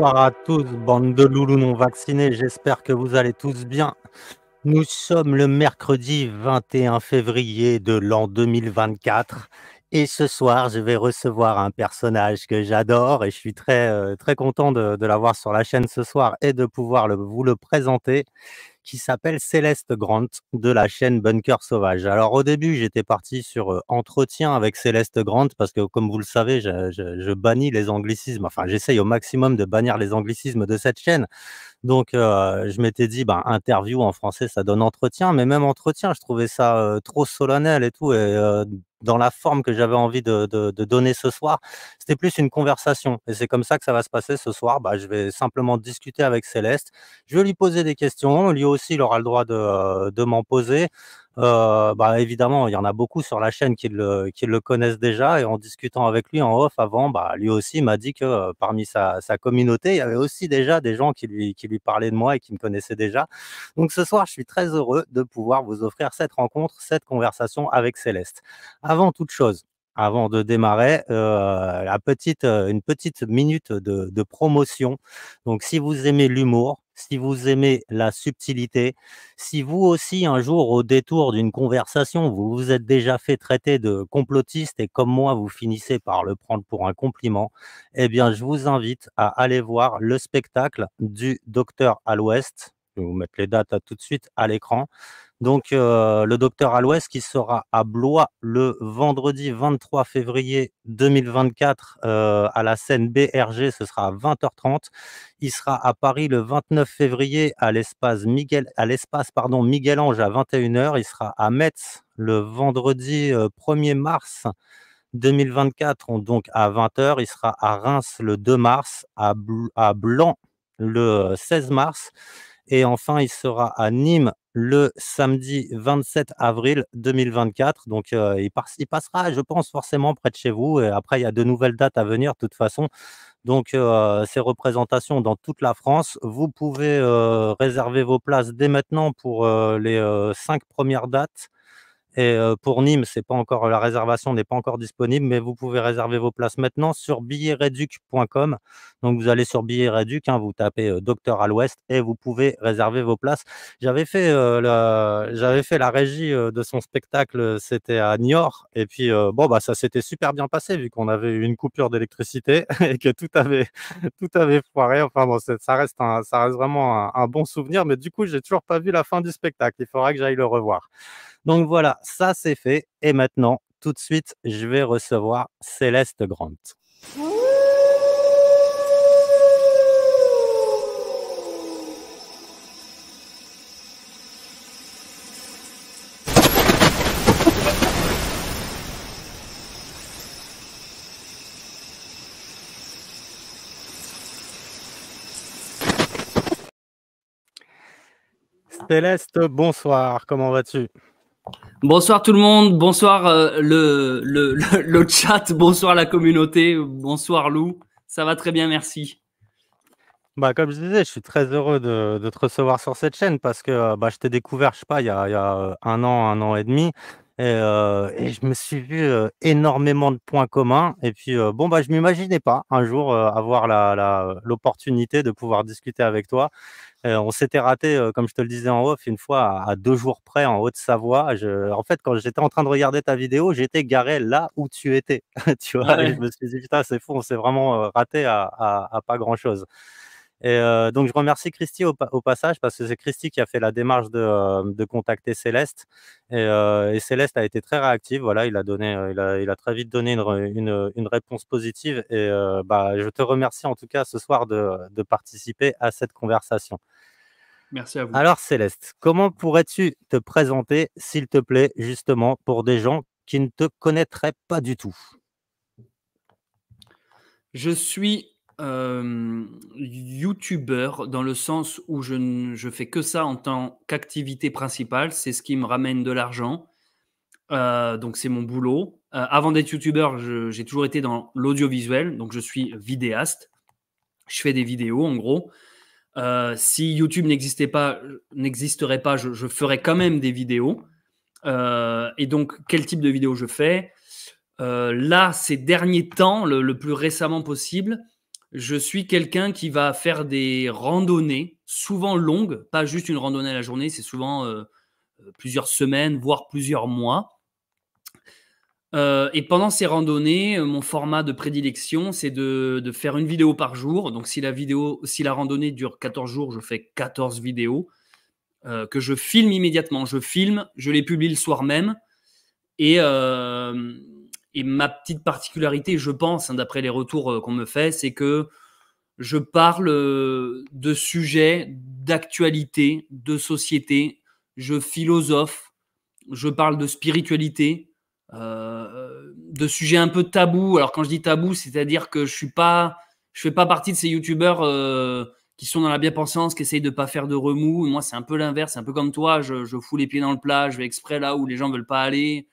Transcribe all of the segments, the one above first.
Bonsoir à tous, bande de loulous non vaccinés. J'espère que vous allez tous bien. Nous sommes le mercredi 21 février de l'an 2024. Et ce soir, je vais recevoir un personnage que j'adore et je suis très, euh, très content de, l'avoir sur la chaîne ce soir et de pouvoir vous le présenter qui s'appelle Céleste Grant de la chaîne Bunker Sauvage. Alors au début, j'étais parti sur euh, entretien avec Céleste Grant parce que comme vous le savez, je, bannis les anglicismes, enfin j'essaye au maximum de bannir les anglicismes de cette chaîne. Donc, je m'étais dit, ben, interview en français, ça donne entretien, mais même entretien, je trouvais ça trop solennel et tout. Et dans la forme que j'avais envie de, donner ce soir, c'était plus une conversation. Et c'est comme ça que ça va se passer ce soir. Bah, je vais simplement discuter avec Céleste. Je vais lui poser des questions. Lui aussi, il aura le droit de m'en poser. Euh, bah, évidemment, il y en a beaucoup sur la chaîne qui le, connaissent déjà. Et en discutant avec lui en off avant, bah, lui aussi m'a dit que euh, parmi sa, communauté, il y avait aussi déjà des gens qui lui, qui lui parlaient de moi et qui me connaissaient déjà. Donc ce soir, je suis très heureux de pouvoir vous offrir cette rencontre, cette conversation avec Céleste. Avant toute chose, avant de démarrer, euh, petite, euh, une petite minute de, de promotion. Donc, si vous aimez l'humour, si vous aimez la subtilité, si vous aussi un jour au détour d'une conversation, vous vous êtes déjà fait traiter de complotiste et comme moi, vous finissez par le prendre pour un compliment, eh bien, je vous invite à aller voir le spectacle du docteur à l'ouest je vais vous mettre les dates tout de suite à l'écran. Donc, euh, le docteur Alouès qui sera à Blois le vendredi 23 février 2024 euh, à la scène BRG, ce sera à 20h30. Il sera à Paris le 29 février à l'espace Miguel, à Miguel Ange à 21h. Il sera à Metz le vendredi 1er euh, mars 2024, donc à 20h. Il sera à Reims le 2 mars, à, Blanc le 16 mars et enfin, il sera à Nîmes le samedi 27 avril 2024. Donc, euh, il, passera, je pense, forcément près de chez vous. Et après, il y a de nouvelles dates à venir, de toute façon. Donc, euh, ces représentations dans toute la France. Vous pouvez euh, réserver vos places dès maintenant pour les cinq premières dates. Et pour Nîmes, c'est pas encore la réservation n'est pas encore disponible, mais vous pouvez réserver vos places maintenant sur billetreduc.com. Donc vous allez sur billetreduc, hein, vous tapez Docteur à l'Ouest et vous pouvez réserver vos places. J'avais fait la, j'avais fait la régie de son spectacle, c'était à Niort, et puis bon bah ça s'était super bien passé vu qu'on avait eu une coupure d'électricité et que tout avait tout avait foiré. Enfin bon, ça reste ça reste vraiment un, un bon souvenir, mais du coup j'ai toujours pas vu la fin du spectacle. Il faudra que j'aille le revoir. Donc voilà, ça c'est fait. Et maintenant, tout de suite, je vais recevoir Céleste Grant. Ah. Céleste, bonsoir, comment vas-tu Bonsoir tout le monde, bonsoir euh, le, chat, bonsoir la communauté, bonsoir Lou, ça va très bien, merci. Bah, comme je disais, je suis très heureux de, te recevoir sur cette chaîne parce que euh, bah, je t'ai découvert, je pas, il y, a, y a, euh, un an, un an et demi, et, je me suis vu énormément de points communs. Et puis, bon, bah, je m'imaginais pas un jour avoir l'opportunité de pouvoir discuter avec toi. Euh, on s'était raté, euh, comme je te le disais en off, une fois à, deux jours près en Haute-Savoie. En fait, quand j'étais en train de regarder ta vidéo, j'étais garé là où tu étais. tu vois, ah je me suis dit, putain, c'est fou, on s'est vraiment euh, raté à pas grand-chose. Et euh, donc, je remercie Christy au, passage parce que c'est Christy qui a fait la démarche de, euh, contacter Céleste. Euh, et, Céleste a été très réactive. Voilà, il a, donné, il a, très vite donné une, réponse positive. Et bah, je te remercie en tout cas ce soir de, de, participer à cette conversation. Merci à vous. Alors, Céleste, comment pourrais-tu te présenter, s'il te plaît, justement, pour des gens qui ne te connaîtraient pas du tout Je suis euh, youtubeur dans le sens où je fais que ça en tant qu'activité principale. C'est ce qui me ramène de l'argent. Euh, donc c'est mon boulot. Euh, avant d'être youtubeur, j'ai toujours été dans l'audiovisuel. Donc je suis vidéaste. Je fais des vidéos en gros. si YouTube n'existait pas, n'existerait pas, je, je, ferais quand même des vidéos. et donc, quel type de vidéos je fais Là, ces derniers temps, le plus récemment possible, je suis quelqu'un qui va faire des randonnées, souvent longues, pas juste une randonnée à la journée, c'est souvent euh, euh, plusieurs semaines, voire plusieurs mois. Euh, et pendant ces randonnées, mon format de prédilection, c'est de, faire une vidéo par jour. Donc si la, vidéo, si la randonnée dure 14 jours, je fais 14 vidéos que je filme immédiatement. Je filme, je les publie le soir même. Et et ma petite particularité, je pense, hein, d'après les retours euh, qu'on me fait, c'est que je parle euh, de sujets d'actualité, de société, je philosophe, je parle de spiritualité, euh, de sujets un peu tabous. Alors quand je dis tabou, c'est-à-dire que je suis pas, je fais pas partie de ces youtubeurs qui sont dans la bien-pensance, qui essayent de pas faire de remous. Moi, c'est un peu l'inverse, c'est un peu comme toi. Je, je, fous les pieds dans le plat, je vais exprès là où les gens veulent pas aller.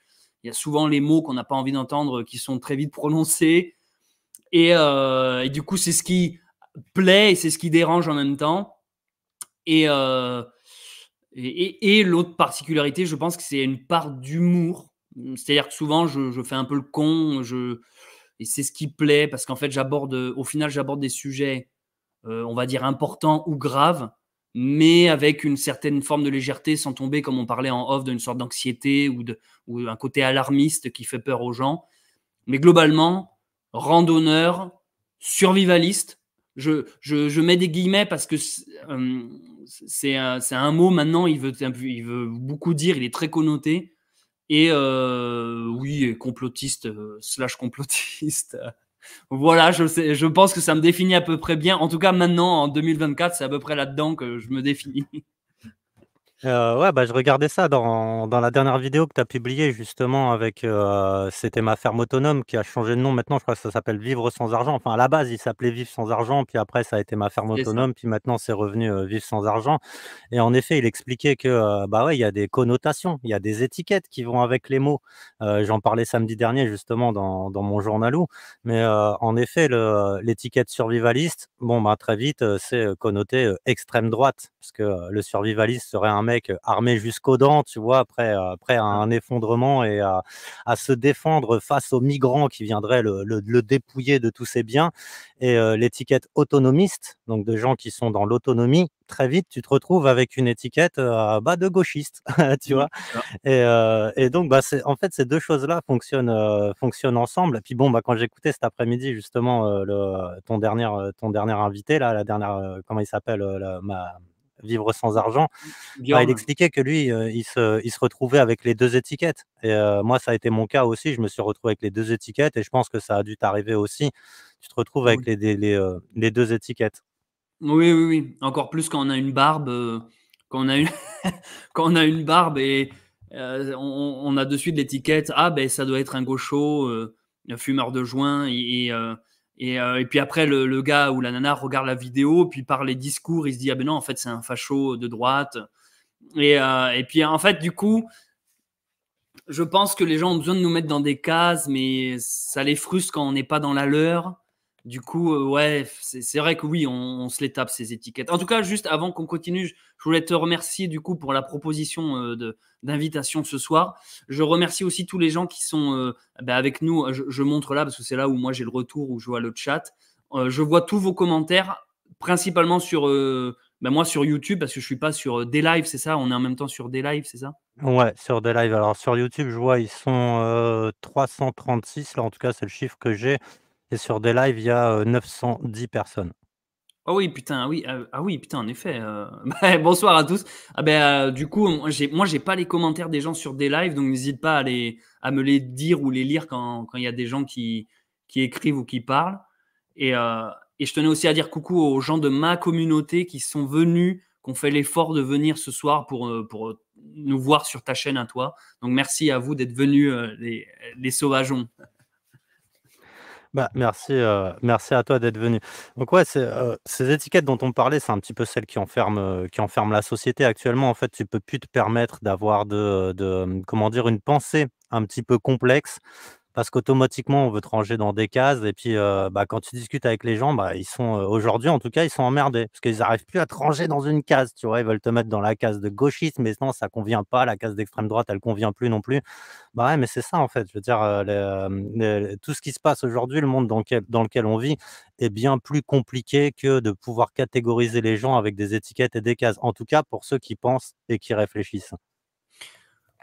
Il y a souvent les mots qu'on n'a pas envie d'entendre qui sont très vite prononcés. Et, euh, du coup, c'est ce qui plaît et c'est ce qui dérange en même temps. Et, euh, et, l'autre particularité, je pense que c'est une part d'humour. C'est-à-dire que souvent, je, fais un peu le con. Je, et c'est ce qui plaît parce qu'en fait, j'aborde, au final, j'aborde des sujets, euh, on va dire, importants ou graves mais avec une certaine forme de légèreté, sans tomber, comme on parlait en off, d'une sorte d'anxiété ou, un côté alarmiste qui fait peur aux gens. Mais globalement, randonneur, survivaliste, je, mets des guillemets parce que c'est, euh, un, mot maintenant, il veut, beaucoup dire, il est très connoté. Et euh, oui, complotiste, euh, slash complotiste voilà, je, sais, je pense que ça me définit à peu près bien. En tout cas, maintenant, en 2024, c'est à peu près là-dedans que je me définis. Euh, ouais, bah, je regardais ça dans, dans la dernière vidéo que tu as publiée justement avec euh, c'était ma ferme autonome qui a changé de nom maintenant, je crois que ça s'appelle Vivre sans argent. Enfin, à la base, il s'appelait Vivre sans argent, puis après, ça a été ma ferme autonome, puis maintenant, c'est revenu euh, Vivre sans argent. Et en effet, il expliquait que bah ouais, il y a des connotations, il y a des étiquettes qui vont avec les mots. J'en parlais samedi dernier justement dans, dans mon journalou, mais en effet, l'étiquette survivaliste, bon, bah, très vite, c'est connoté extrême droite, parce que le survivaliste serait un mec euh, armé jusqu'aux dents, tu vois, après, euh, après un effondrement et à, se défendre face aux migrants qui viendraient le, dépouiller de tous ses biens. Et euh, l'étiquette autonomiste, donc de gens qui sont dans l'autonomie, très vite, tu te retrouves avec une étiquette euh, de gauchiste, tu mmh, vois. Et, donc, bah, en fait, ces deux choses-là fonctionnent, ensemble. Et puis bon, bah, quand j'écoutais cet après-midi, justement, le, ton, dernier, ton dernier invité, là, la dernière, comment il s'appelle, ma, vivre sans argent. Bah, il expliquait que lui, euh, il, se, il, se, retrouvait avec les deux étiquettes. Et euh, moi, ça a été mon cas aussi. Je me suis retrouvé avec les deux étiquettes et je pense que ça a dû t'arriver aussi. Tu te retrouves avec les, les, euh, les, deux étiquettes. Oui, oui, oui. Encore plus quand on a une barbe, quand on a une, quand a une barbe et on, on, a de l'étiquette. Ah, ben ça doit être un gaucho, fumeur de joint et euh, et, puis après, le, gars ou la nana regarde la vidéo, puis par les discours, il se dit Ah ben non, en fait, c'est un facho de droite. Et, euh, et, puis en fait, du coup, je pense que les gens ont besoin de nous mettre dans des cases, mais ça les frustre quand on n'est pas dans la leur. Du coup, euh, ouais, c'est vrai que oui, on, se les tape ces étiquettes. En tout cas, juste avant qu'on continue, je voulais te remercier du coup pour la proposition euh, d'invitation ce soir. Je remercie aussi tous les gens qui sont euh, bah, avec nous. Je, montre là parce que c'est là où moi j'ai le retour, où je vois le chat. je vois tous vos commentaires, principalement sur bah, moi sur YouTube, parce que je suis pas sur des lives, c'est ça On est en même temps sur des lives, c'est ça Ouais, sur des lives. Alors sur YouTube, je vois, ils sont 336. Là, en tout cas, c'est le chiffre que j'ai. Et sur des lives, il y a 910 personnes. Ah oui, putain, oui, ah oui, en effet. Bah, bonsoir à tous. Ah ben, du coup, moi, j'ai pas les commentaires des gens sur des lives, donc n'hésite pas à, les, à me les dire ou les lire quand il y a des gens qui, qui écrivent ou qui parlent. Et, je tenais aussi à dire coucou aux gens de ma communauté qui sont venus, qui ont fait l'effort de venir ce soir pour, pour nous voir sur ta chaîne à toi. Donc, merci à vous d'être venus, les, les sauvageons. Bah, merci, euh, merci à toi d'être venu. Donc ouais, euh, ces étiquettes dont on parlait, c'est un petit peu celles qui enferment, euh, qui la société actuellement. En fait, tu peux plus te permettre d'avoir de, de, comment dire, une pensée un petit peu complexe parce qu'automatiquement, on veut te ranger dans des cases. Et puis, bah, quand tu discutes avec les gens, bah, ils sont aujourd'hui, en tout cas, ils sont emmerdés parce qu'ils n'arrivent plus à te ranger dans une case. Tu vois, ils veulent te mettre dans la case de gauchisme. mais non, ça convient pas. La case d'extrême droite, elle convient plus non plus. Bah mais c'est ça en fait. Je veux dire, tout ce qui se passe aujourd'hui, le monde dans lequel on vit, est bien plus compliqué que de pouvoir catégoriser les gens avec des étiquettes et des cases. En tout cas, pour ceux qui pensent et qui réfléchissent.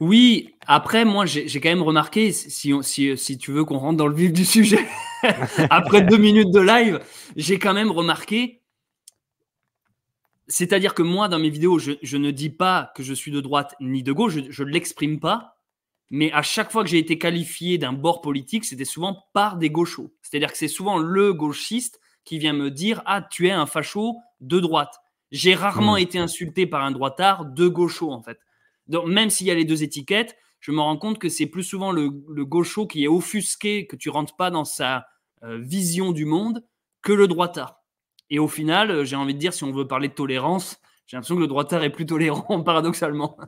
Oui, après, moi, j'ai quand même remarqué, si, euh, si, tu veux qu'on rentre dans le vif du sujet, après deux minutes de live, j'ai quand même remarqué, c'est-à-dire que moi, dans mes vidéos, je, ne dis pas que je suis de droite ni de gauche, je ne l'exprime pas, mais à chaque fois que j'ai été qualifié d'un bord politique, c'était souvent par des gauchos. C'est-à-dire que c'est souvent le gauchiste qui vient me dire Ah, tu es un facho de droite. J'ai rarement mmh. été insulté par un droitard de gaucho, en fait. Donc, même s'il y a les deux étiquettes, je me rends compte que c'est plus souvent le, gaucho qui est offusqué, que tu rentres pas dans sa euh, vision du monde, que le droitard. Et au final, euh, j'ai envie de dire, si on veut parler de tolérance, j'ai l'impression que le droitard est plus tolérant, paradoxalement.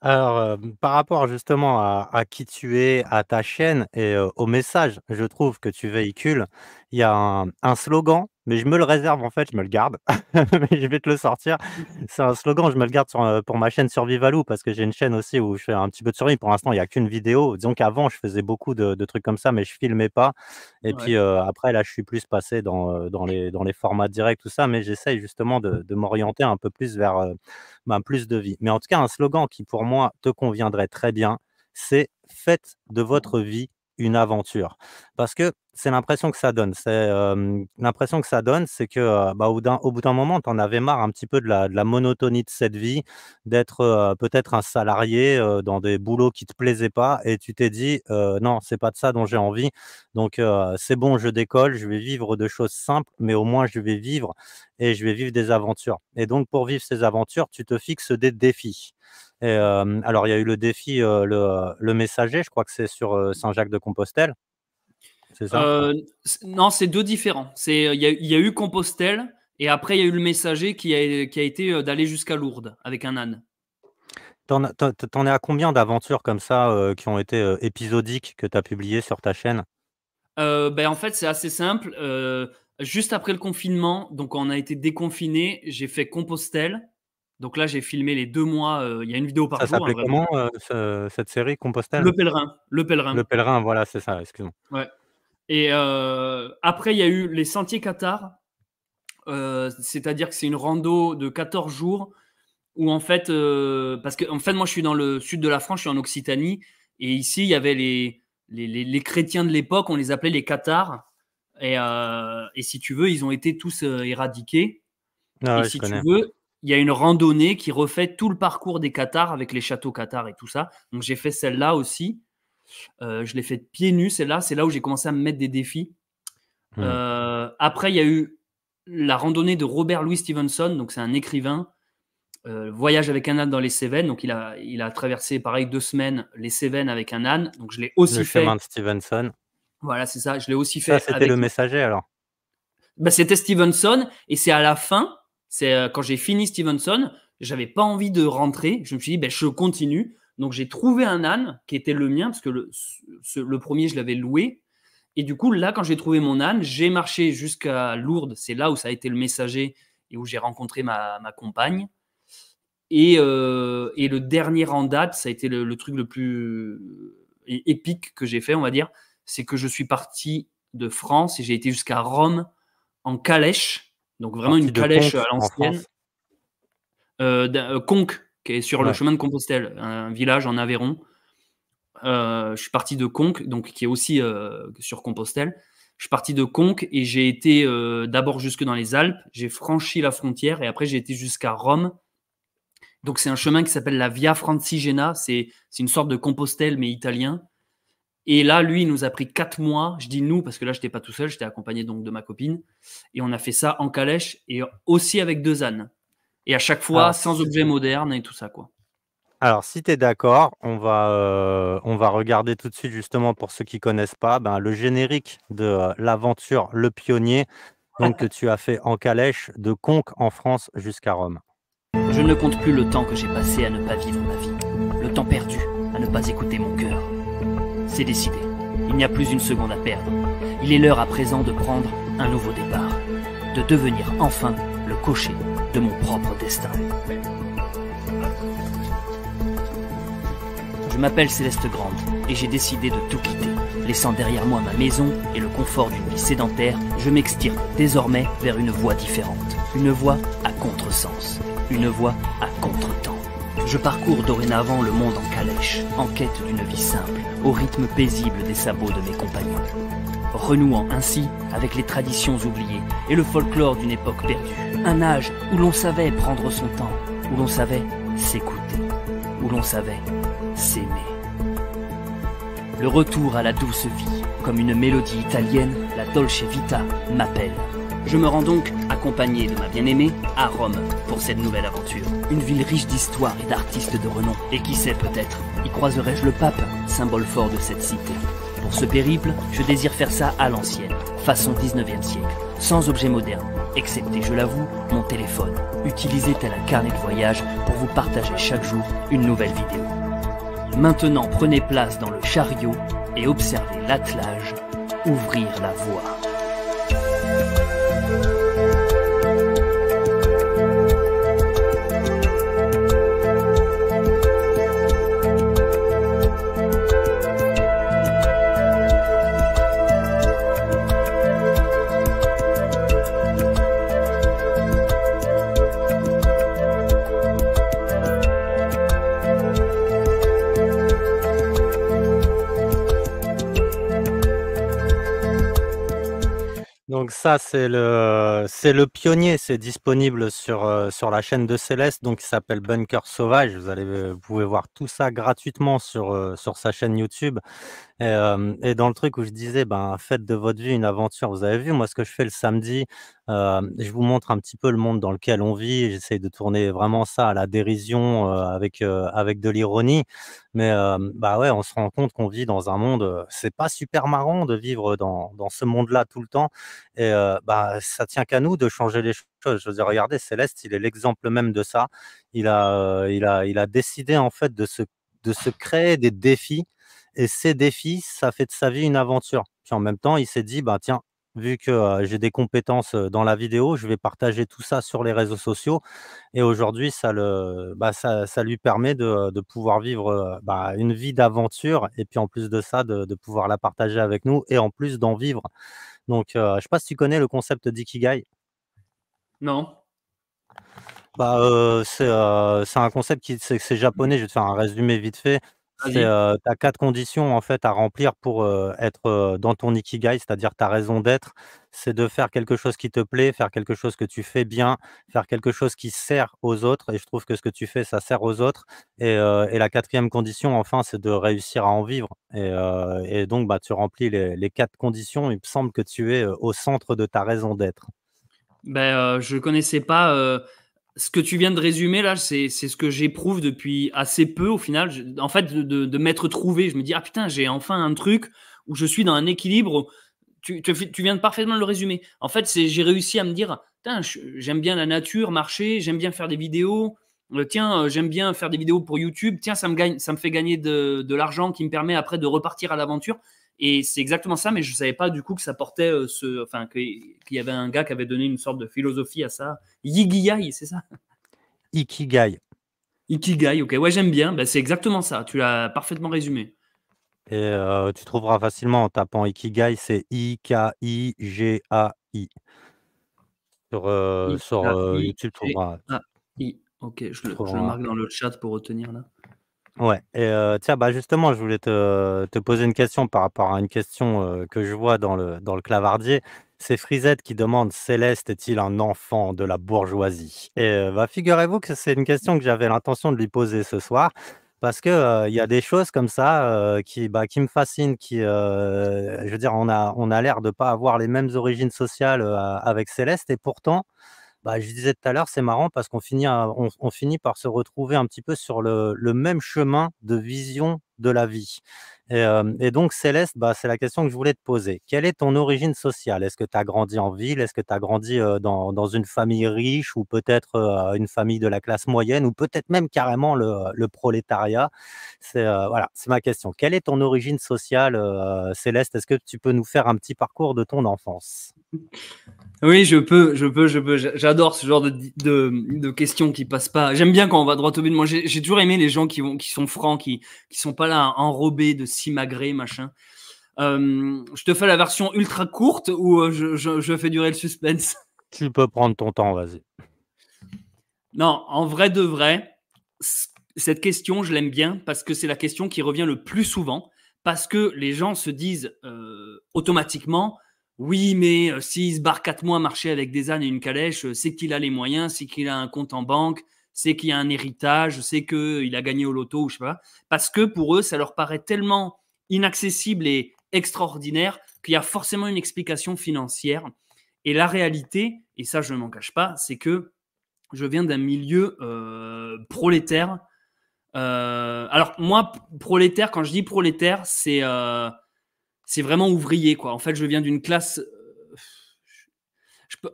Alors, euh, par rapport justement à, qui tu es, à ta chaîne et au message, je trouve que tu véhicules, il y a un slogan mais je me le réserve en fait, je me le garde. Mais je vais te le sortir. C'est un slogan, je me le garde euh, pour ma chaîne Survivalou parce que j'ai une chaîne aussi où je fais un petit peu de survie. Pour l'instant, il n'y a qu'une vidéo. Disons qu'avant, je faisais beaucoup de, trucs comme ça, mais je filmais pas. Et puis euh, après, là, je suis plus passé euh, dans, les, dans les formats directs, tout ça, mais j'essaye justement de, m'orienter un peu plus vers euh, plus de vie. Mais en tout cas, un slogan qui pour moi te conviendrait très bien, c'est faites de mmh. votre vie une aventure. Parce que c'est l'impression que ça donne. C'est l'impression que ça donne, c'est que bah, au, bout d'un moment, tu en avais marre un petit peu de la, monotonie de cette vie, d'être peut-être un salarié dans des boulots qui te plaisaient pas, et tu t'es dit non, c'est pas de ça dont j'ai envie. Donc c'est bon, je décolle, je vais vivre de choses simples, mais au moins je vais vivre et je vais vivre des aventures. Et donc pour vivre ces aventures, tu te fixes des défis alors, il y a eu le défi, euh, euh, le, messager, je crois que c'est sur euh, Saint-Jacques de Compostelle. C'est ça Non, c'est deux différents. Il y, a eu Compostelle et après, il y a eu le messager qui a, été d'aller jusqu'à Lourdes avec un âne. Tu en es à combien d'aventures comme ça qui ont été épisodiques que tu as publiées sur ta chaîne ben En fait, c'est assez simple. juste après le confinement, donc on a été déconfiné, j'ai fait Compostelle. Donc là, j'ai filmé les deux mois. Euh, il y a une vidéo par ça jour. Ça hein, s'appelait comment euh, cette série Compostelle Le Pèlerin. Le Pèlerin. Le Pèlerin, voilà, c'est ça, excuse-moi. Et euh, après, il y a eu les Sentiers Qatar. C'est-à-dire que c'est une rando de 14 jours où en fait, parce que fait, moi, je suis dans le sud de la France, je suis en Occitanie. Et ici, il y avait les, les, chrétiens de l'époque, on les appelait les Qatars. Et, et, si tu veux, ils ont été tous éradiqués. Ah et si tu veux, il y a une randonnée qui refait tout le parcours des Qatars avec les châteaux Qatars et tout ça. Donc j'ai fait celle-là aussi. Euh, je l'ai fait pieds nus, celle-là. C'est là où j'ai commencé à me mettre des défis. Hmm. Euh, après, il y a eu la randonnée de Robert Louis Stevenson, donc c'est un écrivain. Euh, voyage avec un âne dans les Cévennes, donc il a, il a traversé pareil deux semaines les Cévennes avec un âne, donc je l'ai aussi fait. Le chemin de Stevenson. Voilà, c'est ça, je l'ai aussi fait. Ça, c'était le messager alors. Bah, c'était Stevenson, et c'est à la fin, c'est euh, quand j'ai fini Stevenson, j'avais pas envie de rentrer. Je me suis dit, ben, je continue. Donc j'ai trouvé un âne qui était le mien, parce que le, premier, je l'avais loué. Et du coup, là, quand j'ai trouvé mon âne, j'ai marché jusqu'à Lourdes. C'est là où ça a été le messager et où j'ai rencontré ma, compagne. Euh, et, le dernier en date, ça a été le truc le plus épique que j'ai fait, on va dire, c'est que je suis parti de France et j'ai été jusqu'à Rome en calèche donc vraiment une calèche à l'ancienne. Euh, euh, conque qui est sur le chemin de Compostelle, un village en Aveyron. Euh, je suis parti de Conque donc qui est aussi sur Compostelle. Je suis parti de Conque et j'ai été d'abord jusque dans les Alpes. J'ai franchi la frontière et après j'ai été jusqu'à Rome. Donc c'est un chemin qui s'appelle la Via Francigena. C'est une sorte de Compostelle mais italien. Et là, lui, il nous a pris quatre mois. Je dis nous parce que là, je n'étais pas tout seul, j'étais accompagné donc de ma copine. Et on a fait ça en calèche et aussi avec deux ânes. Et à chaque fois, sans objet moderne et tout ça, quoi. Alors, si tu es d'accord, on, va, euh, on va regarder tout de suite, justement, pour ceux qui connaissent pas, ben, le générique de euh, l'aventure Le Pionnier, donc, que tu as fait en calèche de Conques en France jusqu'à Rome. Je ne compte plus le temps que j'ai passé à ne pas vivre ma vie, le temps perdu à ne pas écouter mon cœur. C'est décidé. Il n'y a plus une seconde à perdre. Il est l'heure à présent de prendre un nouveau départ. De devenir enfin le cocher de mon propre destin. Je m'appelle Céleste Grande et j'ai décidé de tout quitter. Laissant derrière moi ma maison et le confort d'une vie sédentaire, je m'extire désormais vers une voie différente. Une voie à contresens. Une voie à contre-temps. Je parcours dorénavant le monde en calèche, en quête d'une vie simple, au rythme paisible des sabots de mes compagnons. Renouant ainsi avec les traditions oubliées et le folklore d'une époque perdue. Un âge où l'on savait prendre son temps, où l'on savait s'écouter, où l'on savait s'aimer. Le retour à la douce vie, comme une mélodie italienne, la dolce vita, m'appelle. Je me rends donc accompagné de ma bien-aimée à Rome pour cette nouvelle aventure. Une ville riche d'histoire et d'artistes de renom. Et qui sait peut-être, y croiserai-je le pape, symbole fort de cette cité. Pour ce périple, je désire faire ça à l'ancienne, façon 19e siècle, sans objet moderne, excepté, je l'avoue, mon téléphone, Utilisez tel un carnet de voyage pour vous partager chaque jour une nouvelle vidéo. Maintenant, prenez place dans le chariot et observez l'attelage ouvrir la voie. ça, c'est le, c'est le pionnier. C'est disponible sur, euh, sur la chaîne de Céleste, donc il s'appelle Bunker Sauvage. Vous, allez, euh, vous pouvez voir tout ça gratuitement sur, euh, sur sa chaîne YouTube. Et, dans le truc où je disais, ben, faites de votre vie une aventure. Vous avez vu, moi, ce que je fais le samedi, je vous montre un petit peu le monde dans lequel on vit. J'essaye de tourner vraiment ça à la dérision avec, avec de l'ironie. Mais bah ouais, on se rend compte qu'on vit dans un monde, c'est pas super marrant de vivre dans, dans ce monde-là tout le temps. Et bah, ça tient qu'à nous de changer les choses. Je veux dire, regardez, Céleste, il est l'exemple même de ça. Il a, il, a, il a décidé en fait de se, de se créer des défis et ces défis, ça fait de sa vie une aventure. Puis en même temps, il s'est dit, bah tiens, vu que j'ai des compétences dans la vidéo, je vais partager tout ça sur les réseaux sociaux. Et aujourd'hui, ça, le, bah, ça, ça, lui permet de, de pouvoir vivre bah, une vie d'aventure et puis en plus de ça, de, pouvoir la partager avec nous et en plus d'en vivre. Donc, je ne sais pas si tu connais le concept d'ikigai. Non. Bah, c'est un concept qui c'est japonais. Je vais te faire un résumé vite fait. C'est, tu as quatre conditions en fait à remplir pour être dans ton ikigai, c'est-à-dire ta raison d'être. C'est de faire quelque chose qui te plaît, faire quelque chose que tu fais bien, faire quelque chose qui sert aux autres. Et je trouve que ce que tu fais, ça sert aux autres. Et, la quatrième condition, enfin, c'est de réussir à en vivre. Et, donc, bah, tu remplis les, quatre conditions. Il me semble que tu es au centre de ta raison d'être. Ben, je connaissais pas ce que tu viens de résumer là, c'est ce que j'éprouve depuis assez peu au final. en fait, de, m'être trouvé, je me dis ah putain, j'ai enfin un truc où je suis dans un équilibre. Tu, tu, viens de parfaitement le résumer. En fait, c'est j'ai réussi à me dire j'aime bien la nature, marcher, j'aime bien faire des vidéos. Euh, tiens, euh, j'aime bien faire des vidéos pour YouTube. Tiens, ça me gagne, ça me fait gagner de, de l'argent qui me permet après de repartir à l'aventure. Et c'est exactement ça, mais je ne savais pas du coup que ça portait euh, ce. Enfin, qu'il y avait un gars qui avait donné une sorte de philosophie à ça. Yigiai, c'est ça Ikigai. Ikigai, ok. Ouais, j'aime bien. Bah, c'est exactement ça. Tu l'as parfaitement résumé. Et euh, tu trouveras facilement en tapant Ikigai, c'est I-K-I-G-A-I. Sur, euh, sur YouTube, tu trouveras. Ah, Ok, je, je le marque dans le chat pour retenir là. Ouais, et tiens, bah justement, je voulais te, te poser une question par rapport à une question que je vois dans le, dans le clavardier. C'est Frisette qui demande Céleste est-il un enfant de la bourgeoisie Et bah, figurez-vous que c'est une question que j'avais l'intention de lui poser ce soir, parce que il y a des choses comme ça qui, bah, qui me fascinent, qui, je veux dire, on a, on a l'air de ne pas avoir les mêmes origines sociales avec Céleste, et pourtant, bah, je disais tout à l'heure, c'est marrant parce qu'on finit, on, finit par se retrouver un petit peu sur le, même chemin de vision de la vie. Euh, et, donc, Céleste, bah, c'est la question que je voulais te poser. Quelle est ton origine sociale Est-ce que tu as grandi en ville Est-ce que tu as grandi euh, dans, une famille riche ou peut-être euh, une famille de la classe moyenne ou peut-être même carrément le, prolétariat voilà, c'est ma question. Quelle est ton origine sociale, Céleste Est-ce que tu peux nous faire un petit parcours de ton enfance oui, je peux, je peux, je peux. J'adore ce genre de, de, questions qui passent pas. J'aime bien quand on va droit au but. Moi, j'ai toujours aimé les gens qui, vont, qui sont francs, qui, qui sont pas là enrobés de simagrés, machin. Euh, je te fais la version ultra courte ou euh, je, fais durer le suspense Tu peux prendre ton temps, vas-y. Non, en vrai de vrai, cette question, je l'aime bien parce que c'est la question qui revient le plus souvent, parce que les gens se disent euh, automatiquement, oui, mais si euh, s'il se barre quatre mois à marcher avec des ânes et une calèche, euh, c'est qu'il a les moyens, c'est qu'il a un compte en banque, c'est qu'il a un héritage, c'est qu'il euh, a gagné au loto ou je sais pas. Parce que pour eux, ça leur paraît tellement inaccessible et extraordinaire qu'il y a forcément une explication financière. Et la réalité, et ça je ne m'en cache pas, c'est que je viens d'un milieu prolétaire. alors moi, prolétaire, quand je dis prolétaire, c'est c'est vraiment ouvrier, quoi. En fait, je viens d'une classe. Euh,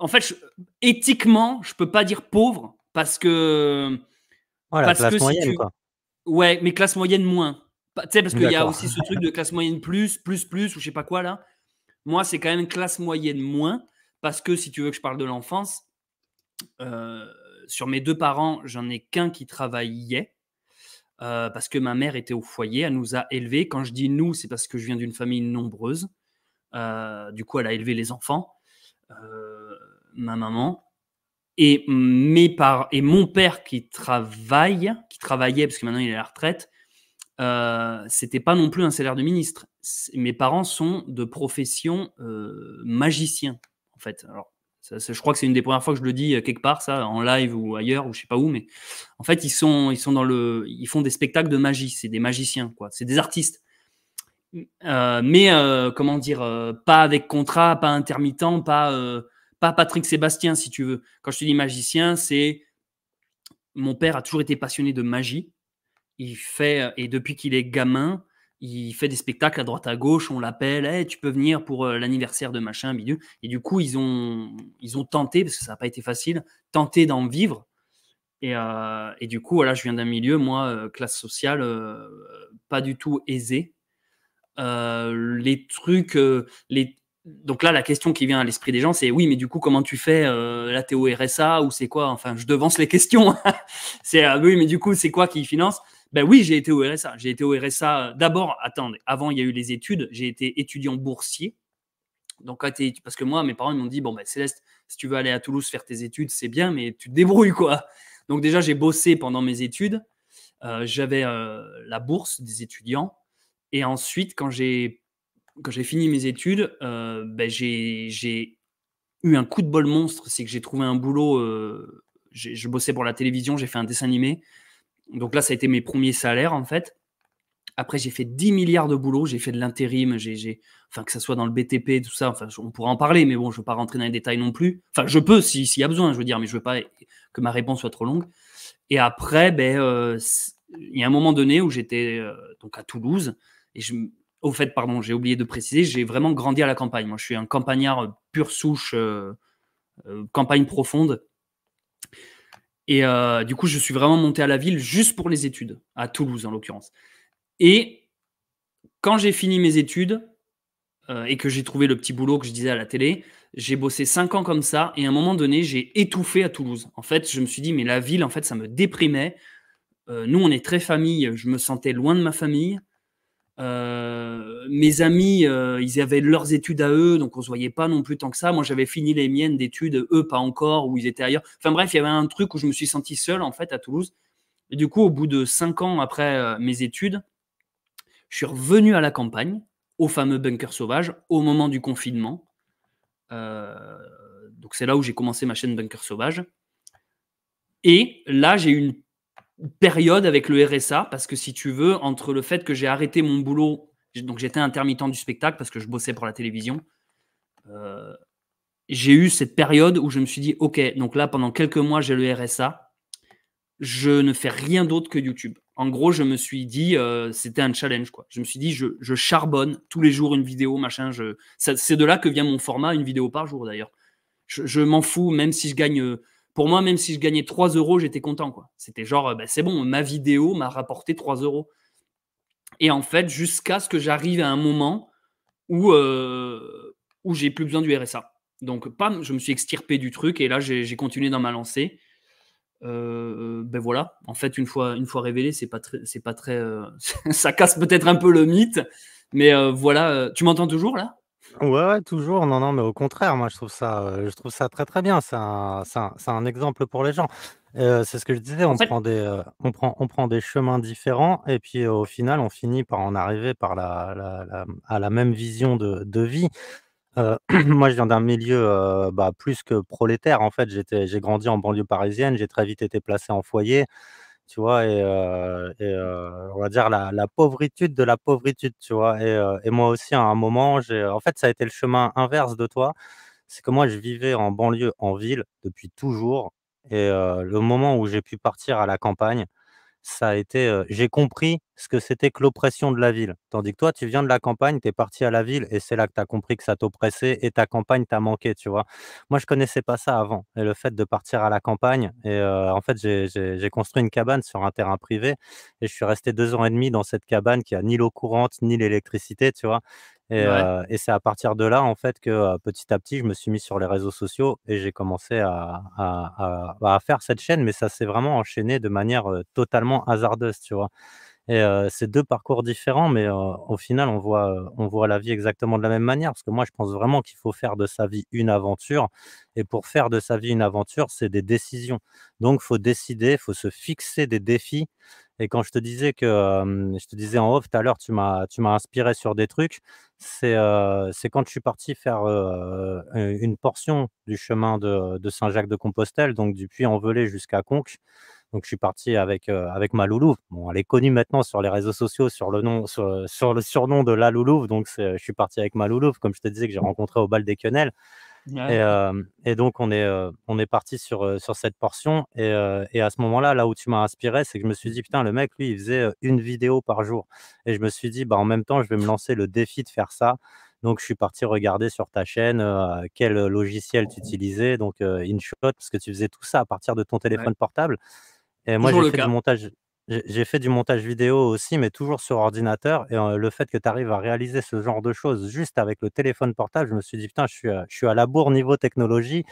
en fait, éthiquement, je peux pas dire pauvre parce que. Voilà, classe moyenne, quoi. Ouais, mais classe moyenne moins. Tu sais, parce qu'il y a aussi ce truc de classe moyenne plus, plus, plus, ou je sais pas quoi là. Moi, c'est quand même classe moyenne moins, parce que si tu veux que je parle de l'enfance, euh, sur mes deux parents, j'en ai qu'un qui travaillait, euh, parce que ma mère était au foyer, elle nous a élevés. Quand je dis nous, c'est parce que je viens d'une famille nombreuse. Euh, du coup, elle a élevé les enfants, euh, ma maman. Et, mes par et mon père qui travaille, qui travaillait, parce que maintenant il est à la retraite, c'était pas non plus un salaire de ministre. Mes parents sont de profession magicien, en fait. Alors, je crois que c'est une des premières fois que je le dis euh, quelque part, ça, en live ou ailleurs, ou je sais pas où, mais en fait, ils sont, ils sont dans le, ils font des spectacles de magie. C'est des magiciens, quoi. C'est des artistes. Mm. Euh, mais euh, comment dire, pas avec contrat, pas intermittent, pas, pas Patrick Sébastien, si tu veux. Quand je te dis magicien, c'est mon père a toujours été passionné de magie. Il fait et depuis qu'il est gamin, il fait des spectacles à droite à gauche, on l'appelle, tu peux venir pour euh, l'anniversaire de machin, milieu. Et du coup, ils ont, ils ont tenté, parce que ça n'a pas été facile, tenté d'en vivre. Euh, et, du coup, voilà, je viens d'un milieu, moi, euh, classe sociale, pas du tout aisé, les trucs, les... donc là, la question qui vient à l'esprit des gens, c'est oui, mais du coup, comment tu fais la TORSA ou c'est quoi Enfin, je devance les questions. c'est oui, mais du coup, c'est quoi qui finance ben oui, j'ai été au RSA. J'ai été au RSA. Euh, d'abord, attendez, avant, il y a eu les études. J'ai été étudiant boursier. Donc, parce que moi, mes parents m'ont dit Bon, ben, Céleste, si tu veux aller à Toulouse faire tes études, c'est bien, mais tu te débrouilles, quoi. Donc, déjà, j'ai bossé pendant mes études. Euh, j'avais euh, la bourse des étudiants. Et ensuite, quand j'ai fini mes études, ben, j'ai eu un coup de bol monstre. C'est que j'ai trouvé un boulot. je bossais pour la télévision, j'ai fait un dessin animé. Donc là, ça a été mes premiers salaires, en fait. Après, j'ai fait 10 milliards de boulot, j'ai fait de l'intérim, enfin, que ça soit dans le BTP, tout ça, enfin, on pourra en parler, mais bon, je ne veux pas rentrer dans les détails non plus. Enfin, je peux s'il y a besoin, je veux dire, mais je ne veux pas que ma réponse soit trop longue. Et après, ben, euh, il y a un moment donné où j'étais euh, donc à Toulouse, et au fait, pardon, j'ai oublié de préciser, j'ai vraiment grandi à la campagne. Moi, je suis un campagnard euh, pure souche, campagne profonde. Et euh, du coup, je suis vraiment monté à la ville juste pour les études, à Toulouse en l'occurrence. Et quand j'ai fini mes études euh, et que j'ai trouvé le petit boulot que je disais à la télé, j'ai bossé cinq ans comme ça. Et à un moment donné, j'ai étouffé à Toulouse. En fait, je me suis dit, mais la ville, en fait, ça me déprimait. Euh, nous, on est très famille. Je me sentais loin de ma famille. Euh, mes amis, euh, ils avaient leurs études à eux, donc on se voyait pas non plus tant que ça. Moi, j'avais fini les miennes d'études, eux pas encore, où ils étaient ailleurs. Enfin bref, il y avait un truc où je me suis senti seul en fait à Toulouse. Et du coup, au bout de cinq ans après euh, mes études, je suis revenu à la campagne, au fameux bunker sauvage, au moment du confinement. donc c'est là où j'ai commencé ma chaîne Bunker sauvage. Et là, j'ai eu une période avec le RSA, parce que si tu veux, entre le fait que j'ai arrêté mon boulot, donc j'étais intermittent du spectacle parce que je bossais pour la télévision, euh, j'ai eu cette période où je me suis dit, OK, donc là, pendant quelques mois, j'ai le RSA, je ne fais rien d'autre que YouTube. En gros, je me suis dit, euh, c'était un challenge, quoi. Je me suis dit, je, je charbonne tous les jours une vidéo, machin. Je... C'est de là que vient mon format, une vidéo par jour, d'ailleurs. Je, m'en fous, même si je gagne... Euh, pour moi, même si je gagnais 3 euros, j'étais content. C'était genre, euh, bah, c'est bon, ma vidéo m'a rapporté 3 euros. Et en fait, jusqu'à ce que j'arrive à un moment où, euh, où j'ai plus besoin du RSA. Donc, pam, je me suis extirpé du truc et là, j'ai continué dans ma lancée. Euh, ben voilà, en fait, une fois, une fois révélé, c'est pas très. Pas très euh, ça casse peut-être un peu le mythe, mais voilà. tu m'entends toujours là Ouais, toujours. Non, non, mais au contraire, moi, je trouve ça, euh, je trouve ça très, très bien. C'est un, un- exemple pour les gens. Euh, c'est ce que je disais, on prend des, euh, on prend, on prend des chemins différents et puis au final, on finit par en arriver par la, à la même vision de, vie. moi, je viens d'un milieu bah, plus que prolétaire. En fait, j'ai grandi en banlieue parisienne. J'ai très vite été placé en foyer tu vois, et, euh, euh, on va dire la, la de la pauvritude, tu vois. Et, euh, et moi aussi, à un moment, j'ai, en fait, ça a été le chemin inverse de toi. C'est que moi, je vivais en banlieue, en ville, depuis toujours. Et le moment où j'ai pu partir à la campagne, ça a été j'ai compris ce que c'était que l'oppression de la ville. Tandis que toi, tu viens de la campagne, tu es parti à la ville et c'est là que tu as compris que ça t'oppressait et ta campagne t'a manqué, tu vois. Moi, je connaissais pas ça avant. Et le fait de partir à la campagne, et en fait, j'ai construit une cabane sur un terrain privé et je suis resté deux ans et demi dans cette cabane qui a ni l'eau courante, ni l'électricité, tu vois. Et, c'est à partir de là, en fait, que petit à petit, je me suis mis sur les réseaux sociaux et j'ai commencé à, à, à, faire cette chaîne, mais ça s'est vraiment enchaîné de manière totalement hasardeuse, tu vois. Et c'est deux parcours différents, mais au final, on voit, on voit la vie exactement de la même manière. Parce que moi, je pense vraiment qu'il faut faire de sa vie une aventure. Et pour faire de sa vie une aventure, c'est des décisions. Donc, faut décider, il faut se fixer des défis. Et quand je te disais que, je te disais en off tout à l'heure, tu m'as inspiré sur des trucs c'est quand je suis parti faire une portion du chemin de, Saint-Jacques-de-Compostelle, donc du Puy-en-Velay jusqu'à Conques. Donc je suis parti avec, avec ma elle est connue maintenant sur les réseaux sociaux sur le, nom, sur, le surnom de la Loulouve. Donc je suis parti avec ma comme je te disais, que j'ai rencontré au bal des Quenelles. Euh, et, donc, on est, euh, on est parti sur, euh, sur cette portion. Et, à ce moment-là, là où tu m'as inspiré, c'est que je me suis dit, putain, le mec, lui, il faisait une vidéo par jour. Et je me suis dit, bah, en même temps, je vais me lancer le défi de faire ça. Donc, je suis parti regarder sur ta chaîne quel logiciel tu utilisais, donc InShot, parce que tu faisais tout ça à partir de ton téléphone portable. Et moi, j'ai fait du montage. J'ai fait du montage vidéo aussi, mais toujours sur ordinateur. Et le fait que tu arrives à réaliser ce genre de choses juste avec le téléphone portable, je me suis dit, putain, je suis je suis à la bourre niveau technologie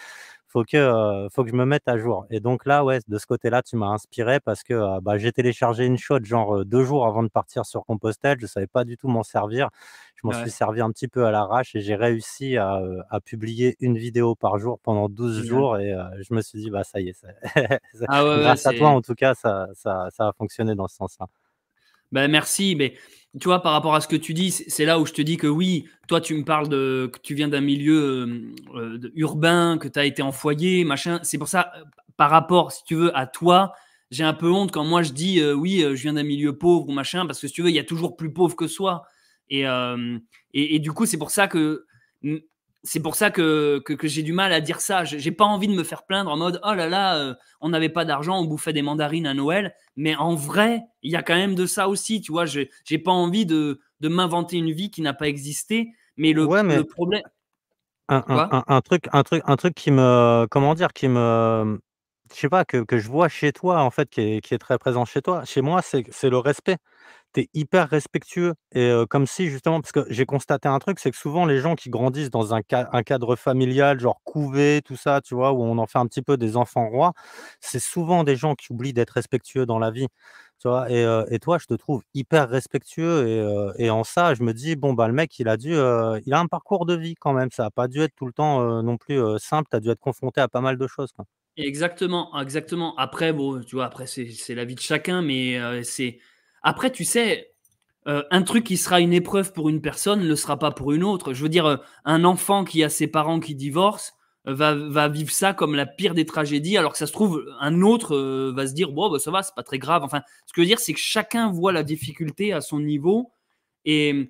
faut que, faut que je me mette à jour. Et donc là, ouais, de ce côté-là, tu m'as inspiré parce que bah, j'ai téléchargé une shot genre deux jours avant de partir sur Compostelle. Je savais pas du tout m'en servir. Je m'en suis servi un petit peu à l'arrache et j'ai réussi à, à, publier une vidéo par jour pendant 12 jours. Et je me suis dit, bah, ça y est, ah grâce à toi, en tout cas, ça, ça, ça a fonctionné dans ce sens-là. Ben, merci, mais tu vois, par rapport à ce que tu dis, c'est là où je te dis que oui, toi, tu me parles de que tu viens d'un milieu euh, euh, urbain, que tu as été en foyer, machin. C'est pour ça, euh, par rapport, si tu veux, à toi, j'ai un peu honte quand moi je dis oui, je viens d'un milieu pauvre ou machin, parce que si tu veux, il y a toujours plus pauvre que soi. et, et, du coup, c'est pour ça que c'est pour ça que, j'ai du mal à dire ça. J'ai pas envie de me faire plaindre en mode oh là là, euh, on n'avait pas d'argent, on bouffait des mandarines à Noël. Mais en vrai, il y a quand même de ça aussi. Tu vois, j'ai pas envie de, m'inventer une vie qui n'a pas existé. Mais le, problème. Un, truc, un, truc, un truc qui me. Comment dire Qui me. Je sais pas, que, je vois chez toi, en fait, qui est, qui est très présent chez toi. Chez moi, c'est le respect tu es hyper respectueux. Et comme si, justement, parce que j'ai constaté un truc, c'est que souvent, les gens qui grandissent dans un, un, cadre familial, genre couvé, tout ça, tu vois, où on en fait un petit peu des enfants rois, c'est souvent des gens qui oublient d'être respectueux dans la vie. Tu vois, et, et, toi, je te trouve hyper respectueux. Et, et, en ça, je me dis, bon, bah, le mec, il a dû, il a un parcours de vie quand même. Ça a pas dû être tout le temps non plus simple. Tu as dû être confronté à pas mal de choses. Exactement, exactement. Après, bon, tu vois, après, c'est la vie de chacun, mais c'est après, tu sais, euh, un truc qui sera une épreuve pour une personne ne le sera pas pour une autre. Je veux dire, euh, un enfant qui a ses parents qui divorcent euh, va, vivre ça comme la pire des tragédies, alors que ça se trouve, un autre va se dire, bon, bah, ça va, c'est pas très grave. Enfin, ce que je veux dire, c'est que chacun voit la difficulté à son niveau et il hum,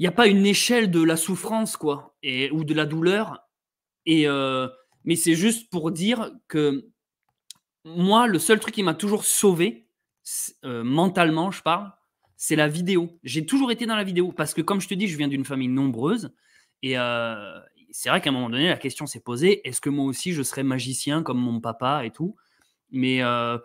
n'y a pas une échelle de la souffrance, quoi, et, ou de la douleur. Et, mais c'est juste pour dire que moi, le seul truc qui m'a toujours sauvé, euh, mentalement, je parle, c'est la vidéo. J'ai toujours été dans la vidéo parce que, comme je te dis, je viens d'une famille nombreuse et euh, c'est vrai qu'à un moment donné, la question s'est posée est-ce que moi aussi je serais magicien comme mon papa et tout Mais euh,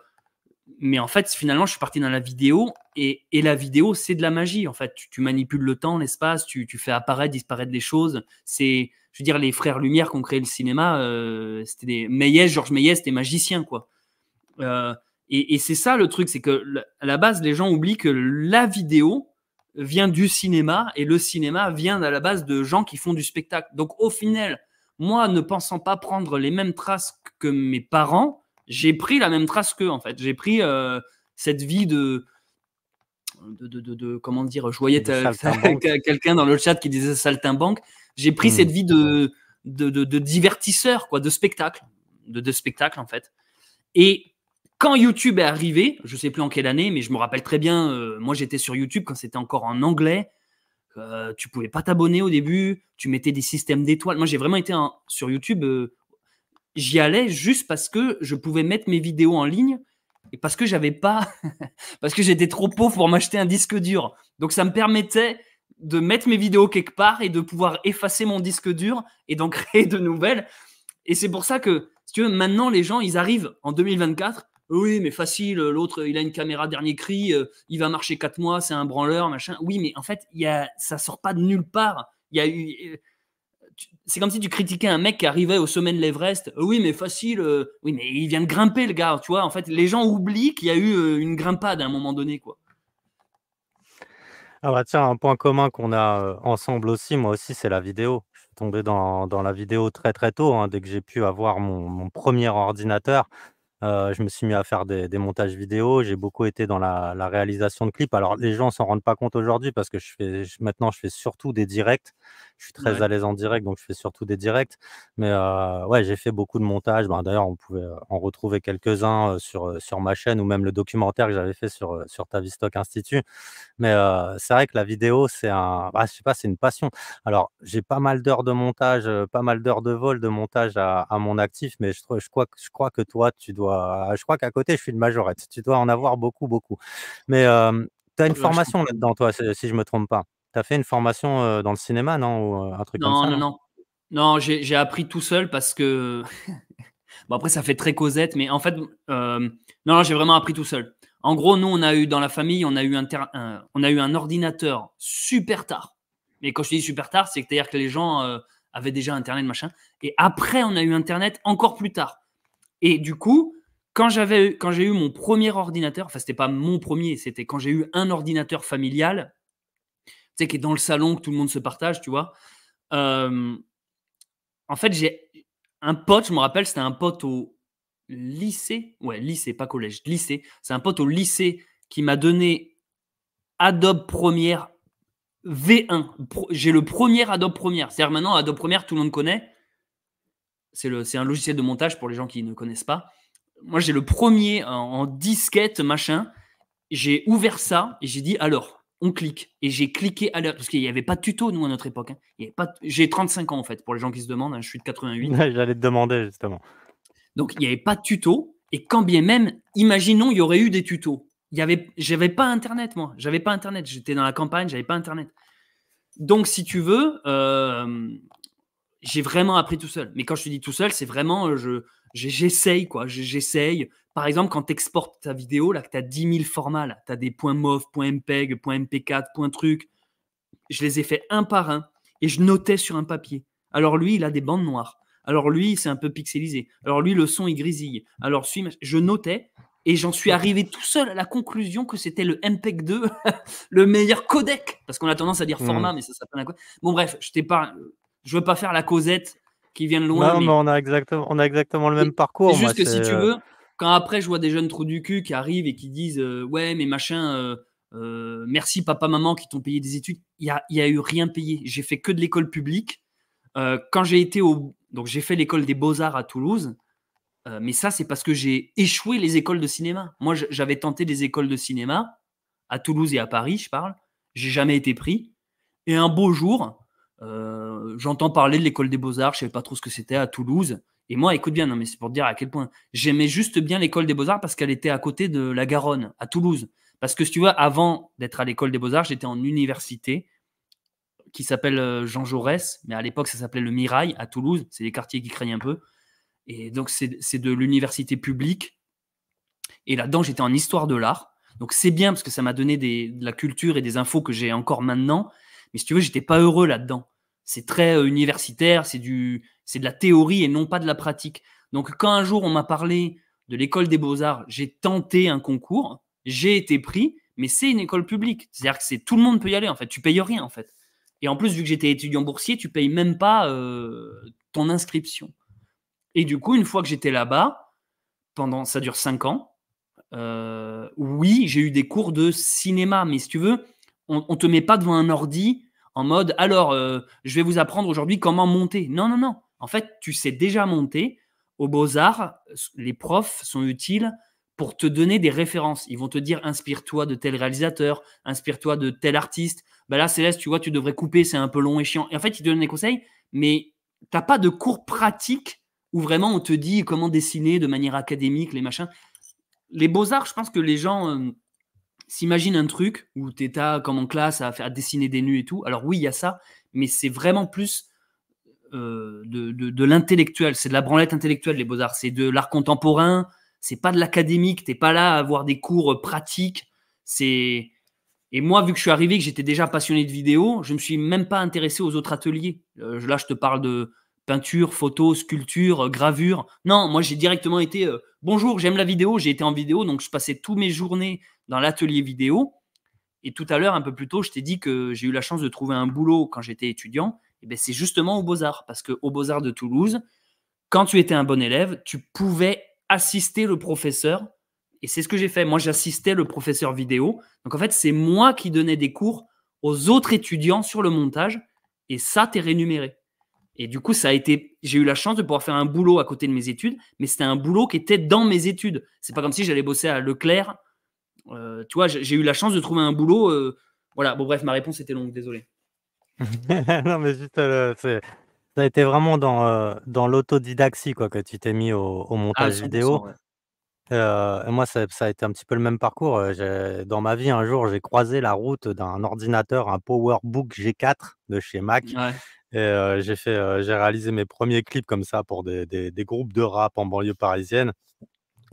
mais en fait, finalement, je suis parti dans la vidéo et, la vidéo, c'est de la magie. En fait, tu, manipules le temps, l'espace, tu, fais apparaître, disparaître des choses. C'est, je veux dire, les frères Lumière qui ont créé le cinéma, c'était des Meillet, Georges Meillet, c'était magicien, quoi. Et, c'est ça le truc, c'est que à la base, les gens oublient que la vidéo vient du cinéma et le cinéma vient à la base de gens qui font du spectacle. Donc au final, moi, ne pensant pas prendre les mêmes traces que mes parents, j'ai pris la même trace qu'eux, en fait. J'ai pris euh, cette vie de, de, de, comment dire, je voyais quelqu'un dans le chat qui disait saltimbanque. J'ai pris hmm. cette vie de, de, divertisseur, quoi, de spectacle, de, spectacle en fait. Et quand YouTube est arrivé, je ne sais plus en quelle année, mais je me rappelle très bien, euh, moi j'étais sur YouTube quand c'était encore en anglais. Tu euh, tu pouvais pas t'abonner au début, tu mettais des systèmes d'étoiles. Moi j'ai vraiment été sur YouTube, euh, j'y allais juste parce que je pouvais mettre mes vidéos en ligne et parce que j'avais pas, parce que j'étais trop pauvre pour m'acheter un disque dur. Donc ça me permettait de mettre mes vidéos quelque part et de pouvoir effacer mon disque dur et d'en créer de nouvelles. Et c'est pour ça que, si tu veux, maintenant les gens, ils arrivent en 2024 oui, mais facile, l'autre, il a une caméra dernier cri, euh, il va marcher quatre mois, c'est un branleur, machin. Oui, mais en fait, y a, ça sort pas de nulle part. Il y a eu. Euh, c'est comme si tu critiquais un mec qui arrivait au sommet de l'Everest. Euh, oui, mais facile. oui, mais il vient de grimper, le gars. Tu vois, en fait, les gens oublient qu'il y a eu une grimpade à un moment donné, quoi. Ah bah tiens, un point commun qu'on a ensemble aussi, moi aussi, c'est la vidéo. Je suis tombé dans, la vidéo très très tôt, hein, dès que j'ai pu avoir mon premier ordinateur. Euh, je me suis mis à faire des, montages vidéo. J'ai beaucoup été dans la, réalisation de clips. Alors, les gens s'en rendent pas compte aujourd'hui parce que fais, maintenant, je fais surtout des directs je suis très à l'aise en direct, donc je fais surtout des directs. Mais euh, ouais, j'ai fait beaucoup de montage. Ben, d'ailleurs, on pouvait en retrouver quelques-uns sur, sur ma chaîne ou même le documentaire que j'avais fait sur, sur Tavistock Institute. Mais c'est vrai que la vidéo, c'est un, bah, pas, c'est une passion. Alors, j'ai pas mal d'heures de montage, pas mal d'heures de vol de montage à, à, mon actif, mais je, je, crois, je crois que toi, tu dois, je crois qu'à côté, je suis une majorette. Tu dois en avoir beaucoup, beaucoup. Mais tu as une formation là-dedans, toi, si je me trompe pas as fait une formation dans le cinéma, non un truc non, non, non, non. j'ai appris tout seul parce que. bon, après, ça fait très Cosette, mais en fait, non, j'ai vraiment appris tout seul. En gros, nous, on a eu dans la famille, on a eu un, on a eu un ordinateur super tard. Mais quand je dis super tard, c'est à dire que les gens avaient déjà Internet, machin. Et après, on a eu Internet encore plus tard. Et du coup, quand j'ai eu mon premier ordinateur, enfin, c'était pas mon premier, c'était quand j'ai eu un ordinateur familial, sais, qui est dans le salon, que tout le monde se partage, tu vois. en fait, j'ai un pote, je me rappelle, c'était un pote au lycée, ouais, lycée, pas collège, lycée. C'est un pote au lycée qui m'a donné Adobe Premiere V1. j'ai le premier Adobe Premiere. C'est-à-dire maintenant, Adobe Premiere, tout le monde connaît. C'est un logiciel de montage pour les gens qui ne connaissent pas. Moi, j'ai le premier en disquette, machin. J'ai ouvert ça et j'ai dit alors, on clique. Et j'ai cliqué à l'heure, parce qu'il n'y avait pas de tuto, nous, à notre époque. Hein. pas J'ai 35 ans, en fait, pour les gens qui se demandent. Hein, je suis de 88. J'allais te demander, justement. Donc, il n'y avait pas de tuto. Et quand bien même, imaginons, il y aurait eu des tutos. Il y avait, j'avais pas Internet, moi. J'avais pas Internet. J'étais dans la campagne, j'avais pas Internet. Donc, si tu veux, euh, j'ai vraiment appris tout seul. Mais quand je te dis tout seul, c'est vraiment, euh, je, j'essaye, quoi. J'essaye. Par exemple, quand tu exportes ta vidéo, là, que tu as 10 000 formats, tu as des points .mov, .mpeg, .mp4, .truc, je les ai fait un par un et je notais sur un papier. Alors lui, il a des bandes noires. Alors lui, c'est un peu pixelisé. Alors lui, le son, il grisille. Alors je notais et j'en suis arrivé tout seul à la conclusion que c'était le MPEG 2, le meilleur codec. Parce qu'on a tendance à dire hmm. format, mais ça s'appelle un codec. Bon, bref, je pas... veux pas faire la causette qui vient de loin. Non, mais, on, a exactement, on a exactement le même parcours. C'est juste que si tu euh, veux, quand après je vois des jeunes trous du cul qui arrivent et qui disent euh, ouais mais machin euh, euh, merci papa maman qui t'ont payé des études il n'y a, eu rien payé j'ai fait que de l'école publique quand j'ai été au donc j'ai fait l'école des beaux arts à Toulouse mais ça c'est parce que j'ai échoué les écoles de cinéma moi j'avais tenté des écoles de cinéma à Toulouse et à Paris je parle j'ai jamais été pris et un beau jour j'entends parler de l'école des beaux arts je savais pas trop ce que c'était à Toulouse et moi, écoute bien, non, mais c'est pour te dire à quel point j'aimais juste bien l'école des beaux-arts parce qu'elle était à côté de la Garonne, à Toulouse. Parce que si tu vois, avant d'être à l'école des beaux-arts, j'étais en université qui s'appelle euh, Jean Jaurès, mais à l'époque, ça s'appelait le Mirail à Toulouse. C'est des quartiers qui craignent un peu. Et donc, c'est de l'université publique. Et là-dedans, j'étais en histoire de l'art. Donc, c'est bien parce que ça m'a donné de la culture et des infos que j'ai encore maintenant. Mais si tu veux, j'étais pas heureux là-dedans. C'est très euh, universitaire, c'est du c'est de la théorie et non pas de la pratique. Donc quand un jour on m'a parlé de l'école des beaux-arts, j'ai tenté un concours, j'ai été pris, mais c'est une école publique. C'est-à-dire que c'est tout le monde peut y aller en fait, tu payes rien en fait. Et en plus, vu que j'étais étudiant boursier, tu payes même pas euh, ton inscription. Et du coup, une fois que j'étais là-bas, pendant ça dure cinq ans, euh, oui, j'ai eu des cours de cinéma, mais si tu veux, on, ne te met pas devant un ordi en mode alors euh, je vais vous apprendre aujourd'hui comment monter. Non, non, non. En fait, tu sais déjà monter. Aux beaux-arts, les profs sont utiles pour te donner des références. Ils vont te dire inspire-toi de tel réalisateur, inspire-toi de tel artiste. Bah là, Céleste, tu vois, tu devrais couper, c'est un peu long et chiant. Et en fait, ils te donnent des conseils, mais tu t'as pas de cours pratique où vraiment on te dit comment dessiner de manière académique, les machins. Les beaux-arts, je pense que les gens euh, s'imaginent un truc où t'es comme en classe à, faire, dessiner des nus et tout. Alors oui, il y a ça, mais c'est vraiment plus euh, de, de, l'intellectuel, c'est de la branlette intellectuelle, les beaux-arts, c'est de l'art contemporain, c'est pas de l'académique, t'es pas là à avoir des cours euh, pratiques, c'est... Et moi, vu que je suis arrivé, que j'étais déjà passionné de vidéo, je me suis même pas intéressé aux autres ateliers. Euh, là, je te parle de peinture, photo, sculpture, gravure. Non, moi, j'ai directement été bonjour, j'aime la vidéo, j'ai été en vidéo, donc je passais toutes mes journées dans l'atelier vidéo. Et tout à l'heure, un peu plus tôt, je t'ai dit que j'ai eu la chance de trouver un boulot quand j'étais étudiant eh ben, c'est justement aux Beaux-Arts. Parce qu'aux Beaux-Arts de Toulouse, quand tu étais un bon élève, tu pouvais assister le professeur. Et c'est ce que j'ai fait. Moi, j'assistais le professeur vidéo. Donc, en fait, c'est moi qui donnais des cours aux autres étudiants sur le montage. Et ça, t'es rémunéré. Et du coup, ça a été, j'ai eu la chance de pouvoir faire un boulot à côté de mes études, mais c'était un boulot qui était dans mes études. C'est pas comme si j'allais bosser à Leclerc. Euh, tu vois, j'ai eu la chance de trouver un boulot. Euh, voilà. Bon, bref, ma réponse était longue. Désolé. non, mais juste, euh, ça a été vraiment dans, euh, dans l'autodidaxie quoi, que tu t'es mis au, ah, montage vidéo. Euh, et moi, ça, a été un petit peu le même parcours. Dans ma vie, un jour, j'ai croisé la route d'un ordinateur, un PowerBook G4 de chez Mac. Et j'ai fait, j'ai réalisé mes premiers clips comme ça pour des, des- groupes de rap en banlieue parisienne.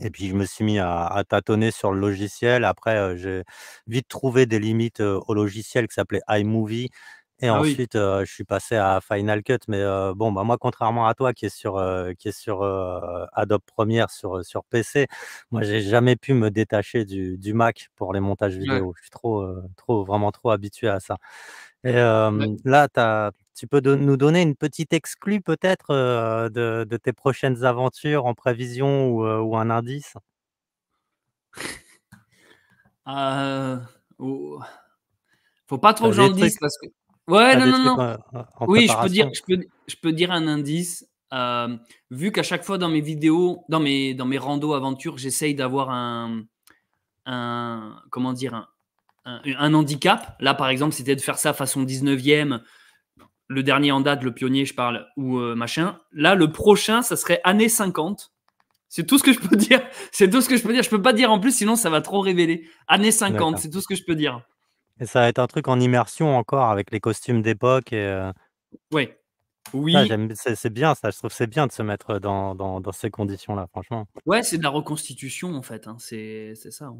Et puis, je me suis mis à, tâtonner sur le logiciel. Après, j'ai vite trouvé des limites au logiciel qui s'appelait iMovie. Et ah ensuite, je suis passé à Final Cut, mais bon, bah, moi, contrairement à toi qui est sur, qui est sur Adobe Premiere sur, sur PC, moi, j'ai jamais pu me détacher du, du Mac pour les montages vidéo. Je suis trop, trop, vraiment trop habitué à ça. Et là, là, tu peux nous donner une petite exclue peut-être de, de tes prochaines aventures en prévision ou, ou un indice? Euh, faut pas trop j'en dise parce que Ouais, non, non, non. oui, je peux, dire, je, peux, dire un indice. Euh, vu qu'à chaque fois dans mes vidéos, dans mes, dans mes aventures, j'essaye d'avoir un, un, comment dire, un, handicap. Là, par exemple, c'était de faire ça façon 19e. Le dernier en date, le pionnier, je parle, ou euh, machin. Là, le prochain, ça serait année 50. C'est tout ce que je peux dire. C'est tout ce que je peux dire. Je peux pas dire en plus, sinon ça va trop révéler. Année 50, c'est tout ce que je peux dire. Et ça va être un truc en immersion encore avec les costumes d'époque. Et, Oui. Oui. c'est bien, ça. Je trouve c'est bien de se mettre dans, dans, ces conditions-là, franchement. Ouais, c'est de la reconstitution en fait. Hein, c'est ça. Hein.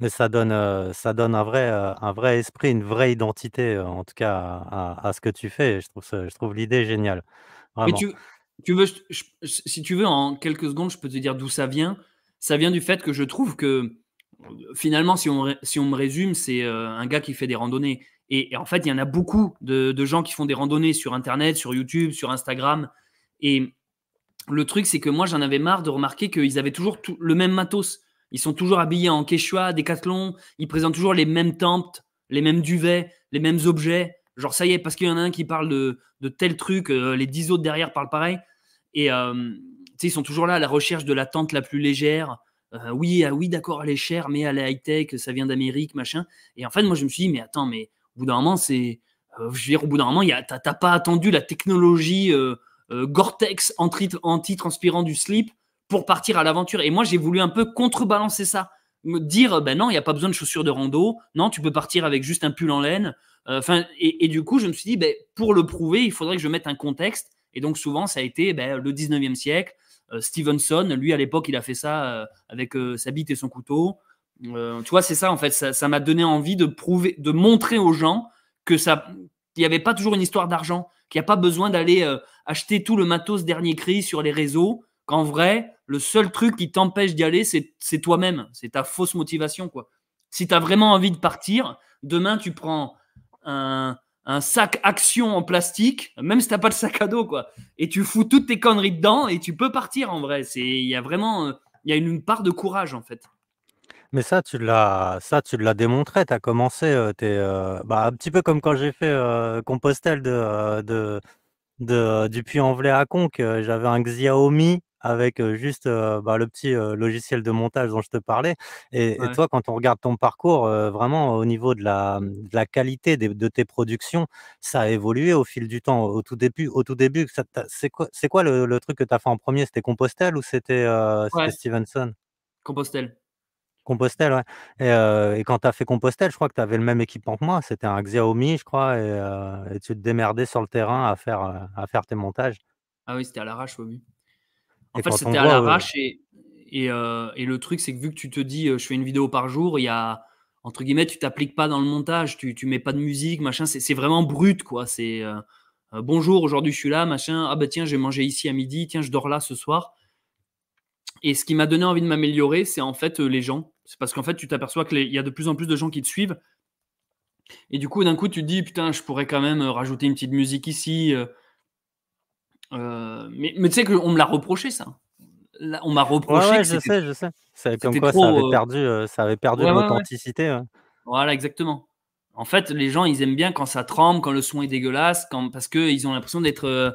Mais ça donne, ça donne un, vrai, un vrai esprit, une vraie identité, en tout cas, à, ce que tu fais. Je trouve, je trouve l'idée géniale. tu, veux, si tu veux, en quelques secondes, je peux te dire d'où ça vient. Ça vient du fait que je trouve que finalement, si on, me résume, c'est euh, un gars qui fait des randonnées. Et, en fait, il y en a beaucoup de, gens qui font des randonnées sur Internet, sur YouTube, sur Instagram. Et le truc, c'est que moi, j'en avais marre de remarquer qu'ils avaient toujours le même matos. Ils sont toujours habillés en Quechua, Décathlon. Ils présentent toujours les mêmes tentes, les mêmes duvets, les mêmes objets. Genre, ça y est, parce qu'il y en a un qui parle de, tel truc, euh, les dix autres derrière parlent pareil. Et euh, ils sont toujours là à la recherche de la tente la plus légère, oui, ah oui, d'accord, elle est chère, mais elle est high-tech, ça vient d'Amérique, machin. Et en fait, moi, je me suis dit, mais attends, mais au bout d'un moment, c'est. je veux dire, au bout d'un moment, t'as pas attendu la technologie Gore-Tex anti-transpirant du slip pour partir à l'aventure. Et moi, j'ai voulu un peu contrebalancer ça. Me dire, ben non, il n'y a pas besoin de chaussures de rando. Non, tu peux partir avec juste un pull en laine. Enfin, et, du coup, je me suis dit, «Ben, pour le prouver, il faudrait que je mette un contexte. Et donc, souvent, ça a été ben, le 19e siècle, euh, Stevenson, lui à l'époque, il a fait ça euh, avec euh, sa bite et son couteau. tu vois, c'est ça en fait. Ça m'a donné envie de prouver, de montrer aux gens que ça, qu'il n'y avait pas toujours une histoire d'argent, qu'il n'y a pas besoin d'aller acheter tout le matos dernier cri sur les réseaux. Qu'en vrai, le seul truc qui t'empêche d'y aller, c'est toi-même, c'est ta fausse motivation quoi. Si tu as vraiment envie de partir, demain tu prends un un sac action en plastique, même si t'as pas le sac à dos, quoi. Et tu fous toutes tes conneries dedans et tu peux partir en vrai. C'est, il y a vraiment, euh, il y a une, part de courage en fait. Mais ça, tu l'as, ça, tu l'as démontré. T'as commencé, euh, t'es, euh, bah, un petit peu comme quand j'ai fait Compostelle de, de, du Puy-en-Velay à Conques. J'avais un Xiaomi avec juste bah, le petit logiciel de montage dont je te parlais. Et, toi, quand on regarde ton parcours, vraiment au niveau de la, la qualité de, tes productions, ça a évolué au fil du temps. Au tout début, au tout début, c'est quoi, quoi le, truc que tu as fait en premier C'était Compostelle ou c'était Stevenson Compostelle. Compostelle, ouais. Et, quand tu as fait Compostelle, je crois que tu avais le même équipement que moi. C'était un Xiaomi, je crois, et, tu te démerdais sur le terrain à faire, à faire tes montages. Ah oui, c'était à l'arrache au oui. En fait, c'était à l'arrache euh, et, le truc, c'est que vu que tu te dis, euh, je fais une vidéo par jour, il y a, entre guillemets, tu t'appliques pas dans le montage, tu, tu mets pas de musique, machin, c'est vraiment brut, quoi. C'est euh, bonjour, aujourd'hui je suis là, machin, ah bah tiens, j'ai mangé ici à midi, tiens, je dors là ce soir. Et ce qui m'a donné envie de m'améliorer, c'est en fait les gens. C'est parce qu'en fait, tu t'aperçois qu'il y a de plus en plus de gens qui te suivent. Et du coup, d'un coup, tu te dis, putain, je pourrais quand même rajouter une petite musique ici. Euh, mais, tu sais qu'on me l'a reproché ça. on m'a reproché. Ouais, ouais, je je sais. comme quoi euh, euh, ça avait perdu, ça avait perdu l'authenticité. Voilà, exactement. En fait, les gens, ils aiment bien quand ça tremble, quand le son est dégueulasse, quand... parce qu'ils ont l'impression d'être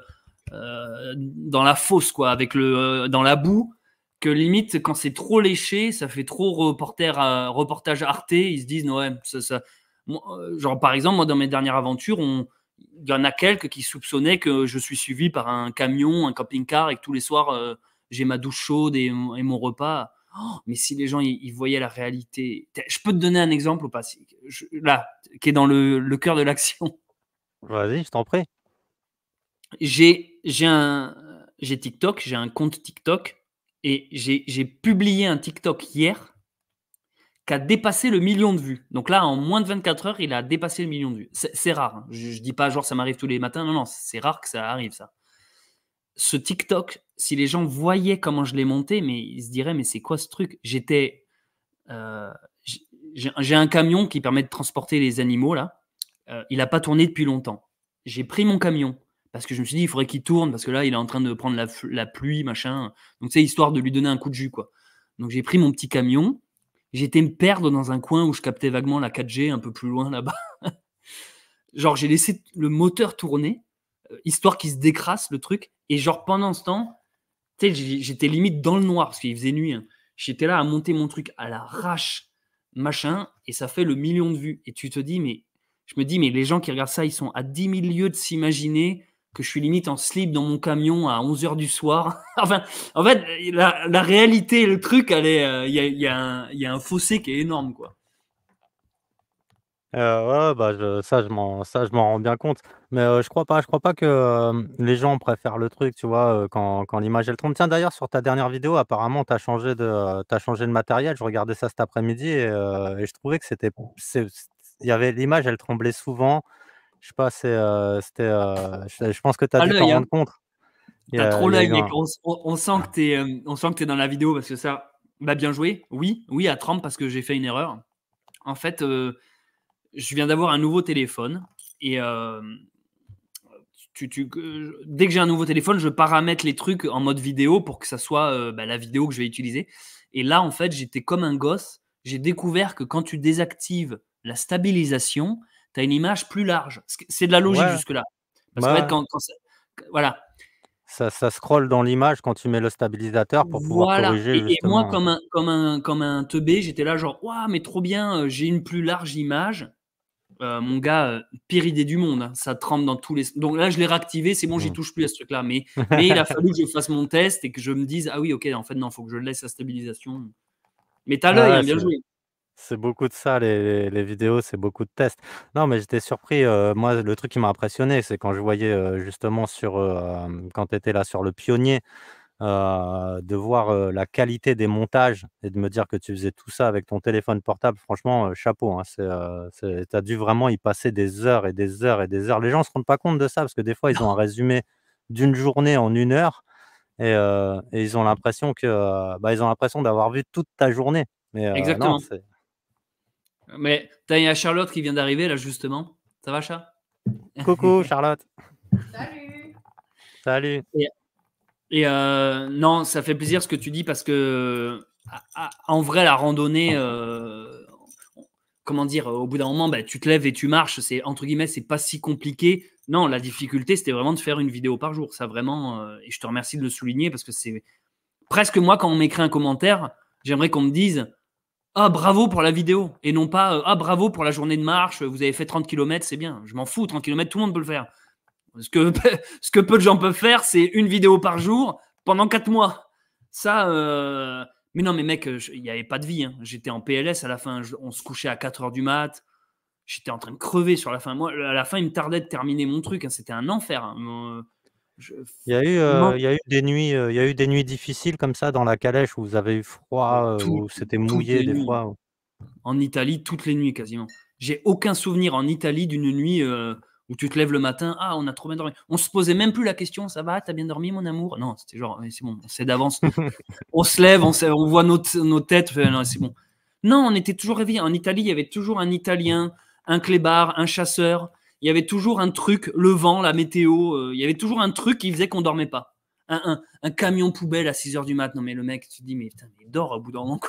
dans la fosse, quoi, avec le, dans la boue. Que limite, quand c'est trop léché, ça fait trop reporter, reportage arté. Ils se disent, ouais, ça, genre par exemple, moi dans mes dernières aventures, on, il y en a quelques qui soupçonnaient que je suis suivi par un camion, un camping-car et que tous les soirs euh, j'ai ma douche chaude et, mon repas. Oh, mais si les gens ils voyaient la réalité, je peux te donner un exemple ou pas Là, qui est dans le, cœur de l'action. Vas-y, je t'en prie. J'ai un j'ai TikTok, j'ai un compte TikTok et j'ai publié un TikTok hier qui a dépassé le million de vues. Donc là, en moins de 24 heures, il a dépassé le million de vues. C'est rare. Hein. Je, dis pas genre ça m'arrive tous les matins. Non, non, c'est rare que ça arrive ça. Ce TikTok, si les gens voyaient comment je l'ai monté, mais ils se diraient mais c'est quoi ce truc J'étais, euh, j'ai un camion qui permet de transporter les animaux là. Euh, il n'a pas tourné depuis longtemps. J'ai pris mon camion parce que je me suis dit il faudrait qu'il tourne parce que là il est en train de prendre la, la pluie machin. Donc c'est histoire de lui donner un coup de jus quoi. Donc j'ai pris mon petit camion J'étais me perdre dans un coin où je captais vaguement la 4G un peu plus loin là-bas. genre, j'ai laissé le moteur tourner, euh, histoire qu'il se décrasse le truc. Et genre, pendant ce temps, j'étais limite dans le noir parce qu'il faisait nuit. Hein. J'étais là à monter mon truc à l'arrache, machin, et ça fait le million de vues. Et tu te dis, mais je me dis, mais les gens qui regardent ça, ils sont à 10 000 lieues de s'imaginer que je suis limite en slip dans mon camion à 11h du soir. enfin, en fait, la, réalité, le truc, euh, il y, a, y, a un fossé qui est énorme. quoi. Euh, ouais, bah, ça, je m'en, ça, je m'en rends bien compte. Mais euh, je crois pas, je crois pas que les gens préfèrent le truc, tu vois, quand, quand l'image elle tremble. Tiens, d'ailleurs, sur ta dernière vidéo, apparemment, tu as changé de, as changé de matériel. Je regardais ça cet après-midi et, je trouvais que c'était, il y avait l'image, elle tremblait souvent. Je sais pas, euh, c'était, euh, je, pense que tu as dû t'en hein. rendre compte. trop l'œil, on, sent que tu es euh, on sent que dans la vidéo parce que ça, va bah, bien joué. Oui, oui à 30 parce que j'ai fait une erreur. En fait, je viens d'avoir un nouveau téléphone et dès que j'ai un nouveau téléphone, je paramètre les trucs en mode vidéo pour que ça soit bah, la vidéo que je vais utiliser. Et là, en fait, j'étais comme un gosse. J'ai découvert que quand tu désactives la stabilisation, tu as une image plus large. C'est de la logique jusque-là. Parce que, bah quand, ça, voilà. Ça, ça scrolle dans l'image quand tu mets le stabilisateur pour pouvoir corriger. Et, et moi, comme un, comme un, comme un teubé, j'étais là genre, waouh, mais trop bien, euh, j'ai une plus large image. Euh, mon gars, euh, pire idée du monde, hein. ça tremble dans tous les. Donc là, je l'ai réactivé, c'est bon, j'y mmh. touche plus à ce truc-là. Mais, il a fallu que je fasse mon test et que je me dise, ah oui, ok, en fait, non, il faut que je laisse la stabilisation. Mais t'as l'œil, hein, bien joué. C'est beaucoup de ça, les, les vidéos, c'est beaucoup de tests. Non, mais j'étais surpris. Euh, moi, le truc qui m'a impressionné, c'est quand je voyais euh, justement sur, euh, quand tu étais là sur le pionnier, de voir la qualité des montages et de me dire que tu faisais tout ça avec ton téléphone portable, franchement, chapeau. Hein, as dû vraiment y passer des heures et des heures et des heures. Les gens se rendent pas compte de ça parce que des fois, ils ont un résumé d'une journée en une heure et, ils ont l'impression que, bah, ils ont l'impression d'avoir vu toute ta journée. Mais Exactement. Mais il y a Charlotte qui vient d'arriver là justement. Ça va, chat Coucou Charlotte. Salut. Salut. Et, euh, non, ça fait plaisir ce que tu dis parce que euh, en vrai, la randonnée, euh, comment dire, au bout d'un moment, bah, tu te lèves et tu marches. C'est entre guillemets, c'est pas si compliqué. Non, la difficulté, c'était vraiment de faire une vidéo par jour. Ça vraiment, et je te remercie de le souligner parce que c'est presque moi quand on m'écrit un commentaire, j'aimerais qu'on me dise ah bravo pour la vidéo et non pas euh, ah bravo pour la journée de marche, vous avez fait 30 km, c'est bien. Je m'en fous, 30 km, tout le monde peut le faire. Ce que, ce que peu de gens peuvent faire, c'est une vidéo par jour pendant 4 mois. Ça, euh, mais non, mais mec, euh, il n'y avait pas de vie. Hein. J'étais en PLS à la fin, on se couchait à 4 heures du mat. J'étais en train de crever sur la fin. Moi, à la fin, il me tardait de terminer mon truc. Hein. C'était un enfer. Hein. Il, y a eu, des nuits, il y a eu des nuits difficiles comme ça dans la calèche où vous avez eu froid, où c'était mouillé des fois. En Italie, toutes les nuits quasiment. J'ai aucun souvenir en Italie d'une nuit où tu te lèves le matin, ah, on a trop bien dormi. On se posait même plus la question, ça va, t'as bien dormi, mon amour Non, c'était genre, c'est bon, c'est d'avance. on se lève, on, voit nos, nos têtes, c'est bon. Non, on était toujours réveillés. En Italie, il y avait toujours un Italien, un clébard, un chasseur il y avait toujours un truc, le vent, la météo, euh, il y avait toujours un truc qui faisait qu'on dormait pas. Un, camion poubelle à 6 heures du matin. Non, mais le mec, tu te dis, mais putain, il dort au bout d'un moment.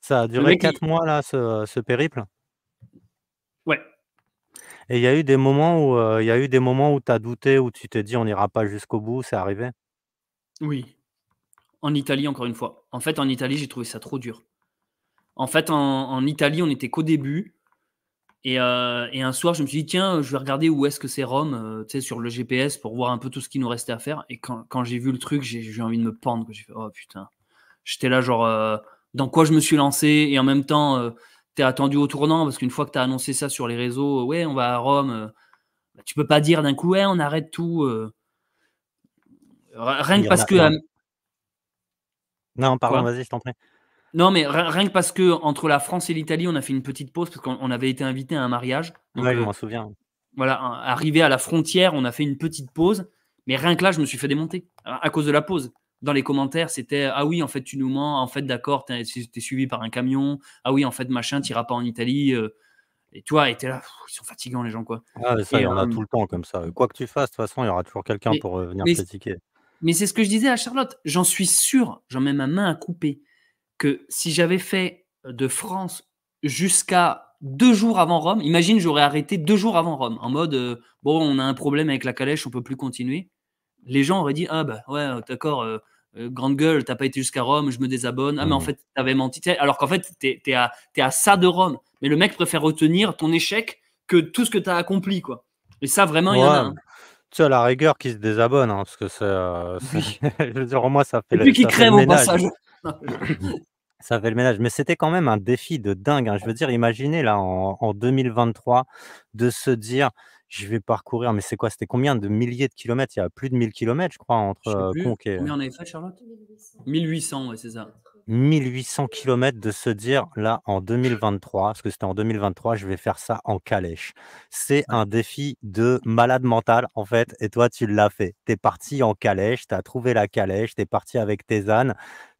Ça a duré 4 mois, là, ce, périple. Ouais. Et il y a eu des moments où euh, il y a eu des moments où tu as douté, où tu t'es dit, on n'ira pas jusqu'au bout, c'est arrivé Oui. En Italie, encore une fois. En fait, en Italie, j'ai trouvé ça trop dur. En fait, en, en Italie, on n'était qu'au début. Euh, et, un soir, je me suis dit, tiens, je vais regarder où est-ce que c'est Rome, euh, tu sais, sur le GPS pour voir un peu tout ce qui nous restait à faire. Et quand, j'ai vu le truc, j'ai eu envie de me pendre. Oh, J'étais là, genre, euh, dans quoi je me suis lancé. Et en même temps, t'es attendu au tournant parce qu'une fois que tu as annoncé ça sur les réseaux, ouais, on va à Rome, bah, tu peux pas dire d'un coup, ouais, on arrête tout. Rien que parce que. Non, pardon, vas-y, je t'en prie. Non, mais rien que parce que entre la France et l'Italie, on a fait une petite pause parce qu'on avait été invité à un mariage. Oui, je euh, m'en souviens. Voilà, arrivé à la frontière, on a fait une petite pause. Mais rien que là, je me suis fait démonter à cause de la pause. Dans les commentaires, c'était Ah oui, en fait, tu nous mens. En fait, d'accord, t'es suivi par un camion. Ah oui, en fait, machin, tira pas en Italie. Euh. Et toi, étais là, ils sont fatigants, les gens, quoi. Ah, ça, il y en a euh, tout le temps comme ça. Quoi que tu fasses, de toute façon, il y aura toujours quelqu'un pour venir mais Mais c'est ce que je disais à Charlotte. J'en suis sûr, j'en mets ma main à couper que si j'avais fait euh, de France jusqu'à deux jours avant Rome, imagine j'aurais arrêté deux jours avant Rome, en mode euh, bon, on a un problème avec la calèche, on peut plus continuer. Les gens auraient dit ah ben ouais, euh, d'accord, grande gueule, t'as pas été jusqu'à Rome, je me désabonne. Ah mais en mmh. fait, t'avais menti. Alors qu'en fait, t'es es à, à ça de Rome. Mais le mec préfère retenir ton échec que tout ce que t'as accompli quoi. Et ça vraiment, il y en a. tu as la rigueur qui se désabonne, hein, parce que c'est. je veux dire, moi, ça fait. Et puis qui crève au passage. Ça fait le ménage. Mais c'était quand même un défi de dingue. Hein. Je veux dire, imaginez là en, 2023 de se dire je vais parcourir, mais c'est quoi C'était combien de milliers de kilomètres Il y a plus de 1000 kilomètres, je crois, entre euh, et. 1800, c'est ça. 1800 kilomètres de se dire là en 2023, parce que c'était en 2023, je vais faire ça en calèche. C'est un défi de malade mental en fait. Et toi, tu l'as fait. Tu es parti en calèche, tu as trouvé la calèche, tu es parti avec tes ânes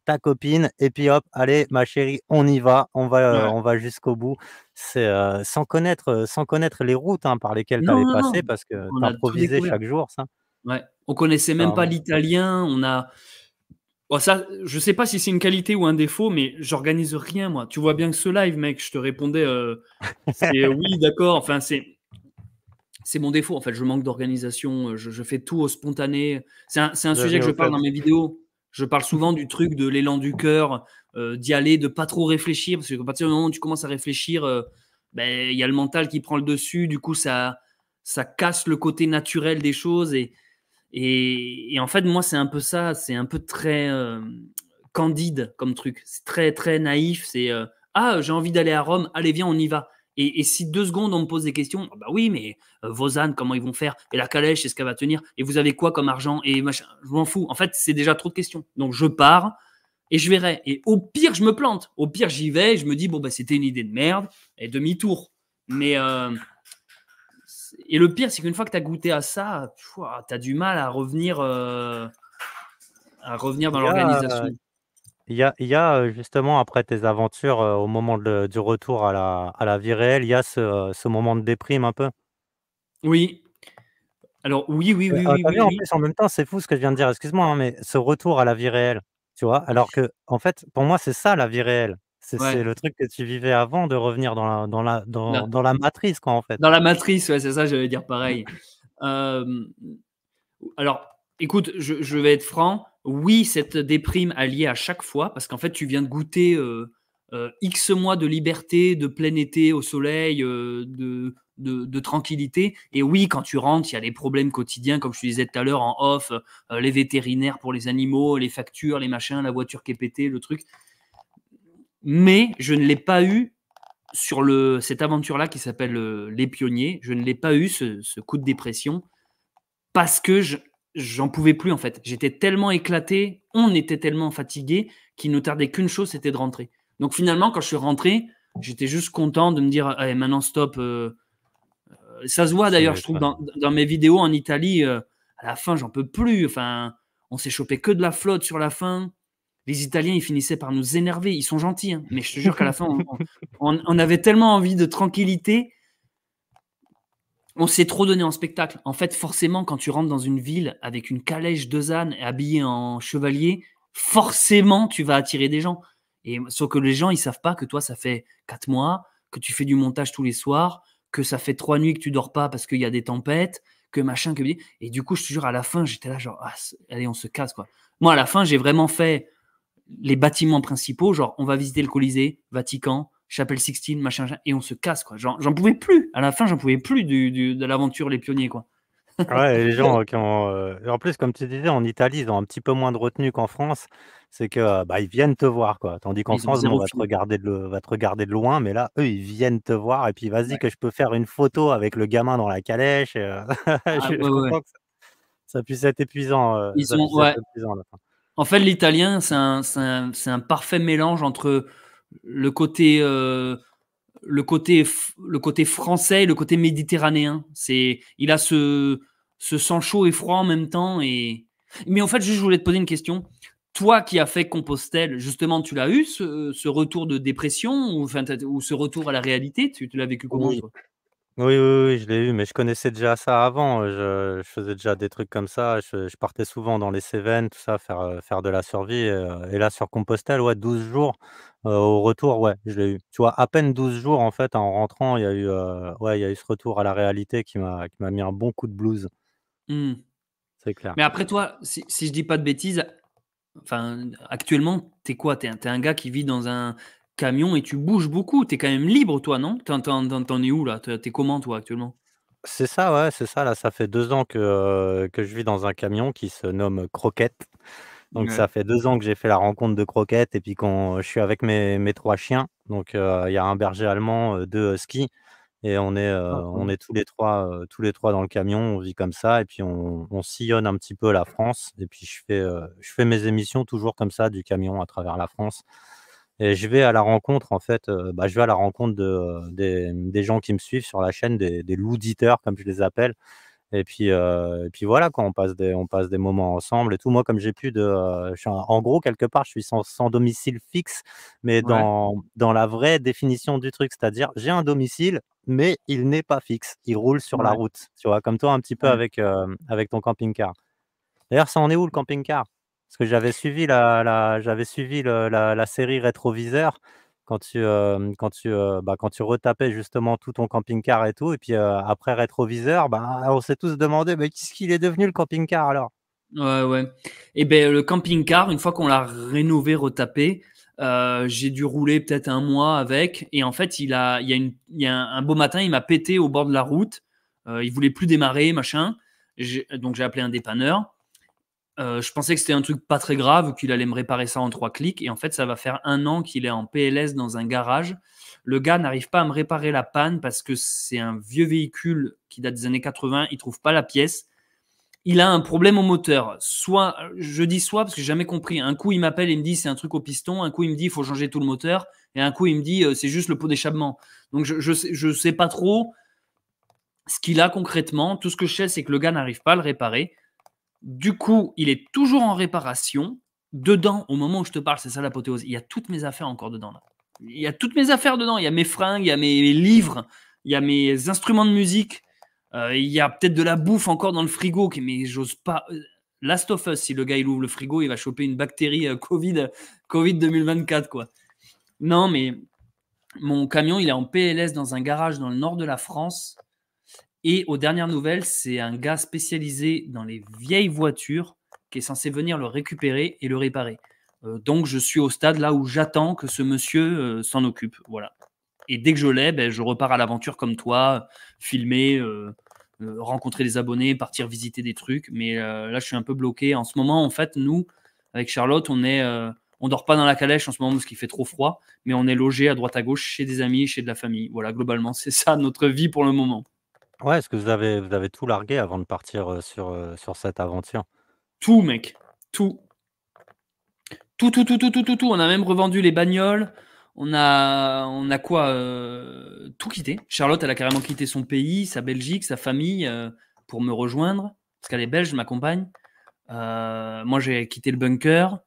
ta copine, et puis hop, allez, ma chérie, on y va, on va, euh, on va jusqu'au bout. C'est euh, sans connaître, euh, sans connaître les routes hein, par lesquelles tu avais passé, parce que improvisé chaque jour, ça. Ouais. On connaissait même pas l'italien. On a, ça, je sais pas si c'est une qualité ou un défaut, mais j'organise rien, moi. Tu vois bien que ce live, mec, je te répondais, c'est oui, d'accord. Enfin, c'est, c'est mon défaut. En fait, je manque d'organisation. Je, fais tout au spontané. C'est un, sujet que je parle dans mes vidéos je parle souvent du truc de l'élan du cœur, euh, d'y aller, de pas trop réfléchir, parce qu'à partir du moment où tu commences à réfléchir, euh, ben, il y a le mental qui prend le dessus, du coup ça, ça casse le côté naturel des choses. Et, et, en fait, moi, c'est un peu ça, c'est un peu très euh, candide comme truc, c'est très très naïf, c'est ah j'ai envie d'aller à Rome, allez viens, on y va. Et, si deux secondes on me pose des questions, ah bah oui, mais euh, vos ânes, comment ils vont faire Et la calèche, est-ce qu'elle va tenir Et vous avez quoi comme argent Et machin, je m'en fous. En fait, c'est déjà trop de questions. Donc je pars et je verrai. Et au pire, je me plante. Au pire, j'y vais et je me dis, bon, bah, c'était une idée de merde et demi-tour. Mais. Euh, et le pire, c'est qu'une fois que tu as goûté à ça, tu as du mal à revenir, euh, à revenir dans l'organisation. Il y a, y a justement, après tes aventures, au moment du retour à la, à la vie réelle, il y a ce, moment de déprime un peu. Oui. Alors oui, oui, bah, oui, ah, oui, en en même temps, c'est fou ce que je viens de dire, excuse-moi, hein, mais ce retour à la vie réelle, tu vois, alors que, en fait, pour moi, c'est ça la vie réelle. C'est le truc que tu vivais avant de revenir dans la, dans la, Dans, la matrice, quoi, en fait. dans la matrice, ouais, c'est ça, j'allais dire pareil. Mmh. alors, Écoute, je, vais être franc. Oui, cette déprime a lié à chaque fois, parce qu'en fait, tu viens de goûter euh, euh, X mois de liberté, de plein été au soleil, euh, de, tranquillité. Et oui, quand tu rentres, il y a des problèmes quotidiens, comme je te disais tout à l'heure en off, les vétérinaires pour les animaux, les factures, les machins, la voiture qui est pétée, le truc. Mais je ne l'ai pas eu sur cette aventure-là qui s'appelle Les Pionniers. Je ne l'ai pas eu, ce, ce coup de dépression, parce que je, j'en pouvais plus en fait. J'étais tellement éclaté, on était tellement fatigué qu'il ne tardait qu'une chose, c'était de rentrer. Donc finalement, quand je suis rentré, j'étais juste content de me dire eh, maintenant stop. Euh, euh, ça se voit d'ailleurs, je trouve, dans, mes vidéos en Italie, euh, à la fin, j'en peux plus. Enfin, on s'est chopé que de la flotte sur la fin. Les Italiens, ils finissaient par nous énerver. Ils sont gentils, hein. mais je te jure qu'à la fin, on, avait tellement envie de tranquillité on s'est trop donné en spectacle. En fait, forcément, quand tu rentres dans une ville avec une calèche de ânes et habillé en chevalier, forcément, tu vas attirer des gens. Et sauf que les gens, ils savent pas que toi, ça fait quatre mois, que tu fais du montage tous les soirs, que ça fait trois nuits que tu dors pas parce qu'il y a des tempêtes, que machin, que et du coup, je te jure, à la fin, j'étais là genre, ah, allez, on se casse quoi. Moi, à la fin, j'ai vraiment fait les bâtiments principaux, genre, on va visiter le Colisée, Vatican, Chapelle 16, machin, et on se casse, quoi. J'en pouvais plus. À la fin, j'en pouvais plus du, de l'aventure Les Pionniers, quoi. ouais, les gens qui ont. Euh, en plus, comme tu disais, en Italie, ils ont un petit peu moins de retenue qu'en France. C'est que euh, bah, ils viennent te voir, quoi. Tandis qu'en France, on va te, regarder de, va regarder de loin, mais là, eux, ils viennent te voir. Et puis, vas-y, que je peux faire une photo avec le gamin dans la calèche. Euh, ah, je, que ça, puisse être épuisant. ils ont, en fait, l'italien, c'est un, un parfait mélange entre le côté euh, le côté le côté français, le côté méditerranéen. C'est il a ce ce sang chaud et froid en même temps et mais en fait je voulais te poser une question. Toi qui as fait Compostelle, justement, tu l'as eu ce, retour de dépression ou, ou ce retour à la réalité Tu, l'as vécu comment oui. oui, oui, je l'ai eu, mais je connaissais déjà ça avant. Je, faisais déjà des trucs comme ça. Je, partais souvent dans les Cévennes, tout ça, faire, euh, faire de la survie. Euh, et là, sur Compostelle, ouais, 12 jours, au retour, ouais, je l'ai eu. Tu vois, à peine 12 jours, en fait, en rentrant, il y a eu, ouais, il y a eu ce retour à la réalité qui m'a, mis un bon coup de blues. Mmh. C'est clair. Mais après, toi, si, si, je dis pas de bêtises, enfin, actuellement, t'es quoi T'es es un gars qui vit dans un camion et tu bouges beaucoup. Tu es quand même libre, toi, non t'en, es où, là T'es comment, toi, actuellement c'est ça, ouais, c'est ça. Là, ça fait deux ans que, que je vis dans un camion qui se nomme Croquette. Donc ça fait deux ans que j'ai fait la rencontre de croquettes et puis quand je suis avec mes, trois chiens, donc il y a un berger allemand, deux skis et on est, ah, on est tous les trois tous les trois dans le camion, on vit comme ça et puis on, sillonne un petit peu la France et puis je fais mes émissions toujours comme ça du camion à travers la France. Et je vais à la rencontre, en fait, bah, je vais à la rencontre des, gens qui me suivent sur la chaîne, des, des comme je les appelle. Et puis, euh, puis voilà, quand on passe des, on passe des moments ensemble et tout. Moi, comme j'ai plus de, euh, en gros quelque part, je suis sans, domicile fixe, mais dans, la vraie définition du truc, c'est-à-dire j'ai un domicile, mais il n'est pas fixe, il roule sur la route. Tu vois, comme toi un petit peu avec euh, avec ton camping-car. D'ailleurs, ça en est où le mmh. camping-car Parce que j'avais suivi la, j'avais suivi la, série rétroviseur quand tu, quand, tu, bah, quand tu retapais justement tout ton camping-car et tout, et puis après rétroviseur, bah, on s'est tous demandé mais qu'est-ce qu'il est devenu le camping-car alors Ouais, ouais. Et eh bien le camping-car, une fois qu'on l'a rénové, retapé, j'ai dû rouler peut-être un mois avec. Et en fait, il a, il y a, une, un, beau matin, il m'a pété au bord de la route. il voulait plus démarrer, machin. Donc j'ai appelé un dépanneur. Euh, je pensais que c'était un truc pas très grave, qu'il allait me réparer ça en trois clics. Et en fait, ça va faire un an qu'il est en PLS dans un garage. Le gars n'arrive pas à me réparer la panne parce que c'est un vieux véhicule qui date des années 80. Il trouve pas la pièce. Il a un problème au moteur. Soit, je dis soit parce que j'ai jamais compris. Un coup, il m'appelle et me dit c'est un truc au piston. Un coup, il me dit il faut changer tout le moteur. Et un coup, il me dit euh, c'est juste le pot d'échappement. Donc, je, je, je sais pas trop ce qu'il a concrètement. Tout ce que je sais, c'est que le gars n'arrive pas à le réparer. Du coup, il est toujours en réparation. Dedans, au moment où je te parle, c'est ça l'apothéose. Il y a toutes mes affaires encore dedans. Il y a toutes mes affaires dedans. Il y a mes fringues, il y a mes, livres, il y a mes instruments de musique. Euh, il y a peut-être de la bouffe encore dans le frigo, mais j'ose pas. Euh, last of Us, si le gars il ouvre le frigo, il va choper une bactérie euh, COVID, 2024 quoi. Non, mais mon camion il est en PLS dans un garage dans le nord de la France. Et aux dernières nouvelles, c'est un gars spécialisé dans les vieilles voitures qui est censé venir le récupérer et le réparer. Euh, donc je suis au stade là où j'attends que ce monsieur euh, s'en occupe. Voilà. Et dès que je l'ai, ben, je repars à l'aventure comme toi, filmer, euh, rencontrer des abonnés, partir visiter des trucs. Mais là, je suis un peu bloqué. En ce moment, en fait, nous, avec Charlotte, on est, on dort pas dans la calèche en ce moment parce qu'il fait trop froid, mais on est logé à droite à gauche chez des amis, chez de la famille. Voilà, globalement, c'est ça notre vie pour le moment. Ouais, est-ce que vous avez, vous avez tout largué avant de partir sur, sur cette aventure? Tout, mec. Tout. Tout, tout, tout, tout, tout, tout, tout. On a même revendu les bagnoles. On a, on a quoi Tout quitté. Charlotte, elle a carrément quitté son pays, sa Belgique, sa famille pour me rejoindre. Parce qu'elle est belge, ma compagne. moi, j'ai quitté le bunker.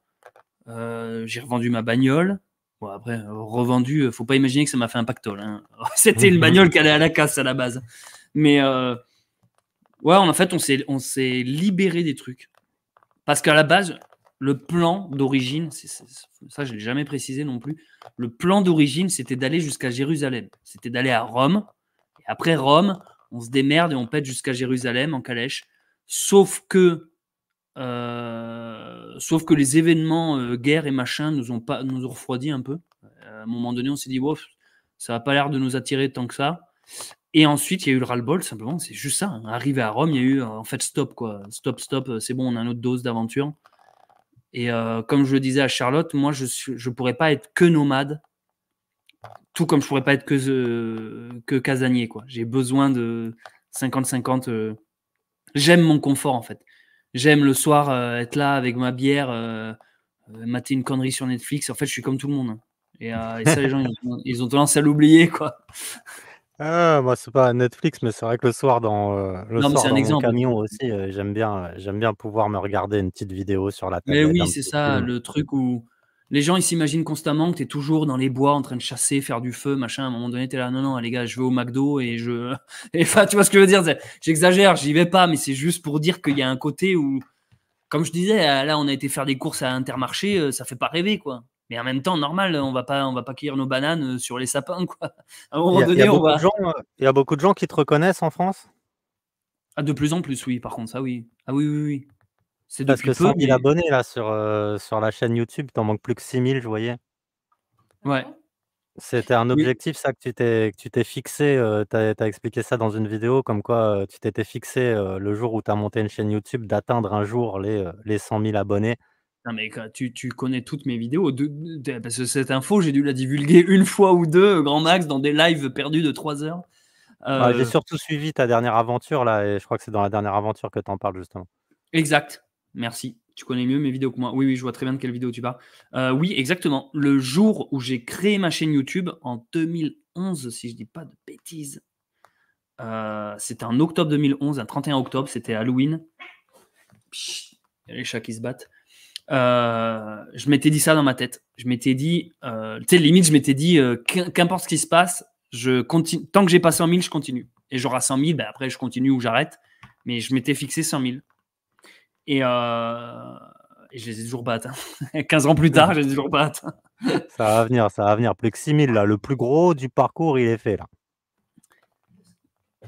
j'ai revendu ma bagnole. Bon, après, revendu, faut pas imaginer que ça m'a fait un pactole. Hein. C'était une bagnole qui allait à la casse à la base. Mais euh, ouais, en fait, on s'est, libéré des trucs. Parce qu'à la base, le plan d'origine, ça je ne l'ai jamais précisé non plus, le plan d'origine, c'était d'aller jusqu'à Jérusalem. C'était d'aller à Rome. après Rome, on se démerde et on pète jusqu'à Jérusalem en calèche. Sauf que, euh, sauf que les événements, euh, guerre et machin, nous ont, pas, nous refroidi un peu. À un moment donné, on s'est dit, wow, ça n'a pas l'air de nous attirer tant que ça. Et ensuite, il y a eu le ras-le-bol, simplement, c'est juste ça. Hein. Arrivé à Rome, il y a eu, euh, en fait, stop, quoi. Stop, stop, euh, c'est bon, on a une autre dose d'aventure. Et euh, comme je le disais à Charlotte, moi, je ne pourrais pas être que nomade, tout comme je pourrais pas être que, que casanier, quoi. J'ai besoin de 50-50. J'aime mon confort, en fait. J'aime le soir être là avec ma bière, mater une connerie sur Netflix. En fait, je suis comme tout le monde. Hein. Et, ça, les gens, ils ont, ils ont tendance à l'oublier, quoi. Ah, moi, c'est pas Netflix, mais c'est vrai que le soir dans euh, le camion aussi, euh, j'aime bien, euh, j'aime bien pouvoir me regarder une petite vidéo sur la tablette. Mais oui, c'est ça, le truc où les gens ils s'imaginent constamment que tu es toujours dans les bois en train de chasser, faire du feu, machin. À un moment donné, tu es là, non, non, les gars, je vais au McDo et je. enfin, tu vois ce que je veux dire J'exagère, j'y vais pas, mais c'est juste pour dire qu'il y a un côté où, comme je disais, là, on a été faire des courses à Intermarché, ça fait pas rêver, quoi mais en même temps, normal, on va pas, on va pas cueillir nos bananes euh, sur les sapins, quoi. il y a, donné, il y a beaucoup de gens qui te reconnaissent en France. Ah, de plus en plus, oui. Par contre, ça, oui. Ah oui, oui, oui. C'est parce que 100 000 abonnés là sur euh, sur la chaîne YouTube, t'en manques plus que 6 000, je voyais. Ouais. C'était un objectif, ça, que tu t'es, que tu t'es fixé. Euh, tu as, expliqué ça dans une vidéo, comme quoi tu t'étais fixé le jour où tu as monté une chaîne YouTube d'atteindre un jour les, les 100 000 abonnés. Non, mais tu, connais toutes mes vidéos. De, parce que cette info, j'ai dû la divulguer une fois ou deux, euh, grand max, dans des lives perdus de 3 heures. j'ai euh, surtout suivi ta dernière aventure, là, et je crois que c'est dans la dernière aventure que tu en parles, justement. Exact. Merci. Tu connais mieux mes vidéos que moi. Oui, oui, je vois très bien de quelle vidéo tu parles. Euh, oui, exactement. Le jour où j'ai créé ma chaîne YouTube, en 2011, si je dis pas de bêtises, c'était en octobre 2011, un 31 octobre, c'était Halloween. les chats qui se battent. Euh, je m'étais dit ça dans ma tête. Je m'étais dit, euh, tu sais, limite, je m'étais dit, euh, qu'importe ce qui se passe, je continue, tant que j'ai pas 100 000, je continue. Et j'aurai 100 000, ben après, je continue ou j'arrête. Mais je m'étais fixé 100 000. Et, je les ai toujours pas atteints. 15 ans plus tard, je les ai toujours pas atteints. ça va venir, ça va venir. Plus que 6 000, là. Le plus gros du parcours, il est fait, là.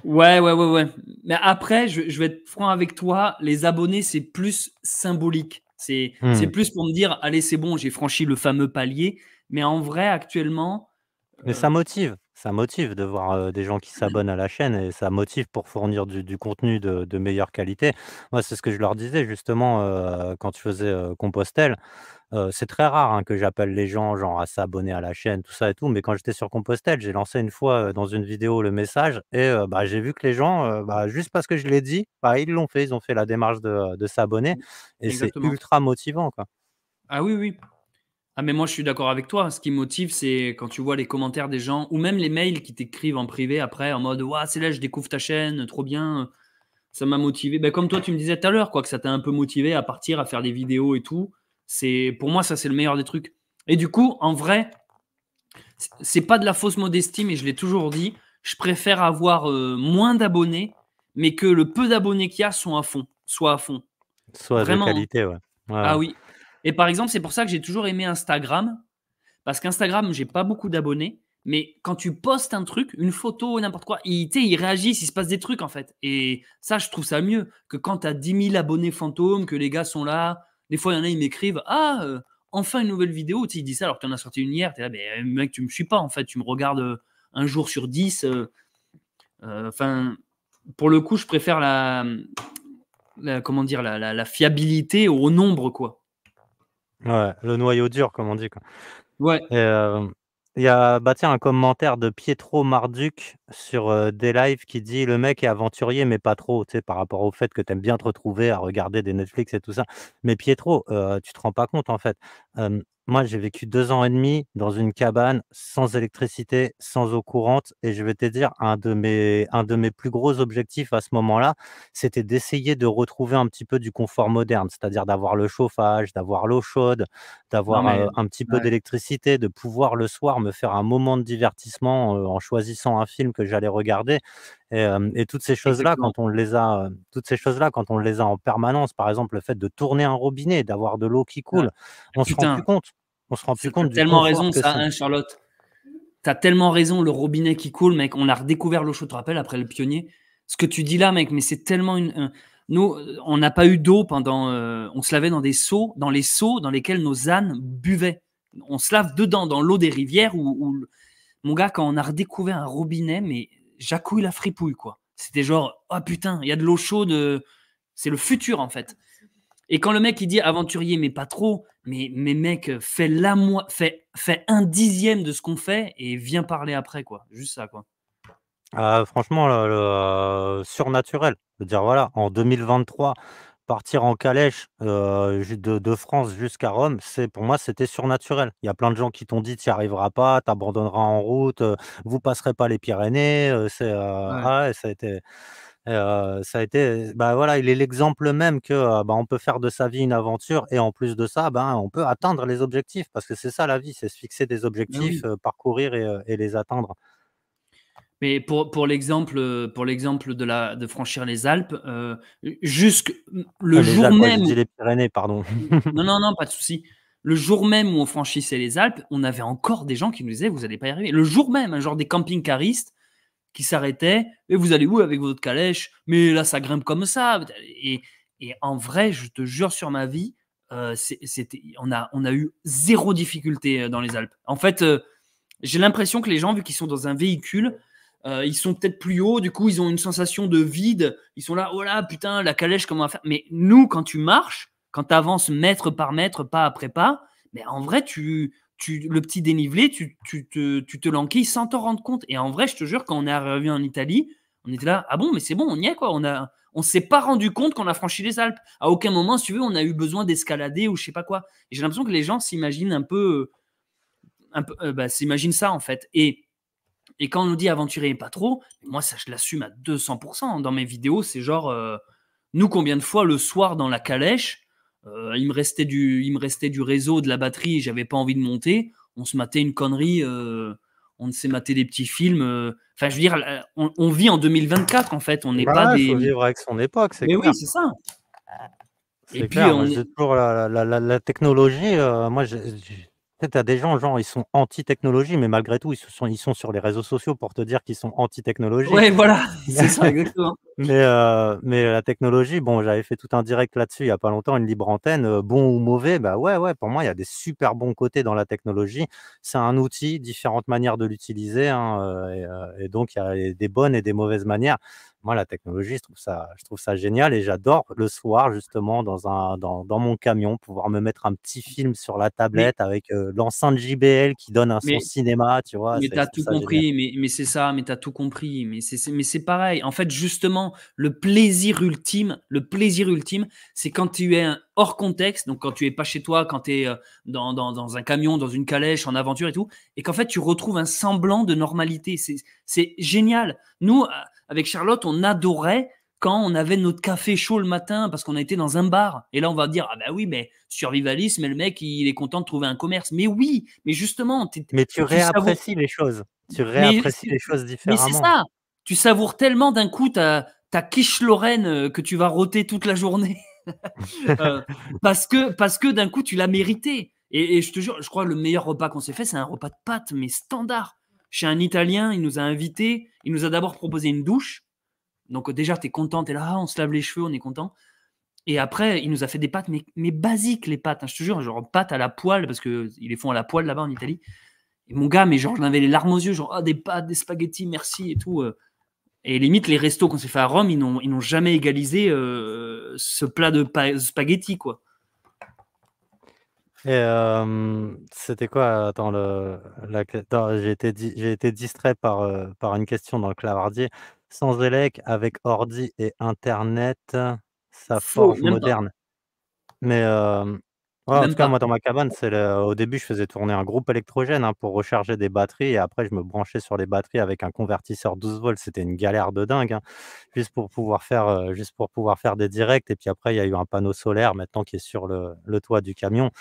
Ouais, ouais, ouais, ouais. Mais après, je vais être franc avec toi. Les abonnés, c'est plus symbolique. Hmm. C'est plus pour me dire, allez, c'est bon, j'ai franchi le fameux palier. Mais en vrai, actuellement. Mais euh, ça motive. Ça motive de voir des gens qui mmh s'abonnent à la chaîne et ça motive pour fournir du, contenu de, meilleure qualité. Moi, c'est ce que je leur disais justement quand je faisais Compostel. Compostelle. c'est très rare hein, que j'appelle les gens genre à s'abonner à la chaîne, tout ça et tout. Mais quand j'étais sur Compostelle, j'ai lancé une fois dans une vidéo le message et bah, j'ai vu que les gens, bah, juste parce que je l'ai dit, bah, ils l'ont fait. Ils ont fait la démarche de, s'abonner et c'est ultra motivant. Quoi. Ah oui, oui. Ah mais moi je suis d'accord avec toi. Ce qui me motive c'est quand tu vois les commentaires des gens ou même les mails qui t'écrivent en privé après en mode waouh c'est là je découvre ta chaîne trop bien. Ça m'a motivé. Ben, comme toi tu me disais tout à l'heure quoi que ça t'a un peu motivé à partir à faire des vidéos et tout. C'est pour moi ça c'est le meilleur des trucs. Et du coup en vrai c'est pas de la fausse modestie mais je l'ai toujours dit. Je préfère avoir euh, moins d'abonnés mais que le peu d'abonnés qu'il y a sont à fond, soit à fond. Soit de qualité ouais. Ah oui, et par exemple, c'est pour ça que j'ai toujours aimé Instagram, parce qu'Instagram, j'ai pas beaucoup d'abonnés, mais quand tu postes un truc, une photo, n'importe quoi, ils, réagissent, il se passe des trucs en fait. Et ça, je trouve ça mieux que quand tu as 10 000 abonnés fantômes, que les gars sont là. Des fois, il y en a, ils m'écrivent Ah, euh, enfin une nouvelle vidéo. Tu dis ça alors que tu en as sorti une hier. Tu es là, mais euh, mec, tu me suis pas en fait. Tu me regardes euh, un jour sur dix. pour le coup, je préfère comment dire, la fiabilité au nombre quoi. Ouais, le noyau dur, comme on dit. Quoi. Ouais. Euh, il y a bah, tiens, un commentaire de Pietro Marduc sur euh, des lives qui dit le mec est aventurier mais pas trop, tu sais, par rapport au fait que tu aimes bien te retrouver à regarder des Netflix et tout ça. Mais Pietro, euh, tu te rends pas compte en fait moi, j'ai vécu deux ans et demi dans une cabane sans électricité, sans eau courante. Et je vais te dire, un de mes, un de mes plus gros objectifs à ce moment-là, c'était d'essayer de retrouver un petit peu du confort moderne, c'est-à-dire d'avoir le chauffage, d'avoir l'eau chaude, d'avoir euh, un petit peu d'électricité, de pouvoir le soir me faire un moment de divertissement euh, en choisissant un film que j'allais regarder. Et, toutes ces choses-là, quand on les a, toutes ces choses-là, quand on les a en permanence, par exemple, le fait de tourner un robinet, d'avoir de l'eau qui ah, coule, on se rend plus compte. On se rend compte. Hein, as tellement raison, ça, Charlotte. T'as tellement raison, le robinet qui coule, mec. On a redécouvert l'eau chaude, tu te rappelles, après le pionnier. Ce que tu dis là, mec, mais c'est tellement une. Nous, on n'a pas eu d'eau pendant. on se lavait dans des seaux, dans les seaux dans lesquels nos ânes buvaient. On se lave dedans, dans l'eau des rivières. mon gars, quand on a redécouvert un robinet, mais jacouille la fripouille, quoi. C'était genre, ah oh, putain, il y a de l'eau chaude, euh, c'est le futur en fait. Et quand le mec il dit aventurier, mais pas trop, mais, mais mec, fais, la moi, fais, un dixième de ce qu'on fait et viens parler après, quoi. Juste ça, quoi. Ah, franchement, le, euh, surnaturel. Je veux dire, voilà, en 2023, partir en calèche de, France jusqu'à Rome, c'est pour moi c'était surnaturel. Il y a plein de gens qui t'ont dit tu n'y arriveras pas, tu abandonneras en route, vous vous passerez pas les Pyrénées. c'est ah ça a ça a été, bah voilà, il est l'exemple même que bah, on peut faire de sa vie une aventure et en plus de ça, ben, on peut atteindre les objectifs parce que c'est ça la vie, c'est se fixer des bah objectifs, parcourir et les atteindre. Mais pour, pour l'exemple, pour l'exemple de la de franchir les Alpes, euh, jusque le ah, jour même. les Pyrénées, pardon. non, non, non, pas de souci. Le jour même où on franchissait les Alpes, on avait encore des gens qui nous disaient vous n'allez pas y arriver. Le jour même, un hein, genre des camping-caristes qui s'arrêtaient et vous allez où avec votre calèche Mais là, ça grimpe comme ça. Et, et en vrai, je te jure sur ma vie, euh, c'était, on a, on a eu zéro difficulté euh, dans les Alpes. En fait, euh, j'ai l'impression que les gens, vu qu'ils sont dans un véhicule, euh, ils sont peut-être plus hauts, du coup, ils ont une sensation de vide. Ils sont là, oh là, putain, la calèche, comment faire Mais nous, quand tu marches, quand tu avances mètre par mètre, pas après pas, mais en vrai, tu, tu, le petit dénivelé, tu, tu, te, tu te l'enquilles sans t'en rendre compte. Et en vrai, je te jure, quand on est arrivé en Italie, on était là, ah bon, mais c'est bon, on y est, quoi. On a, on s'est pas rendu compte qu'on a franchi les Alpes. À aucun moment, si tu veux, on a eu besoin d'escalader ou je sais pas quoi. Et j'ai l'impression que les gens s'imaginent un peu, un peu euh, bah, s'imaginent ça, en fait. Et et quand on nous dit aventurer pas trop, moi, ça, je l'assume à 200%. Dans mes vidéos, c'est genre, euh, nous, combien de fois le soir dans la calèche, euh, il, me restait du, il me restait du réseau, de la batterie, j'avais pas envie de monter, on se matait une connerie, euh, on s'est maté des petits films. Enfin, je veux dire, on, vit en 2024, en fait. On n'est bah pas des… des. faut vivre avec son époque, c'est Mais oui, c'est ça. Et puis, on... toujours la, la, la, la technologie. moi, j'ai tu as des gens, genre, ils sont anti-technologie, mais malgré tout, ils sont, ils sont sur les réseaux sociaux pour te dire qu'ils sont anti-technologie. Oui, voilà, mais, euh, mais la technologie, bon, j'avais fait tout un direct là-dessus il n'y a pas longtemps, une libre antenne, euh, bon ou mauvais, bah ouais, ouais, pour moi, il y a des super bons côtés dans la technologie. C'est un outil, différentes manières de l'utiliser, hein, euh, et, donc il y a des bonnes et des mauvaises manières moi, la technologie, je trouve ça, je trouve ça génial et j'adore le soir, justement, dans, un, dans, mon camion, pouvoir me mettre un petit mmh. film sur la tablette avec l'enceinte JBL qui donne un son cinéma, tu vois. Mais t'as tout, compris, mais, mais c'est ça, mais t'as tout compris, mais c'est pareil. En fait, justement, le plaisir ultime, le plaisir ultime, c'est quand tu es hors contexte, donc quand tu es pas chez toi, quand tu es dans, dans, un camion, dans une calèche, en aventure et tout, et qu'en fait, tu retrouves un semblant de normalité. C'est génial. Nous, avec Charlotte, on adorait quand on avait notre café chaud le matin parce qu'on était dans un bar. Et là, on va dire Ah, ben oui, mais survivalisme, le mec, il est content de trouver un commerce. Mais oui, mais justement. Mais tu, réapprécies les choses. Tu réapprécies les choses différemment. Mais c'est ça. Tu savoures tellement d'un coup ta, ta quiche Lorraine euh, que tu vas rôter toute la journée. Euh, parce que, parce que d'un coup, tu l'as mérité. Et, et, je te jure, je crois que le meilleur repas qu'on s'est fait, c'est un repas de pâtes, mais standard chez un Italien, il nous a invités, il nous a d'abord proposé une douche. Donc euh, déjà, tu es content, tu là, ah, on se lave les cheveux, on est content. Et après, il nous a fait des pâtes, mais, basiques les pâtes, hein, je te jure, genre pâtes à la poêle, parce qu'ils les font à la poêle là-bas en Italie. Et mon gars, mais genre, j'en avais les larmes aux yeux, genre, ah, des pâtes, des spaghettis, merci et tout. Euh. Et limite, les restos qu'on s'est fait à Rome, ils n'ont jamais égalisé euh, ce plat de spaghettis, quoi. Et c'était quoi attends, le, j'ai été, distrait par, une question dans le clavardier. Sans élec, avec ordi et internet, ça moderne. Mais en tout cas, moi, dans ma cabane, c'est au début, je faisais tourner un groupe électrogène hein, pour recharger des batteries et après, je me branchais sur les batteries avec un convertisseur 12 volts. C'était une galère de dingue, hein. juste, pour pouvoir faire, juste pour pouvoir faire des directs. Et puis après, il y a eu un panneau solaire maintenant qui est sur le toit du camion.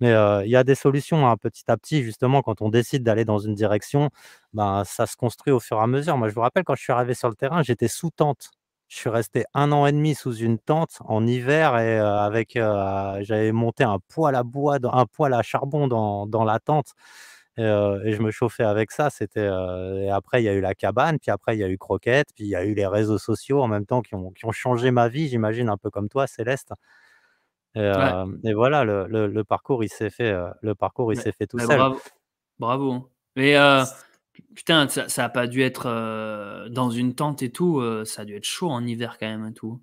Mais il y a des solutions hein, petit à petit, justement, quand on décide d'aller dans une direction, ben, ça se construit au fur et à mesure. Moi, je vous rappelle, quand je suis arrivé sur le terrain, j'étais sous tente je suis resté un an et demi sous une tente en hiver et avec j'avais monté un poêle à bois, un poêle à charbon dans, dans la tente et, et, je me chauffais avec ça. C'était et après il y a eu la cabane, puis après il y a eu Croquette, puis il y a eu les réseaux sociaux en même temps qui ont, qui ont changé ma vie, j'imagine un peu comme toi Céleste. Euh, et, voilà, le, le, parcours, il s'est fait, euh, le parcours, il s'est fait tout seul. Bravo. Hein. Mais euh, putain, ça, ça a pas dû être dans une tente et tout. ça a dû être chaud en hiver quand même tout.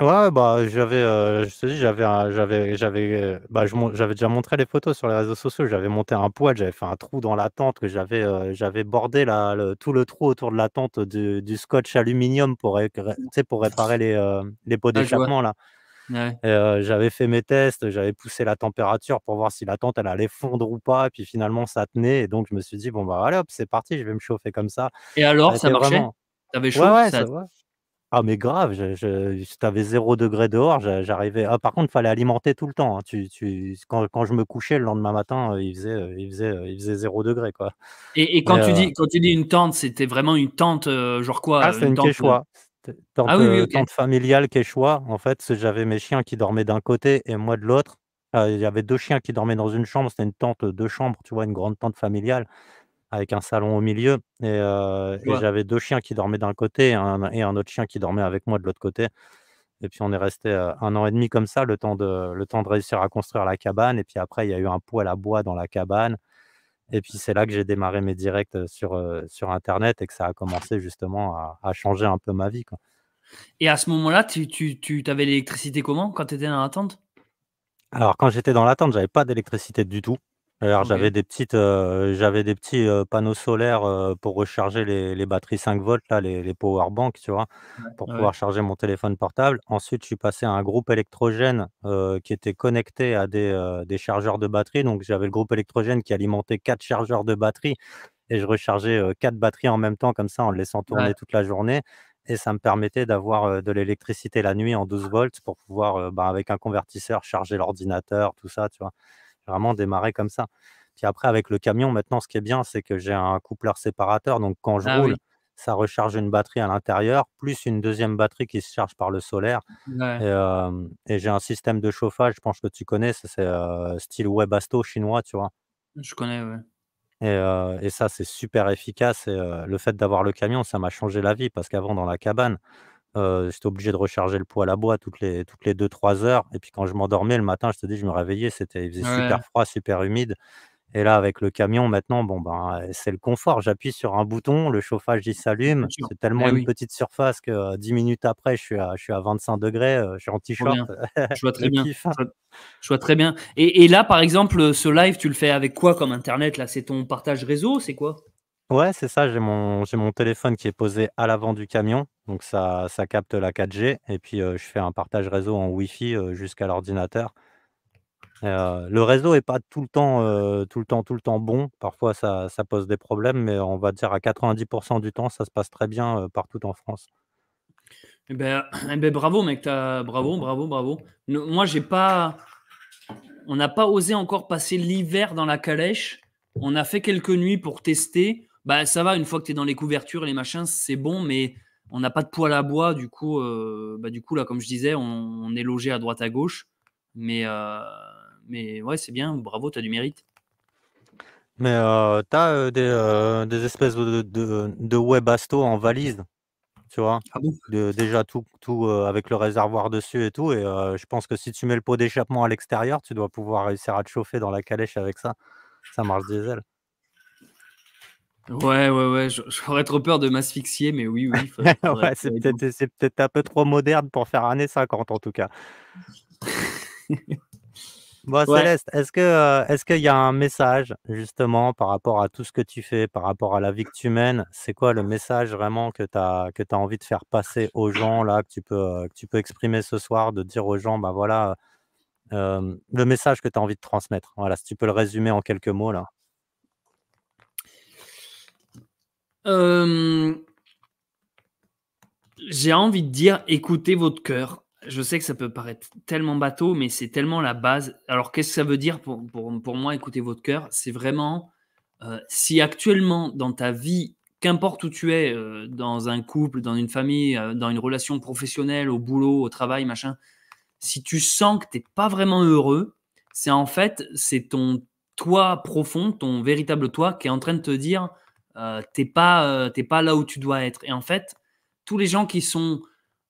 Ouais, bah j'avais, je te dis, j'avais, j'avais, j'avais, bah, j'avais déjà montré les photos sur les réseaux sociaux. J'avais monté un poêle j'avais fait un trou dans la tente que j'avais, j'avais bordé la, tout le trou autour de la tente du, scotch aluminium pour, pour réparer les, les pots ah, d'échappement là j'avais fait mes tests, j'avais poussé la température pour voir si la tente elle allait fondre ou pas, et puis finalement ça tenait, et donc je me suis dit bon bah allez hop c'est parti, je vais me chauffer comme ça. Et alors ça, marchait vraiment... T'avais chaud ouais, ça... Ah mais grave, je, je, t'avais 0 degré dehors, j'arrivais. Ah, par contre, il fallait alimenter tout le temps. Hein. Tu, tu, quand, quand, je me couchais le lendemain matin, il faisait, il faisait, il faisait 0 degré quoi. Et, quand tu dis quand tu dis une tente, c'était vraiment une tente genre quoi ah, une, une, tente, ah tente familiale quechua, en fait, j'avais mes chiens qui dormaient d'un côté et moi de l'autre. Ah, il y avait deux chiens qui dormaient dans une chambre, c'était une tente de chambres, tu vois, une grande tente familiale avec un salon au milieu. Et, euh, j'avais deux chiens qui dormaient d'un côté et un, autre chien qui dormait avec moi de l'autre côté. Et puis on est resté euh, un an et demi comme ça, le temps, de, le temps de réussir à construire la cabane. Et puis après, il y a eu un poêle à bois dans la cabane. Et puis c'est là que j'ai démarré mes directs sur, sur Internet et que ça a commencé justement à, changer un peu ma vie. Et à ce moment-là, tu, tu, avais l'électricité comment quand tu étais dans l'attente Alors quand j'étais dans l'attente, j'avais pas d'électricité du tout j'avais des petites, euh, j'avais des petits euh, panneaux solaires euh, pour recharger les, batteries 5 volts, les, power banks, tu vois, pour pouvoir charger mon téléphone portable. Ensuite, je suis passé à un groupe électrogène qui était connecté à des, chargeurs de batterie. Donc, j'avais le groupe électrogène qui alimentait quatre chargeurs de batterie et je rechargeais 4 quatre batteries en même temps, comme ça, en le laissant tourner toute la journée. Et ça me permettait d'avoir de l'électricité la nuit en 12 volts pour pouvoir, bah, avec un convertisseur, charger l'ordinateur, tout ça, tu vois vraiment démarrer comme ça. Puis après, avec le camion, maintenant, ce qui est bien, c'est que j'ai un coupleur séparateur. Donc, quand je ah roule, ça recharge une batterie à l'intérieur, plus une deuxième batterie qui se charge par le solaire. Et, j'ai un système de chauffage, je pense que tu connais, c'est style style Webasto chinois, tu vois. Je connais, oui. Et, et ça, c'est super efficace. Et le fait d'avoir le camion, ça m'a changé la vie parce qu'avant, dans la cabane, j'étais obligé de recharger le poids à bois toutes les, toutes les 2-3 heures. Et puis quand je m'endormais le matin, je te dis, je me réveillais, c'était, il faisait super froid, super humide. Et là, avec le camion, maintenant, bon, ben, c'est le confort. J'appuie sur un bouton, le chauffage il s'allume. C'est tellement eh une petite surface que 10 minutes après, je suis à, je suis à 25 degrés, je suis en t-shirt. Je vois très bien. Hein. Je vois très bien. Et, et, là, par exemple, ce live, tu le fais avec quoi comme Internet Là, c'est ton partage réseau C'est quoi Ouais, c'est ça. J'ai mon, téléphone qui est posé à l'avant du camion. Donc, ça, capte la 4G. Et puis, je fais un partage réseau en Wi-Fi jusqu'à l'ordinateur. Euh, le réseau n'est pas tout le temps, tout le temps, tout le temps bon. Parfois, ça, pose des problèmes, mais on va dire à 90% du temps, ça se passe très bien partout en France. Eh ben, eh ben bravo, mec. Bravo, bravo, bravo. moi, j'ai pas. On n'a pas osé encore passer l'hiver dans la calèche. On a fait quelques nuits pour tester bah ça va, une fois que tu es dans les couvertures, les machins, c'est bon, mais on n'a pas de poêle à bois, du coup, euh, bah, du coup là, comme je disais, on, est logé à droite à gauche. Mais, euh, mais ouais, c'est bien, bravo, tu as du mérite. Mais euh, tu as des, espèces de, de, web en valise, tu vois. Ah déjà tout, tout avec le réservoir dessus et tout. Et je pense que si tu mets le pot d'échappement à l'extérieur, tu dois pouvoir réussir à te chauffer dans la calèche avec ça. Ça marche diesel. Ouais, ouais, ouais, j'aurais trop peur de m'asphyxier, mais oui, oui. c'est peut-être un peu trop moderne pour faire année 50 en tout cas. bon, Céleste, est-ce que euh, est-ce qu'il y a un message justement par rapport à tout ce que tu fais, par rapport à la vie que tu mènes C'est quoi le message vraiment que tu as, as envie de faire passer aux gens là, que tu peux, euh, tu peux exprimer ce soir, de dire aux gens, ben voilà, euh, le message que tu as envie de transmettre Voilà, si tu peux le résumer en quelques mots là. Euh, j'ai envie de dire, écoutez votre cœur. Je sais que ça peut paraître tellement bateau, mais c'est tellement la base. Alors, qu'est-ce que ça veut dire pour, pour, moi, écouter votre cœur C'est vraiment euh, si actuellement dans ta vie, qu'importe où tu es, euh, dans un couple, dans une famille, dans une relation professionnelle, au boulot, au travail, machin, si tu sens que tu n'es pas vraiment heureux, c'est en fait, c'est ton toi profond, ton véritable toi qui est en train de te dire tu euh, t'es pas, euh, t'es pas là où tu dois être. Et en fait, tous les gens qui sont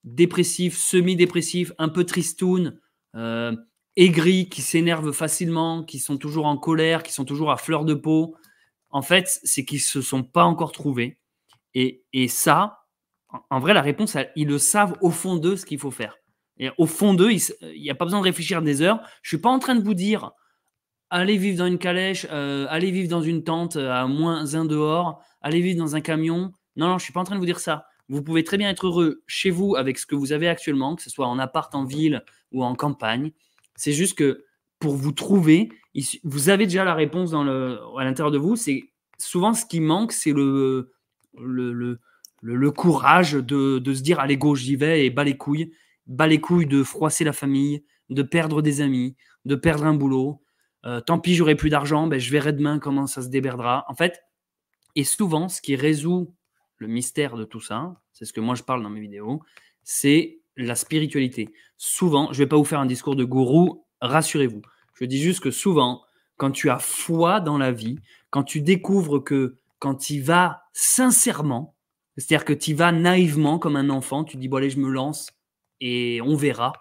dépressifs, semi-dépressifs, un peu tristounes, euh, aigris, qui s'énervent facilement, qui sont toujours en colère, qui sont toujours à fleur de peau, en fait, c'est qu'ils se sont pas encore trouvés. Et, et ça, en vrai, la réponse, ils le savent au fond d'eux ce qu'il faut faire. Et au fond d'eux, il n'y a pas besoin de réfléchir des heures. Je suis pas en train de vous dire allez vivre dans une calèche, euh, allez vivre dans une tente euh, à moins un dehors, allez vivre dans un camion. Non, non, je suis pas en train de vous dire ça. Vous pouvez très bien être heureux chez vous avec ce que vous avez actuellement, que ce soit en appart, en ville ou en campagne. C'est juste que pour vous trouver, vous avez déjà la réponse à l'intérieur de vous. C'est souvent ce qui manque, c'est le, courage de, se dire allez go, j'y vais et bas les couilles, bas les couilles de froisser la famille, de perdre des amis, de perdre un boulot, euh, tant pis, j'aurai plus d'argent, ben, je verrai demain comment ça se déberdera. En fait, et souvent, ce qui résout le mystère de tout ça, c'est ce que moi je parle dans mes vidéos, c'est la spiritualité. Souvent, je vais pas vous faire un discours de gourou, rassurez-vous. Je dis juste que souvent, quand tu as foi dans la vie, quand tu découvres que quand tu vas sincèrement, c'est-à-dire que tu vas naïvement comme un enfant, tu dis bon allez, je me lance et on verra.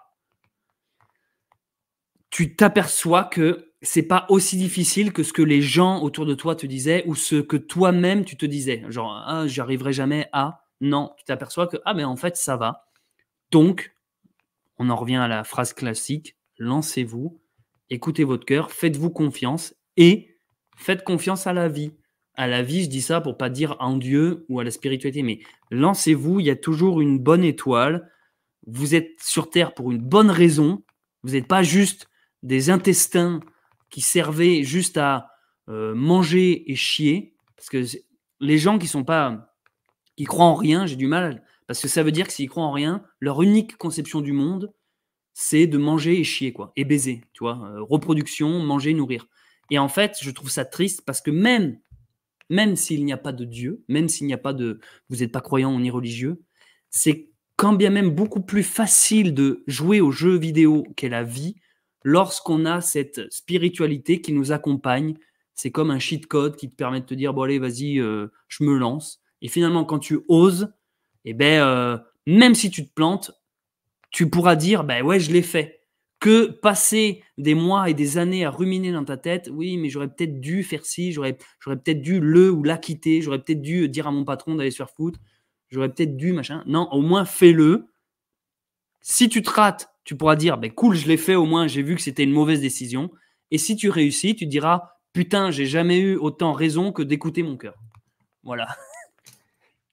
Tu t'aperçois que c'est pas aussi difficile que ce que les gens autour de toi te disaient ou ce que toi-même tu te disais. Genre, ah, jamais à. Non, tu t'aperçois que, ah, mais en fait, ça va. Donc, on en revient à la phrase classique lancez-vous, écoutez votre cœur, faites-vous confiance et faites confiance à la vie. À la vie, je dis ça pour pas dire en Dieu ou à la spiritualité, mais lancez-vous, il y a toujours une bonne étoile. Vous êtes sur Terre pour une bonne raison. Vous n'êtes pas juste des intestins qui servait juste à euh, manger et chier, parce que les gens qui sont pas, qui croient en rien, j'ai du mal, parce que ça veut dire que s'ils croient en rien, leur unique conception du monde, c'est de manger et chier, quoi, et baiser, tu vois, euh, reproduction, manger, nourrir. Et en fait, je trouve ça triste parce que même, même s'il n'y a pas de Dieu, même s'il n'y a pas de, vous n'êtes pas croyant ni religieux, c'est quand bien même beaucoup plus facile de jouer aux jeux vidéo qu'est la vie lorsqu'on a cette spiritualité qui nous accompagne, c'est comme un cheat code qui te permet de te dire bon allez vas-y euh, je me lance et finalement quand tu oses et eh ben euh, même si tu te plantes tu pourras dire ben ouais je l'ai fait que passer des mois et des années à ruminer dans ta tête oui mais j'aurais peut-être dû faire ci j'aurais j'aurais peut-être dû le ou la quitter j'aurais peut-être dû dire à mon patron d'aller sur foot j'aurais peut-être dû machin non au moins fais-le si tu te rates tu pourras dire ben cool, je l'ai fait au moins, j'ai vu que c'était une mauvaise décision. Et si tu réussis, tu diras putain, j'ai jamais eu autant raison que d'écouter mon cœur. Voilà.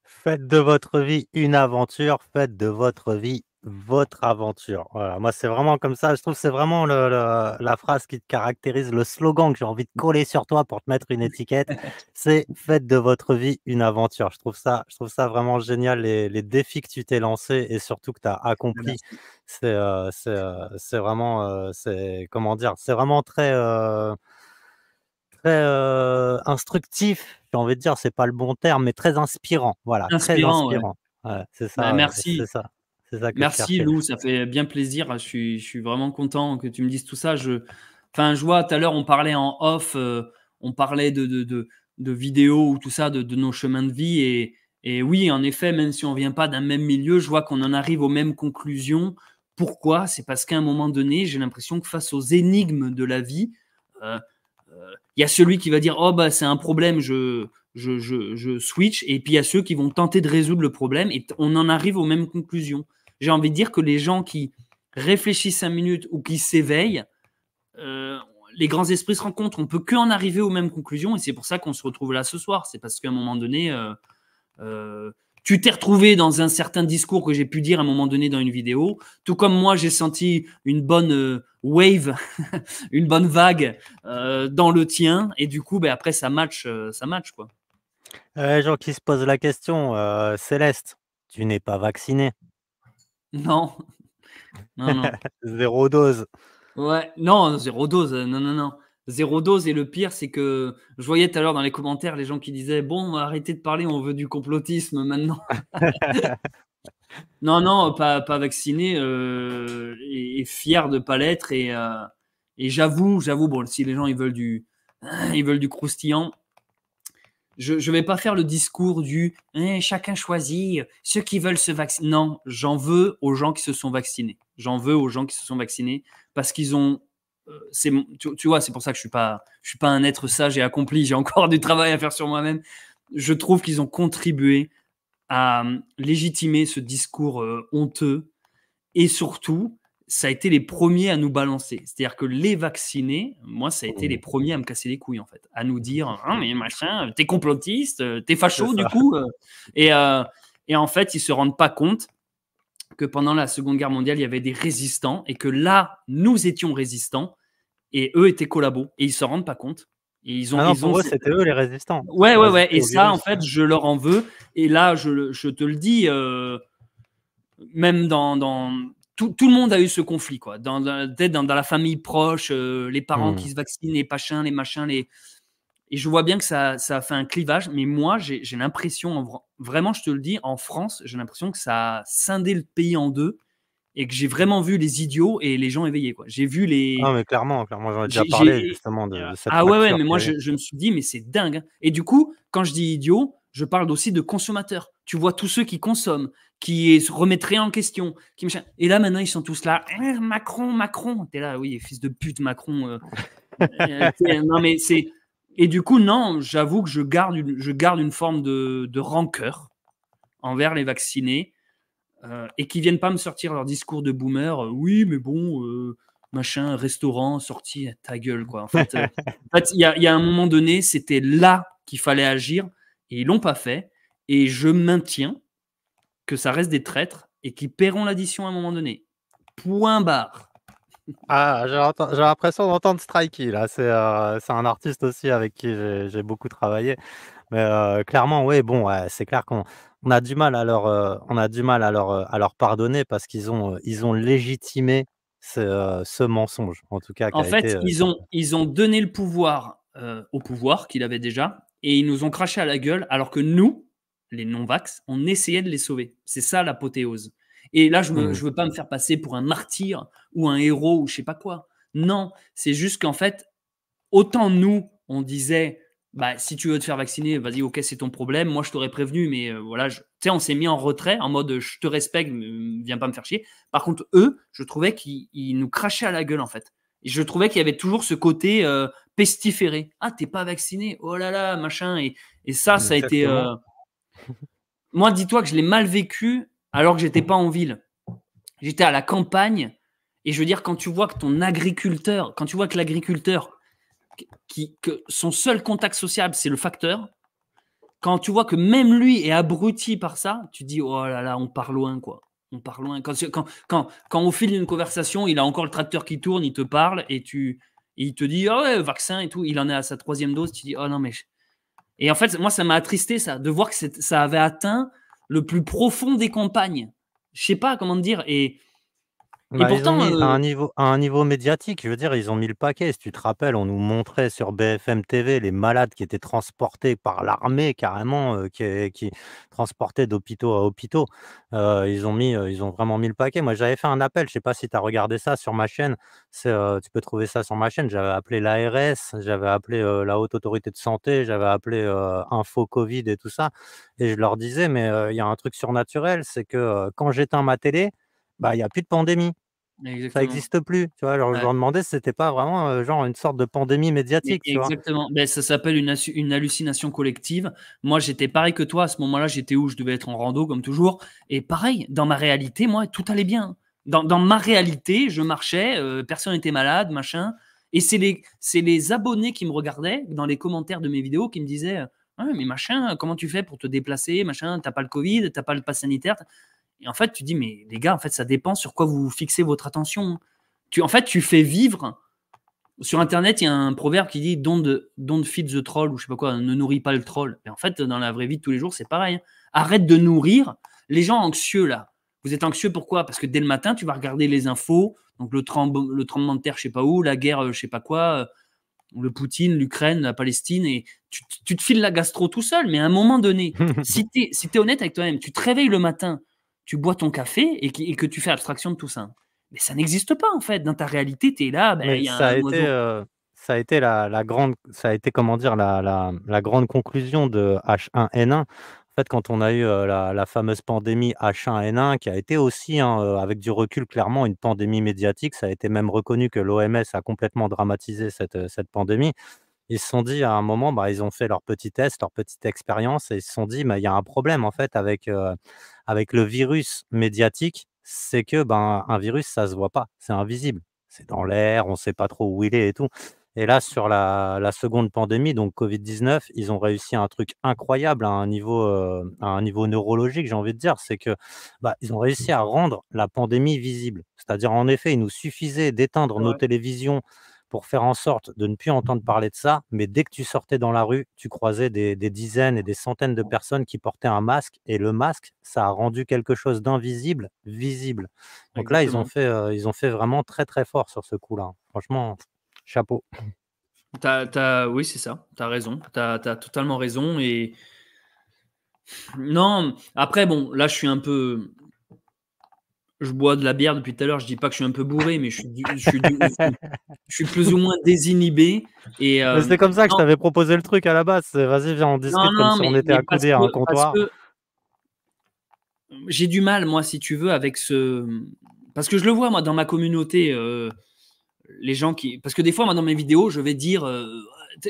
Faites de votre vie une aventure, faites de votre vie votre aventure. Voilà. Moi, c'est vraiment comme ça. Je trouve que c'est vraiment la phrase qui te caractérise, le slogan que j'ai envie de mmh. coller sur toi pour te mettre une étiquette. C'est faites de votre vie une aventure. Je trouve ça, je trouve ça vraiment génial, les, défis que tu t'es lancé et surtout que tu as ah, accompli. Euh, euh, c'est vraiment, euh, c'est comment dire, c'est vraiment très très instructif, j'ai envie de dire, c'est pas le bon terme, mais très inspirant. Voilà, très inspirant. c'est ça, bah, merci. C'est ça. Merci Lou, ça fait bien plaisir. Je suis, vraiment content que tu me dises tout ça. Je, enfin, je vois, tout à l'heure, on parlait en off, euh, on parlait de, vidéos ou tout ça, de, nos chemins de vie. Et, oui, en effet, même si on ne vient pas d'un même milieu, je vois qu'on en arrive aux mêmes conclusions. Pourquoi C'est parce qu'à un moment donné, j'ai l'impression que face aux énigmes de la vie, euh, euh, il y a celui qui va dire Oh, bah, c'est un problème, je switch. Et puis il y a ceux qui vont tenter de résoudre le problème et on en arrive aux mêmes conclusions j'ai envie de dire que les gens qui réfléchissent un minutes ou qui s'éveillent, euh, les grands esprits se rencontrent. On peut qu'en arriver aux mêmes conclusions et c'est pour ça qu'on se retrouve là ce soir. C'est parce qu'à un moment donné, euh, euh, tu t'es retrouvé dans un certain discours que j'ai pu dire à un moment donné dans une vidéo, tout comme moi j'ai senti une bonne wave, une bonne vague dans le tien et du coup, ben, après ça match, ça match quoi. gens qui se posent la question, Céleste, tu n'es pas vacciné. Non. non, zéro dose. Ouais, non, zéro dose, euh, non, non, non. Zéro dose, et le pire, c'est que je voyais tout à l'heure dans les commentaires les gens qui disaient Bon, arrêtez de parler, on veut du complotisme maintenant. non, non, pas, pas vacciné euh, et, fier de pas l'être. Et, euh, et j'avoue, j'avoue, bon, si les gens ils veulent du, ils veulent du croustillant, je ne vais pas faire le discours du hein, chacun choisit, euh, ceux qui veulent se vacciner. Non, j'en veux aux gens qui se sont vaccinés. J'en veux aux gens qui se sont vaccinés parce qu'ils ont. Euh, tu, vois, c'est pour ça que je ne suis, pas, je suis pas un être sage et accompli. J'ai encore du travail à faire sur moi-même. Je trouve qu'ils ont contribué à euh, légitimer ce discours honteux et surtout ça a été les premiers à nous balancer. C'est-à-dire que les vaccinés, moi, ça a été mmh. les premiers à me casser les couilles, en fait, à nous dire Ah, mais machin, t'es complotiste, euh, t'es facho, du coup. Euh. Et, euh, et, en fait, ils se rendent pas compte que pendant la Seconde Guerre mondiale, il y avait des résistants et que là, nous étions résistants et eux étaient collabos. Et ils se rendent pas compte. ils ont, ah non, ils ont... c'était eux les résistants. Ouais, ouais, ouais. Et ça, en fait, je leur en veux. Et là, je, je te le dis, même dans, dans tout, le monde a eu ce conflit, quoi. Dans, dans, la famille proche, euh, les parents hmm. qui se vaccinent, les pachins, les machins, les. Et je vois bien que ça, a fait un clivage, mais moi, j'ai, l'impression, vraiment, je te le dis, en France, j'ai l'impression que ça a scindé le pays en deux et que j'ai vraiment vu les idiots et les gens éveillés, quoi. J'ai vu les. Non, ah, mais clairement, clairement, j'en ai déjà parlé justement de, Ah ouais, ouais, mais moi, je, je, me suis dit, mais c'est dingue. Hein. Et du coup, quand je dis idiot, je parle aussi de consommateurs tu vois tous ceux qui consomment, qui se remettraient en question, qui Et là, maintenant, ils sont tous là. Eh, Macron, Macron. T'es là, oui, fils de pute, Macron. Euh. Euh, mais c'est. Et du coup, non, j'avoue que je garde une, je garde une forme de, de rancœur envers les vaccinés euh, et qui viennent pas me sortir leur discours de boomer. Euh, oui, mais bon, machin, restaurant, sortie, ta gueule, quoi. En fait, il y, a, un moment donné, c'était là qu'il fallait agir et ils l'ont pas fait. Et je maintiens que ça reste des traîtres et qui paieront l'addition à un moment donné. Point barre. Ah, j'ai l'impression d'entendre Strikey là. Euh, c'est un artiste aussi avec qui j'ai beaucoup travaillé. Mais euh, clairement, oui, bon, c'est clair qu'on on a du mal à leur, euh, on a du mal à à leur pardonner parce qu'ils ont, ils ont légitimé ce, mensonge. En tout cas, en fait, ils ont, ils ont donné le pouvoir au pouvoir qu'il avait déjà et ils nous ont craché à la gueule alors que nous, les non-vax, on essayait de les sauver. C'est ça l'apothéose. Et là, je ne mmh. veux pas me faire passer pour un martyr ou un héros ou je sais pas quoi. Non, c'est juste qu'en fait, autant nous, on disait, bah, si tu veux te faire vacciner, vas-y, ok, c'est ton problème. Moi, je t'aurais prévenu, mais euh, voilà, tu sais, on s'est mis en retrait, en mode, je te respecte, viens pas me faire chier. Par contre, eux, je trouvais qu'ils nous crachaient à la gueule, en fait. Et je trouvais qu'il y avait toujours ce côté euh, pestiféré. Ah, t'es pas vacciné, oh là là, machin. Et, ça, ça a été. Euh, moi, dis-toi que je l'ai mal vécu alors que j'étais pas en ville. J'étais à la campagne. Et je veux dire, quand tu vois que ton agriculteur, quand tu vois que l'agriculteur, qui, que son seul contact social c'est le facteur, quand tu vois que même lui est abruti par ça, tu dis, oh là là, on part loin, quoi. On part loin. Quand, quand, au fil d'une conversation, il a encore le tracteur qui tourne, il te parle et tu, il te dit, ah ouais, vaccin et tout, il en est à sa troisième dose, tu dis, oh non, mais et en fait, moi, ça m'a attristé, ça, de voir que ça avait atteint le plus profond des campagnes. Je sais pas comment dire. Et bah, à, un euh niveau, à un niveau médiatique, je veux dire, ils ont mis le paquet. Si tu te rappelles, on nous montrait sur BFM TV les malades qui étaient transportés par l'armée carrément, euh, qui, qui, transportaient d'hôpitaux à hôpitaux. Euh, ils, ont mis, ils ont vraiment mis le paquet. Moi, j'avais fait un appel, je ne sais pas si tu as regardé ça sur ma chaîne. tu peux trouver ça sur ma chaîne. J'avais appelé l'ARS, j'avais appelé la Haute Autorité de Santé, j'avais appelé Info Covid et tout ça. Et je leur disais, mais il y a un truc surnaturel, c'est que quand j'éteins ma télé, bah, il n'y a plus de pandémie. Ça n'existe plus, tu vois. Alors, je leur demandais si c'était pas vraiment euh, genre une sorte de pandémie médiatique. exactement. Mais ben, ça s'appelle une, hallucination collective. Moi, j'étais pareil que toi. À ce moment-là, j'étais où Je devais être en rando, comme toujours. Et pareil, dans ma réalité, moi, tout allait bien. Dans, ma réalité, je marchais, euh, personne n'était malade, machin. Et c'est les, les abonnés qui me regardaient dans les commentaires de mes vidéos qui me disaient «Ah, mais machin, comment tu fais pour te déplacer, machin, t'as pas le Covid, t'as pas le pass sanitaire. Et en fait, tu dis, mais les gars, en fait, ça dépend sur quoi vous fixez votre attention. Tu, en fait, tu fais vivre. Sur Internet, il y a un proverbe qui dit don't, don't feed the troll ou je sais pas quoi, ne nourris pas le troll. Et en fait, dans la vraie vie de tous les jours, c'est pareil. Hein. Arrête de nourrir les gens anxieux là. Vous êtes anxieux pourquoi Parce que dès le matin, tu vas regarder les infos, donc le, tremblement de terre, je sais pas où, la guerre, euh, je sais pas quoi, euh, le Poutine, l'Ukraine, la Palestine, et tu, te files la gastro tout seul, mais à un moment donné, si tu es, honnête avec toi-même, tu te réveilles le matin, tu bois ton café et, que tu fais abstraction de tout ça. Mais ça n'existe pas en fait. Dans ta réalité, tu es là. Ben, y a ça, a été, euh, ça, a été, la, grande, ça a été comment dire la, la, grande conclusion de H1N1. En fait, quand on a eu euh, la, fameuse pandémie H1N1, qui a été aussi, hein, euh, avec du recul, clairement une pandémie médiatique, ça a été même reconnu que l'OMS a complètement dramatisé cette, cette pandémie ils se sont dit à un moment, bah, ils ont fait leur petit test, leur petite expérience, et ils se sont dit, il y a un problème en fait avec, avec le virus médiatique, c'est que ben, un virus, ça se voit pas, c'est invisible, c'est dans l'air, on ne sait pas trop où il est et tout. Et là, sur la, la seconde pandémie, donc Covid-19, ils ont réussi un truc incroyable à un niveau, à un niveau neurologique, j'ai envie de dire, c'est que bah, ils ont réussi à rendre la pandémie visible. C'est-à-dire, en effet, il nous suffisait d'éteindre nos télévisions pour faire en sorte de ne plus entendre parler de ça. Mais dès que tu sortais dans la rue, tu croisais des, dizaines et des centaines de personnes qui portaient un masque. Et le masque, ça a rendu quelque chose d'invisible visible. Donc là, ils ont, fait, euh, ils ont fait vraiment très très fort sur ce coup-là. Hein. Franchement, chapeau. oui, c'est ça. Tu as raison. Tu as, totalement raison. Et non, après, bon, là, je suis un peu je bois de la bière depuis tout à l'heure. Je dis pas que je suis un peu bourré, mais je suis, plus ou moins désinhibé. Et euh, comme ça que je t'avais proposé le truc à la base. Vas-y, viens, on discute comme si on était à à un comptoir. J'ai du mal, moi, si tu veux, avec ce. Parce que je le vois, moi, dans ma communauté, euh, les gens qui. Parce que des fois, moi, dans mes vidéos, je vais dire. Euh,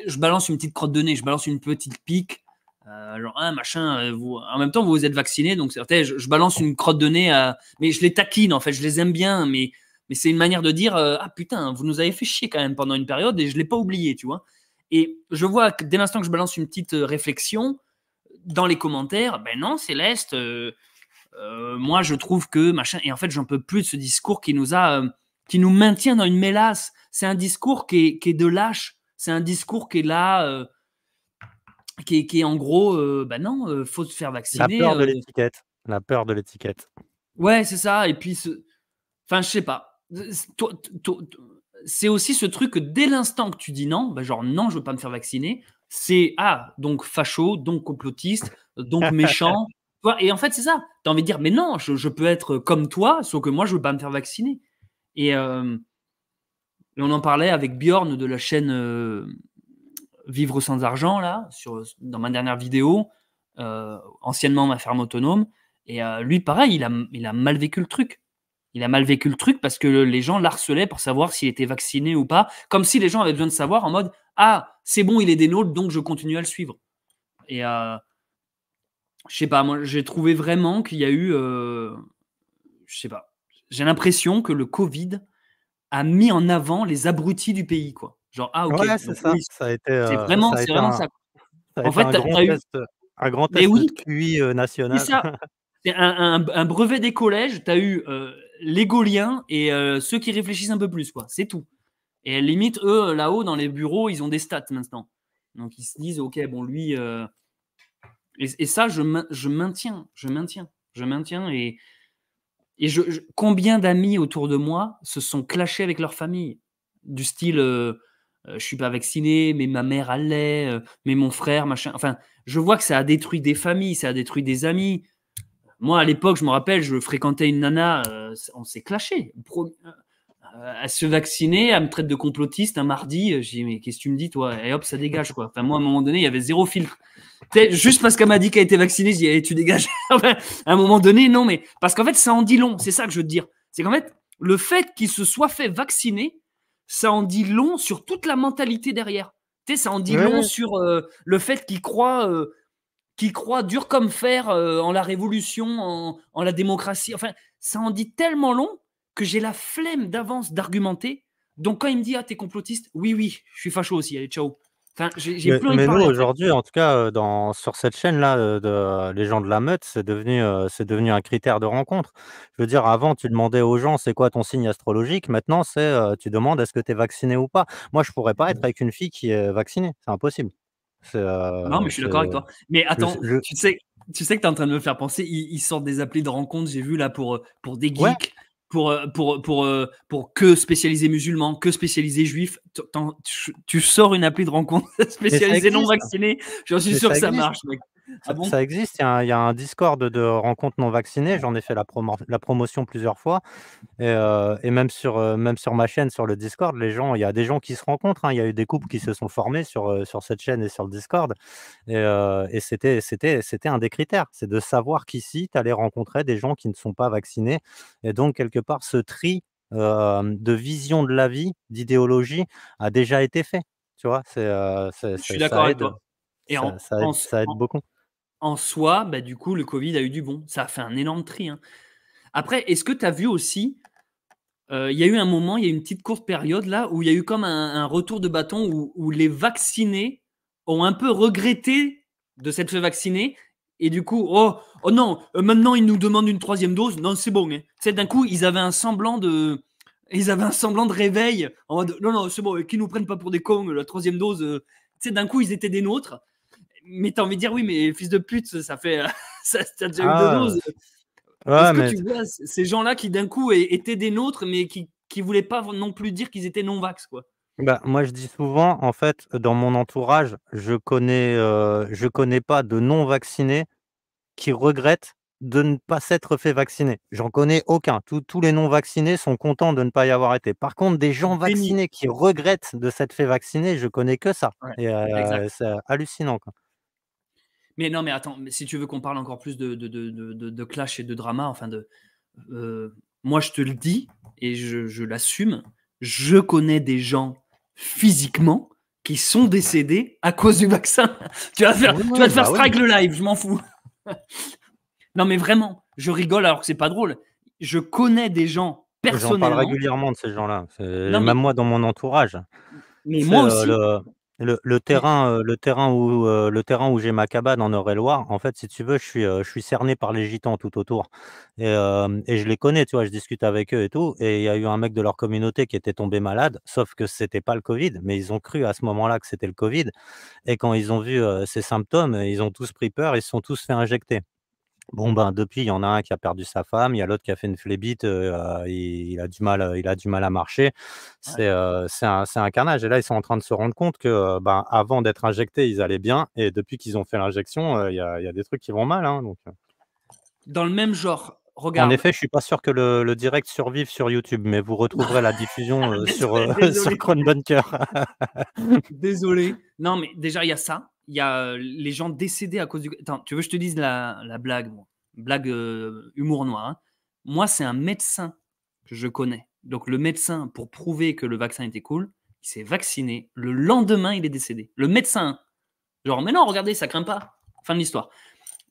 je balance une petite crotte de nez, je balance une petite pique euh, ah, machin, euh, vous... en même temps, vous vous êtes vacciné, donc je, je, balance une crotte de nez, à... mais je les taquine, en fait, je les aime bien, mais, mais c'est une manière de dire, euh, ah putain, vous nous avez fait chier quand même pendant une période et je ne l'ai pas oublié, tu vois. Et je vois que dès l'instant que je balance une petite réflexion, dans les commentaires, ben non, Céleste, moi je trouve que machin, et en fait, j'en peux plus de ce discours qui nous a, qui nous maintient dans une mélasse. C'est un discours qui qui est de lâche, c'est un discours qui est là qui est, en gros, bah non, faut se faire vacciner. La peur de l'étiquette. La peur de l'étiquette. Ouais, c'est ça. Et puis, ce... enfin, je sais pas. C'est aussi ce truc que dès l'instant que tu dis non, bah genre non, je veux pas me faire vacciner, c'est ah, donc facho, donc complotiste, donc méchant. Et en fait, c'est ça. Tu as envie de dire, mais non, je, peux être comme toi, sauf que moi, je veux pas me faire vacciner. Et, on en parlait avec Bjorn de la chaîne vivre sans argent, là, sur, dans ma dernière vidéo, euh, anciennement ma ferme autonome. Et euh, lui, pareil, il a, il a mal vécu le truc. Il a mal vécu le truc parce que les gens l'harcelaient pour savoir s'il était vacciné ou pas, comme si les gens avaient besoin de savoir en mode Ah, c'est bon, il est des nôtres, donc je continue à le suivre. Et euh, je sais pas, moi, j'ai trouvé vraiment qu'il y a eu. Euh, je sais pas. J'ai l'impression que le Covid a mis en avant les abrutis du pays, quoi. Genre, ah, ok. c'est ça. a été. C'est euh, vraiment, ça. vraiment ça. en fait, tu grand, eu... un grand test oui, euh, national. C'est ça. C'est un, un, brevet des collèges. Tu as eu euh, les Gauliens et ceux qui réfléchissent un peu plus, quoi. C'est tout. Et limite, eux, là-haut, dans les bureaux, ils ont des stats maintenant. Donc, ils se disent, ok, bon, lui. Et, ça, je, je maintiens. Je maintiens. Je maintiens. Et, et je... combien d'amis autour de moi se sont clashés avec leur famille Du style euh, je suis pas vacciné, mais ma mère allait, euh, mais mon frère, machin. Enfin, je vois que ça a détruit des familles, ça a détruit des amis. Moi, à l'époque, je me rappelle, je fréquentais une nana, euh, on s'est clashé. à se vacciner, à me traite de complotiste un mardi. J'ai dit, mais qu'est-ce que tu me dis, toi Et hop, ça dégage, quoi. Enfin, moi, à un moment donné, il y avait zéro filtre. Juste parce qu'elle m'a dit qu'elle était vaccinée, je dis, eh, tu dégages. à un moment donné, non, mais parce qu'en fait, ça en dit long. C'est ça que je veux dire. C'est qu'en fait, le fait qu'il se soit fait vacciner, ça en dit long sur toute la mentalité derrière. Tu sais, ça en dit long sur euh, le fait euh, qu'il croit dur comme fer euh, en la révolution, en, la démocratie. Enfin, ça en dit tellement long que j'ai la flemme d'avance d'argumenter. Donc quand il me dit ah t'es complotiste, oui oui, je suis facho aussi. Allez ciao mais, nous aujourd'hui, en tout cas, euh, sur cette chaîne-là, euh, de, euh, les gens de la meute, c'est devenu, c'est devenu un critère de rencontre. Je veux dire, avant, tu demandais aux gens c'est quoi ton signe astrologique. Maintenant, c'est tu demandes est-ce que tu es vacciné ou pas. Moi, je pourrais pas être avec une fille qui est vaccinée. C'est impossible. non, mais je suis d'accord avec toi. Mais attends, tu sais, tu sais que tu es en train de me faire penser. Ils, sortent des applis de rencontre, J'ai vu là pour pour des geeks. Euh, pour, pour, pour, euh, pour que spécialiser musulmans, que spécialiser juifs. Tu, sors une appli de rencontre spécialisée non vaccinée. J'en suis sûr que ça marche, mec. Ah ça, existe, il y, a un, Discord de rencontres non vaccinées, j'en ai fait la, la, promotion plusieurs fois, et, euh, même, sur, euh, même sur ma chaîne, sur le Discord, les gens, il y a des gens qui se rencontrent, hein, il y a eu des couples qui se sont formés sur, euh, sur cette chaîne et sur le Discord, et, et c'était un des critères, c'est de savoir qu'ici, tu allais rencontrer des gens qui ne sont pas vaccinés, et donc quelque part, ce tri de vision de la vie, d'idéologie, a déjà été fait, tu vois, c'est... Je suis d'accord avec toi. Et en, ça aide beaucoup en soi, bah, du coup, le Covid a eu du bon. Ça a fait un énorme tri. Hein. Après, est-ce que tu as vu aussi, euh, il y a eu un moment, il y a eu une petite courte période là, où il y a eu comme un, retour de bâton où, les vaccinés ont un peu regretté de s'être fait vacciner. Et du coup, oh, oh non, euh, maintenant ils nous demandent une troisième dose. Non, c'est bon. C'est hein. d'un coup, ils avaient un semblant de, ils avaient un semblant de réveil en non, non, c'est bon, euh, qu'ils nous prennent pas pour des cons. La troisième dose, d'un coup, ils étaient des nôtres mais t'as envie de dire oui, mais fils de pute, ça fait. ça, t'as ah. déjà que tu vois ces gens-là qui d'un coup étaient des nôtres, mais qui, qui voulaient pas non plus dire qu'ils étaient non-vax, quoi. Bah, moi, je dis souvent, en fait, dans mon entourage, je connais, euh, je connais pas de non-vaccinés qui regrettent de ne pas s'être fait vacciner. J'en connais aucun. tous les non-vaccinés sont contents de ne pas y avoir été. Par contre, des gens vaccinés qui regrettent de s'être fait vacciner, je connais que ça. Euh, c'est hallucinant. Quoi. Mais non, mais attends, mais si tu veux qu'on parle encore plus de, de, clash et de drama, enfin de. Euh, moi, je te le dis et je, l'assume. Je connais des gens physiquement qui sont décédés à cause du vaccin. tu vas faire, tu te faire bah strike le live, je m'en fous. non, mais vraiment, je rigole alors que c'est pas drôle. Je connais des gens personnellement. J'en parle régulièrement de ces gens-là. Même moi dans mon entourage. Mais moi euh, aussi. Le, terrain, euh, le terrain où, euh, le terrain où j'ai ma cabane en Eure-et-Loire, en fait, si tu veux, je suis, euh, je suis cerné par les gitans tout autour. Et, je les connais, tu vois, je discute avec eux et tout. Et il y a eu un mec de leur communauté qui était tombé malade, sauf que c'était pas le Covid, mais ils ont cru à ce moment-là que c'était le Covid. Et quand ils ont vu ces symptômes, ils ont tous pris peur, ils se sont tous fait injecter. Bon, ben, depuis, il y en a un qui a perdu sa femme, il y a l'autre qui a fait une flébite, euh, il, a du mal, il a du mal à marcher. Euh, c'est un, carnage. Et là, ils sont en train de se rendre compte que, euh, ben, avant d'être injectés, ils allaient bien. Et depuis qu'ils ont fait l'injection, il y, y, a des trucs qui vont mal. Hein, donc... Dans le même genre, Regarde. En effet, je suis pas sûr que le, direct survive sur YouTube, mais vous retrouverez la diffusion sur, euh, Bunker. Désolé. Non, mais déjà, il y a ça il y a euh, les gens décédés à cause du. Attends, tu veux que je te dise la, la blague Blague euh, humour noir. Hein. Moi, c'est un médecin que je connais. Donc, le médecin, pour prouver que le vaccin était cool, il s'est vacciné. Le lendemain, il est décédé. Le médecin. Hein. Genre, mais non, regardez, ça craint pas. Fin de l'histoire.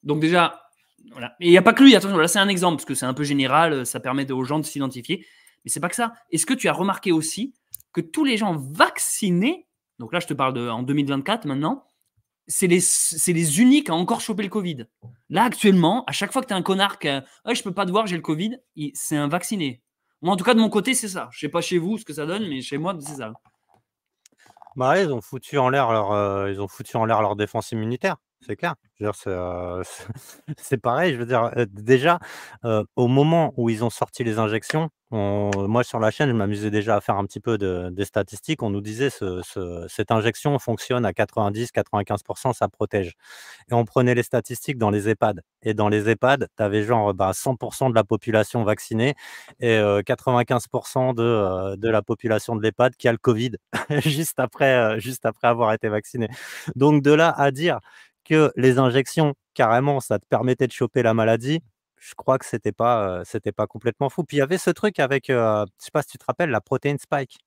Donc, déjà, voilà. il n'y a pas que lui, attention, là, c'est un exemple, parce que c'est un peu général, euh, ça permet aux gens de s'identifier. Mais c'est pas que ça. Est-ce que tu as remarqué aussi que tous les gens vaccinés, donc là, je te parle de, en 2024 maintenant, c'est les, les, uniques à encore choper le Covid. Là, actuellement, à chaque fois que tu as un connard qui je peux pas te voir, j'ai le Covid, c'est un vacciné. Moi, en tout cas, de mon côté, c'est ça. Je sais pas chez vous ce que ça donne, mais chez moi, c'est ça. Bah, ils ont foutu en l'air leur, euh, ils ont foutu en l'air leur défense immunitaire. C'est clair. Euh, c'est pareil. Je veux dire, déjà, au moment où ils ont sorti les injections, moi sur la chaîne, je m'amusais déjà à faire un petit peu de, des statistiques. On nous disait ce, cette injection fonctionne à 90-95%, ça protège. Et on prenait les statistiques dans les EHPAD. Et dans les EHPAD, tu avais genre 100% bah, de la population vaccinée et 95% de, la population de l'EHPAD qui a le Covid juste, après, juste après avoir été vacciné. Donc de là à dire que les injections, carrément, ça te permettait de choper la maladie, je crois que c'était pas, euh, c'était pas complètement fou. Puis il y avait ce truc avec, euh, je sais pas si tu te rappelles, la protéine Spike.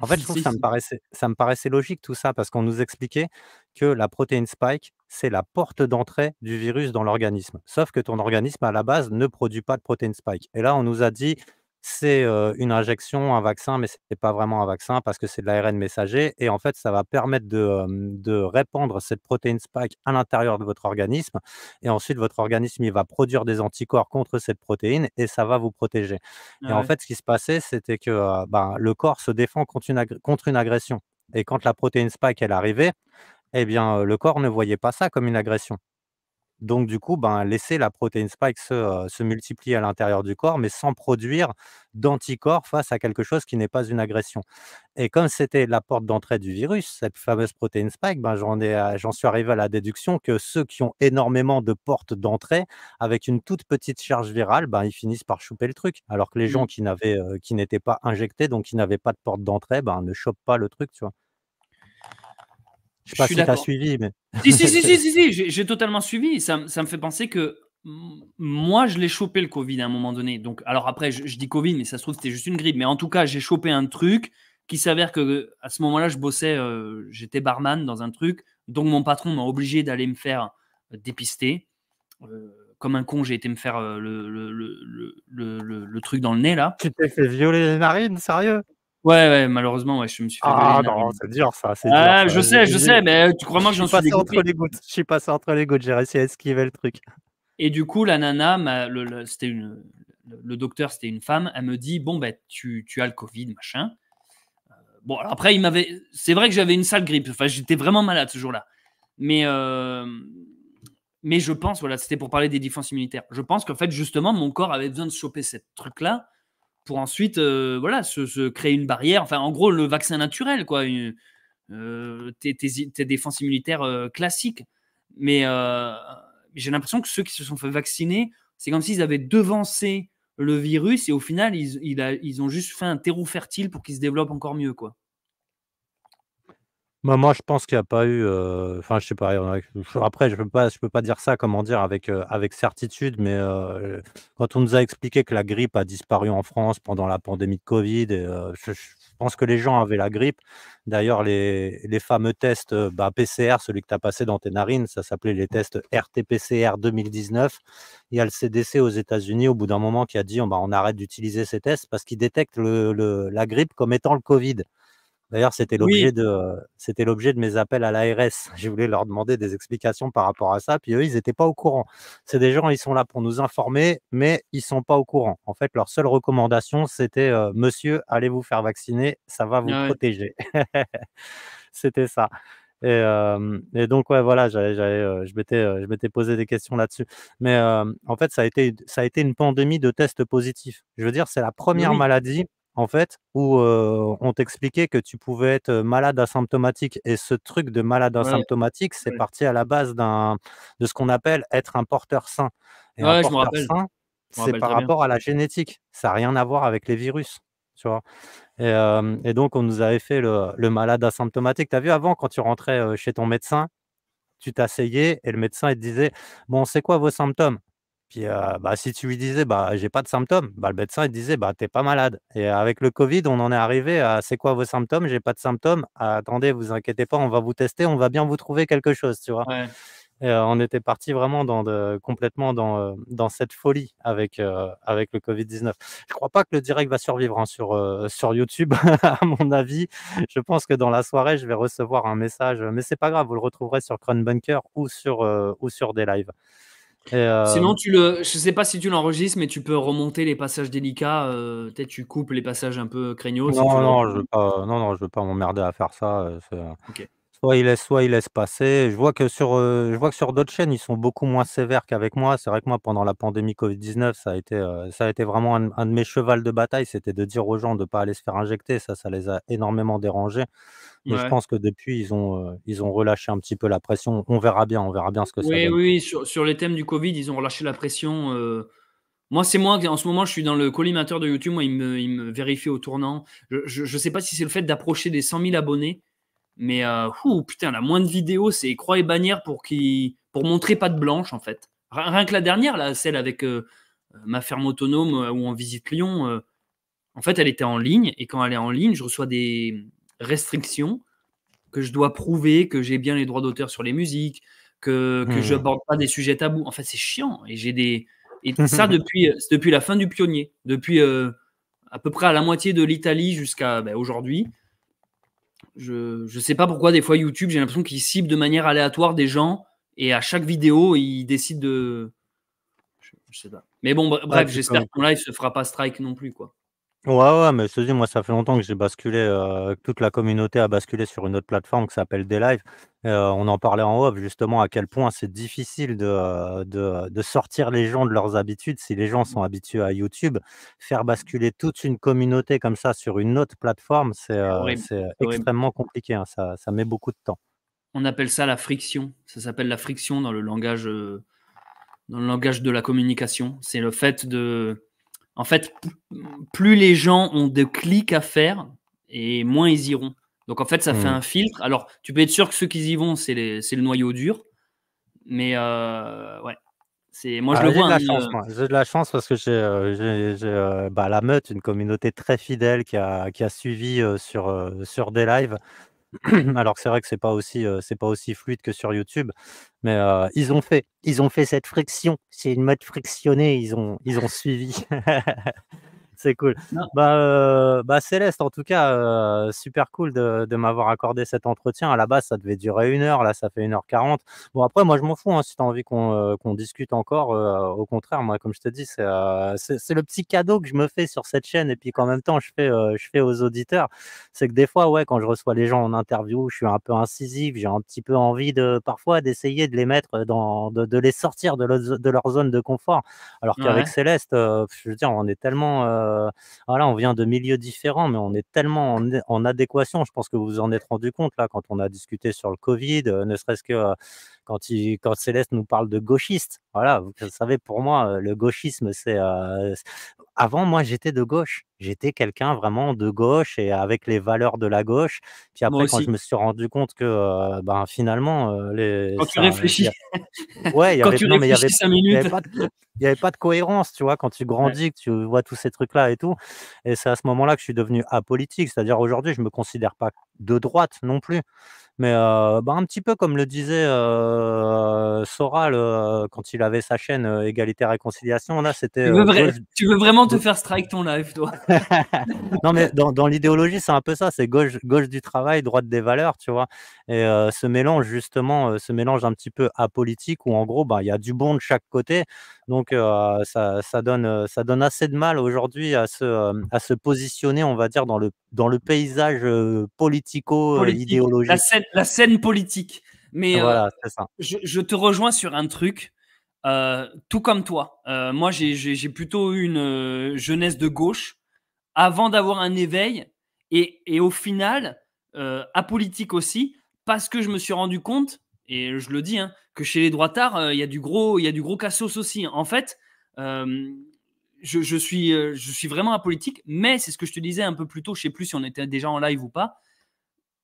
En fait, je ça me paraissait, ça me paraissait logique tout ça parce qu'on nous expliquait que la protéine Spike, c'est la porte d'entrée du virus dans l'organisme. Sauf que ton organisme à la base ne produit pas de protéine Spike. Et là, on nous a dit c'est une injection, un vaccin, mais ce n'est pas vraiment un vaccin parce que c'est de l'ARN messager. Et en fait, ça va permettre de, répandre cette protéine spike à l'intérieur de votre organisme. Et ensuite, votre organisme, il va produire des anticorps contre cette protéine et ça va vous protéger. et en fait, ce qui se passait, c'était que ben, le corps se défend contre une, contre une agression. Et quand la protéine spike, elle arrivait, eh bien, le corps ne voyait pas ça comme une agression. Donc, du coup, ben, laisser la protéine spike euh, se, multiplier à l'intérieur du corps, mais sans produire d'anticorps face à quelque chose qui n'est pas une agression. Et comme c'était la porte d'entrée du virus, cette fameuse protéine spike, ben, j'en euh, suis arrivé à la déduction que ceux qui ont énormément de portes d'entrée, avec une toute petite charge virale, ben, ils finissent par choper le truc. Alors que les mmh. gens euh, qui n'étaient pas injectés, donc qui n'avaient pas de porte d'entrée, ben, ne chopent pas le truc, tu vois. Je sais pas si suivi, Si, si, si, si, j'ai totalement suivi. Ça, me fait penser que moi, je l'ai chopé le Covid à un moment donné. Donc, alors après, je, dis Covid, mais ça se trouve, c'était juste une grippe. Mais en tout cas, j'ai chopé un truc qui s'avère que à ce moment-là, je bossais, euh, j'étais barman dans un truc. Donc, mon patron m'a obligé d'aller me faire euh, dépister. Euh, comme un con, j'ai été me faire le, le, truc dans le nez là. Tu t'es fait violer les narines, sérieux Ouais, ouais, malheureusement, ouais, je me suis fait. Ah non, c'est dur ça. c'est ah, dur, je sais, je sais, mais euh, tu crois moi que j'en suis entre les Je suis passé entre les gouttes, j'ai réussi à esquiver le truc. Et du coup, la nana, le, c'était une, le docteur, c'était une femme, elle me dit Bon, ben, tu, as le Covid, machin. Euh, bon, alors après, il m'avait. C'est vrai que j'avais une sale grippe. Enfin, j'étais vraiment malade ce jour-là. Mais, euh, mais je pense, voilà, c'était pour parler des défenses immunitaires. Je pense qu'en fait, justement, mon corps avait besoin de choper ce truc-là pour ensuite euh, voilà, se, créer une barrière. Enfin, en gros, le vaccin naturel, quoi. Euh, tes, défenses immunitaires euh, classiques. Mais j'ai l'impression que ceux qui se sont fait vacciner, c'est comme s'ils avaient devancé le virus et au final, ils, ils ont juste fait un terreau fertile pour qu'il se développe encore mieux, quoi. Bah, moi, je pense qu'il n'y a pas eu. Euh, enfin, je sais pas. Après, je peux pas, je peux pas dire ça, comment dire, avec, euh, avec certitude, mais euh, quand on nous a expliqué que la grippe a disparu en France pendant la pandémie de Covid, je, pense que les gens avaient la grippe. D'ailleurs, les, les fameux tests bah, PCR, celui que tu as passé dans tes narines, ça s'appelait les tests RT-PCR 2019. Il y a le CDC aux États-Unis, au bout d'un moment, qui a dit on, bah, arrête d'utiliser ces tests parce qu'ils détectent la grippe comme étant le Covid. D'ailleurs, c'était l'objet de mes appels à l'ARS. Je voulais leur demander des explications par rapport à ça, puis eux, ils n'étaient pas au courant. C'est des gens, ils sont là pour nous informer, mais ils sont pas au courant. En fait, leur seule recommandation, c'était Monsieur, allez vous faire vacciner, ça va vous protéger. c'était ça. Et, donc ouais voilà, je m'étais posé des questions là-dessus. Mais en fait ça a été une pandémie de tests positifs. Je veux dire c'est la première maladie fait, où on t'expliquait que tu pouvais être malade asymptomatique. Et ce truc de malade asymptomatique, c'est parti à la base d'un, de ce qu'on appelle être un porteur sain. Et un porteur sain, c'est par rapport à la génétique. Ça n'a rien à voir avec les virus. Tu vois et, donc, on nous avait fait le, malade asymptomatique. Tu as vu avant, quand tu rentrais chez ton médecin, tu t'asseyais et le médecin il te disait Bon, c'est quoi vos symptômes puis bah, si tu lui disais bah j'ai pas de symptômes, bah, le médecin il disait bah t'es pas malade. Et avec le Covid, on en est arrivé à c'est quoi vos symptômes J'ai pas de symptômes. attendez, vous inquiétez pas, on va vous tester, on va bien vous trouver quelque chose, tu vois. on était parti vraiment complètement dans, cette folie avec le Covid 19. Je crois pas que le direct va survivre hein, sur YouTube à mon avis. Je pense que dans la soirée je vais recevoir un message, mais c'est pas grave, vous le retrouverez sur Bunker ou sur ou sur des lives. Euh, Sinon, tu le, je sais pas si tu l'enregistres, mais tu peux remonter les passages délicats. Euh, peut-être tu coupes les passages un peu craignos. Non, non, je veux pas, veux pas m'emmerder à faire ça. Euh, ok Soit il laisse, soit il laisse passer. Je vois que sur, euh, sur d'autres chaînes, ils sont beaucoup moins sévères qu'avec moi. C'est vrai que moi, pendant la pandémie Covid-19, ça, a été, euh, ça a été vraiment un, de mes chevals de bataille. C'était de dire aux gens de ne pas aller se faire injecter. Ça, ça les a énormément dérangés. Mais je pense que depuis, ils ont, euh, ils ont relâché un petit peu la pression. On verra bien, on verra bien ce que oui, ça donne. Oui, sur, les thèmes du Covid, ils ont relâché la pression. Moi, c'est moi qui, en ce moment, je suis dans le collimateur de YouTube. Moi, ils me, vérifient me au tournant. Je ne sais pas si c'est le fait d'approcher des 100 000 abonnés mais euh, putain, la moindre vidéo, c'est croix et bannière pour, qui, pour montrer pas de blanche, en fait. Rien que la dernière, celle avec euh, ma ferme autonome euh, où on visite Lyon, en fait, elle était en ligne. Et quand elle est en ligne, je reçois des restrictions que je dois prouver que j'ai bien les droits d'auteur sur les musiques, que, je n'aborde hmm. pas des sujets tabous. En fait, c'est chiant. Et j'ai des. ça, depuis, depuis la fin du pionnier, depuis à peu près à la moitié de l'Italie jusqu'à ben, aujourd'hui je sais pas pourquoi des fois YouTube, j'ai l'impression qu'il cible de manière aléatoire des gens et à chaque vidéo, il décide de. Je, sais pas. Mais bon, ah, bref, j'espère que mon live se fera pas strike non plus, quoi. Ouais, mais je te dis, moi, ça fait longtemps que j'ai basculé, euh, toute la communauté a basculé sur une autre plateforme qui s'appelle Daylive. Euh, on en parlait en haut, justement, à quel point c'est difficile de, euh, de, de, sortir les gens de leurs habitudes. Si les gens sont habitués à YouTube, faire basculer toute une communauté comme ça sur une autre plateforme, c'est extrêmement compliqué. Hein, ça, ça, met beaucoup de temps. On appelle ça la friction. Ça s'appelle la friction dans le langage, dans le langage de la communication. C'est le fait de en fait, plus les gens ont de clics à faire et moins ils iront. Donc en fait, ça fait hmm. un filtre. Alors, tu peux être sûr que ceux qui y vont, c'est le noyau dur. Mais euh, ouais. moi je ah, le vois. J'ai de la hein, chance, euh, de la chance parce que j'ai euh, bah, la meute, une communauté très fidèle qui a, qui a suivi sur sur des lives. Alors c'est vrai que c'est pas aussi c'est pas aussi fluide que sur YouTube, mais ils ont fait ils ont fait cette friction. C'est une mode frictionnée. Ils ont ils ont suivi. c'est cool. Bah, euh, bah, Céleste, en tout cas, euh, super cool de, m'avoir accordé cet entretien. À la base, ça devait durer une heure, là, ça fait une heure 40 Bon, après, moi, je m'en fous. Hein, si tu as envie euh, qu'on discute encore, au contraire, moi, comme je te dis, c'est le petit cadeau que je me fais sur cette chaîne et puis qu'en même temps, je fais, je fais aux auditeurs. C'est que des fois, ouais, quand je reçois les gens en interview, je suis un peu incisif, j'ai un petit peu envie de, parfois, d'essayer de les mettre dans, de, les sortir de leur, de zone de confort. Alors qu'avec Céleste, je veux dire, on est tellement euh, voilà, on vient de milieux différents, mais on est tellement en, adéquation. Je pense que vous vous en êtes rendu compte là quand on a discuté sur le Covid, euh, ne serait-ce que euh, quand, quand Céleste nous parle de gauchiste. Voilà, vous savez, pour moi, le gauchisme, c'est. Euh, avant, moi, j'étais de gauche. J'étais quelqu'un vraiment de gauche et avec les valeurs de la gauche. Puis après, quand je me suis rendu compte que, euh, ben, finalement, euh, les, quand tu réfléchis, ouais, il y avait, non, y Il pas de... avait pas de cohérence, tu vois, quand tu grandis, que tu vois tous ces trucs-là et tout. Et c'est à ce moment-là que je suis devenu apolitique. C'est-à-dire aujourd'hui, je ne me considère pas de droite non plus. Mais bah, un petit peu comme le disait Soral quand il avait sa chaîne Égalité Réconciliation, là c'était. Tu veux, vraiment te faire strike ton live, toi Non, mais dans, l'idéologie, c'est un peu ça c'est gauche, gauche du travail, droite des valeurs, tu vois. Et ce mélange, justement, ce mélange un petit peu apolitique où en gros, bah, il y a du bon de chaque côté. Donc ça, ça, donne, ça donne assez de mal aujourd'hui à, se, à se positionner, on va dire, dans le dans le paysage politico-idéologique. La scène, politique. Mais voilà, ça. Je, te rejoins sur un truc, tout comme toi. Euh, moi, j'ai plutôt eu une jeunesse de gauche avant d'avoir un éveil et, au final, apolitique aussi, parce que je me suis rendu compte, et je le dis, hein, que chez les droitards, il y a du gros, il y a du gros cassos aussi. En fait, je, suis, euh, je suis vraiment apolitique, mais c'est ce que je te disais un peu plus tôt, je ne sais plus si on était déjà en live ou pas.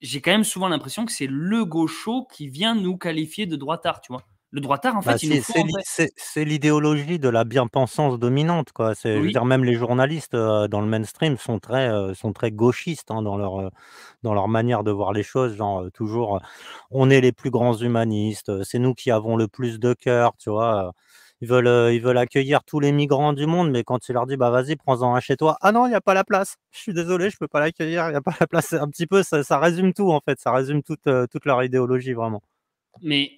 J'ai quand même souvent l'impression que c'est le gaucho qui vient nous qualifier de droitard, tu vois. Le droitard, en bah, fait, c'est l'idéologie de la bien-pensance dominante, quoi. cest dire, même les journalistes euh, dans le mainstream sont très, euh, sont très gauchistes hein, dans leur, dans leur manière de voir les choses. Genre toujours, on est les plus grands humanistes, c'est nous qui avons le plus de cœur, tu vois. Ils veulent, euh, ils veulent accueillir tous les migrants du monde, mais quand tu leur dis, bah vas-y, prends-en un chez toi, ah non, il n'y a pas la place. Je suis désolé, je ne peux pas l'accueillir, il n'y a pas la place. Un petit peu, ça, ça, résume tout, en fait. Ça résume toute, euh, toute leur idéologie, vraiment. Mais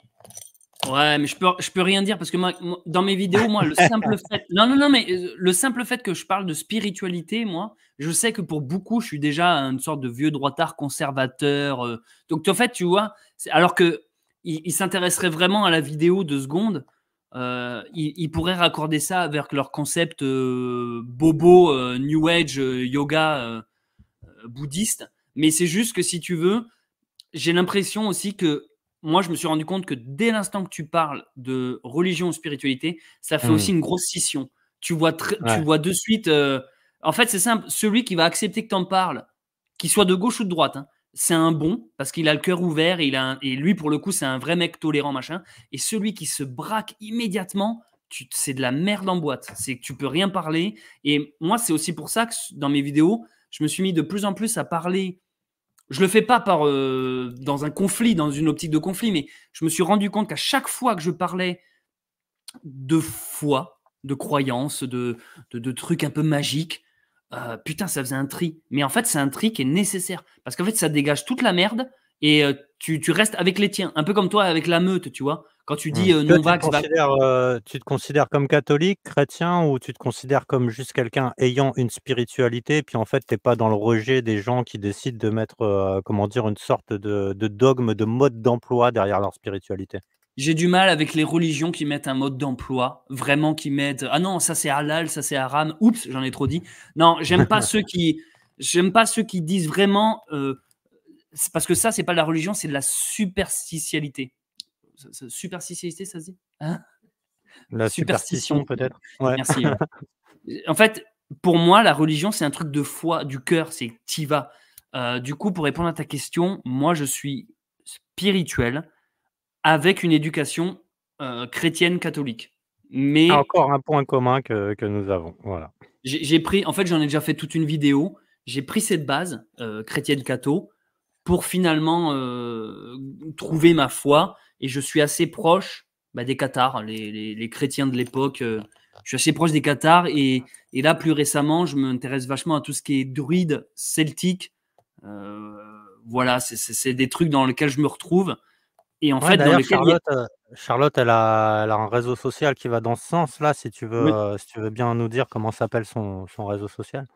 Ouais, mais je peux, je peux rien dire parce que moi, dans mes vidéos, moi, le simple fait. Non, non, non, mais euh, le simple fait que je parle de spiritualité, moi, je sais que pour beaucoup, je suis déjà une sorte de vieux droitard conservateur. donc, en fait, tu vois, alors que il, s'intéresserait vraiment à la vidéo de seconde, euh, ils, pourraient raccorder ça avec leur concept euh, bobo, euh, new age, yoga bouddhiste. Mais c'est juste que si tu veux, j'ai l'impression aussi que moi, je me suis rendu compte que dès l'instant que tu parles de religion ou spiritualité, ça fait mmh. aussi une grosse scission. Tu vois, tu vois de suite. en fait, c'est simple. Celui qui va accepter que tu en parles, qu'il soit de gauche ou de droite, hein, c'est un bon parce qu'il a le cœur ouvert et, il a et lui pour le coup c'est un vrai mec tolérant machin et celui qui se braque immédiatement c'est de la merde en boîte c'est que tu peux rien parler et moi c'est aussi pour ça que dans mes vidéos je me suis mis de plus en plus à parler je le fais pas par euh, dans un conflit dans une optique de conflit mais je me suis rendu compte qu'à chaque fois que je parlais de foi de croyance, de, de, de trucs un peu magiques ah, putain, ça faisait un tri. Mais en fait, c'est un tri qui est nécessaire. Parce qu'en fait, ça dégage toute la merde et euh, tu, restes avec les tiens. Un peu comme toi avec la meute, tu vois. Quand tu dis mmh. euh, non vax, euh, tu te considères comme catholique, chrétien ou tu te considères comme juste quelqu'un ayant une spiritualité, puis en fait, tu pas dans le rejet des gens qui décident de mettre, comment dire, une sorte de dogme, de mode d'emploi derrière leur spiritualité j'ai du mal avec les religions qui mettent un mode d'emploi, vraiment qui mettent ah non ça c'est halal, ça c'est haram. Oups, j'en ai trop dit. Non, j'aime pas ceux qui j'aime pas ceux qui disent vraiment euh, parce que ça c'est pas de la religion, c'est de la superstitialité. Superstitialité, ça se dit hein? La superstition, peut-être. Ouais. Merci. en fait, pour moi, la religion c'est un truc de foi, du cœur, c'est tiva euh, du coup, pour répondre à ta question, moi je suis spirituel avec une éducation euh, chrétienne catholique. Mais ah, encore un point commun que, que nous avons. Voilà. J'ai pris, en fait, j'en ai déjà fait toute une vidéo. J'ai pris cette base euh, chrétienne catho pour finalement euh, trouver ma foi. Et je suis assez proche bah, des cathares, les, les, chrétiens de l'époque. je suis assez proche des cathares. Et, et là, plus récemment, je m'intéresse vachement à tout ce qui est druide, celtique. voilà, c'est des trucs dans lesquels je me retrouve. Et en fait, Charlotte, euh, elle, a, un réseau social qui va dans ce sens-là, si, tu veux, euh, tu veux bien nous dire comment s'appelle son, réseau social.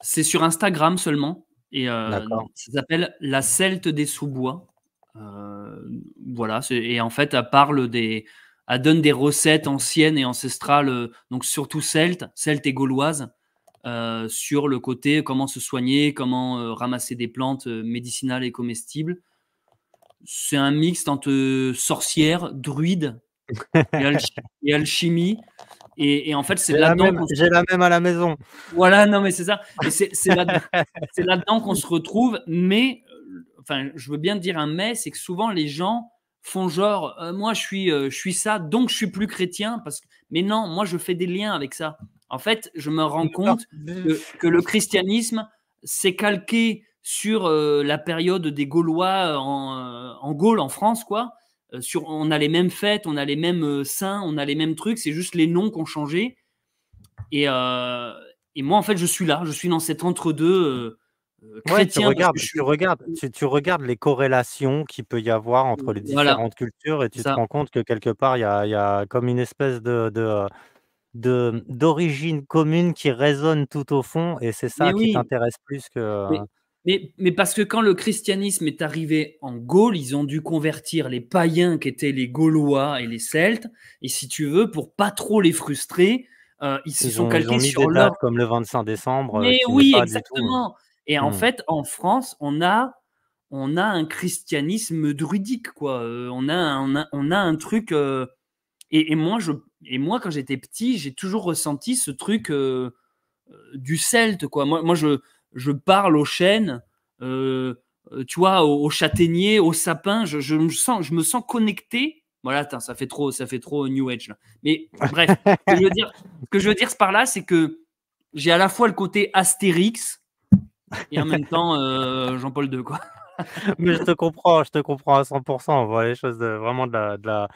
C'est sur Instagram seulement. Et euh, ça s'appelle La Celte des Sous-Bois. voilà. Et en fait, elle parle des. Elle donne des recettes anciennes et ancestrales, donc surtout celtes, celtes et gauloises, sur le côté comment se soigner, comment ramasser des plantes médicinales et comestibles c'est un mix entre sorcière, druide et, alchimie. Et, en fait, c'est là-dedans. J'ai la même à la maison. Voilà, non, mais c'est ça. C'est là-dedans qu'on se retrouve. Mais, enfin, je veux bien dire un mais, c'est que souvent les gens font genre, euh, moi, je suis, euh, je suis ça, donc je suis plus chrétien. Parce que... Mais non, moi, je fais des liens avec ça. En fait, je me rends compte que, que le christianisme s'est calqué sur euh, la période des Gaulois euh, euh, en, Gaule, en France, quoi. sur, on a les mêmes fêtes, on a les mêmes saints, on a les mêmes trucs, c'est juste les noms qui ont changé. Et, moi, en fait, je suis là, je suis dans cet entre-deux tu, regardes, tu, regardes, les corrélations qu'il peut y avoir entre les différentes cultures et tu te rends compte que quelque part, il y, a, comme une espèce de, de d'origine commune qui résonne tout au fond et c'est ça qui t'intéresse plus que mais, parce que quand le christianisme est arrivé en Gaule, ils ont dû convertir les païens qui étaient les Gaulois et les Celtes. Et si tu veux, pour pas trop les frustrer, euh, ils, se sont calqués sur des comme le 25 décembre. Euh, mais oui, exactement. Euh. Et en hmm. fait, en France, on a on a un christianisme druidique, quoi. on, a un, on, a, un truc. et, moi, je, et moi, quand j'étais petit, j'ai toujours ressenti ce truc du celte, quoi. moi je, je parle aux chênes, euh, euh, tu vois, aux, châtaigniers, aux sapins. Je, me sens, je me sens connecté. Voilà, ça fait trop, ça fait trop New Age. Mais bref, ce que je veux dire, que je veux dire par là, c'est que j'ai à la fois le côté Astérix et en même temps euh, Jean-Paul II, quoi. Mais je te comprends, je te comprends à 100%. vraiment de la,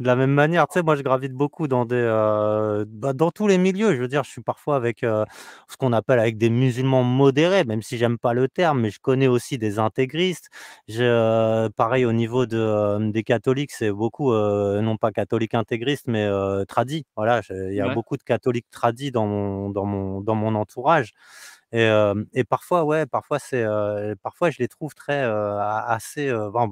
de la même manière, tu sais, moi je gravite beaucoup dans des, euh, bah, dans tous les milieux. Je veux dire, je suis parfois avec euh, ce qu'on appelle avec des musulmans modérés, même si j'aime pas le terme, mais je connais aussi des intégristes. Euh, pareil au niveau de, des catholiques, c'est beaucoup, non pas catholiques intégristes, mais tradis. Voilà, il y a beaucoup de catholiques tradis dans mon, dans mon, dans mon entourage. Et, et, parfois, ouais, parfois c'est, parfois je les trouve très assez. Bah,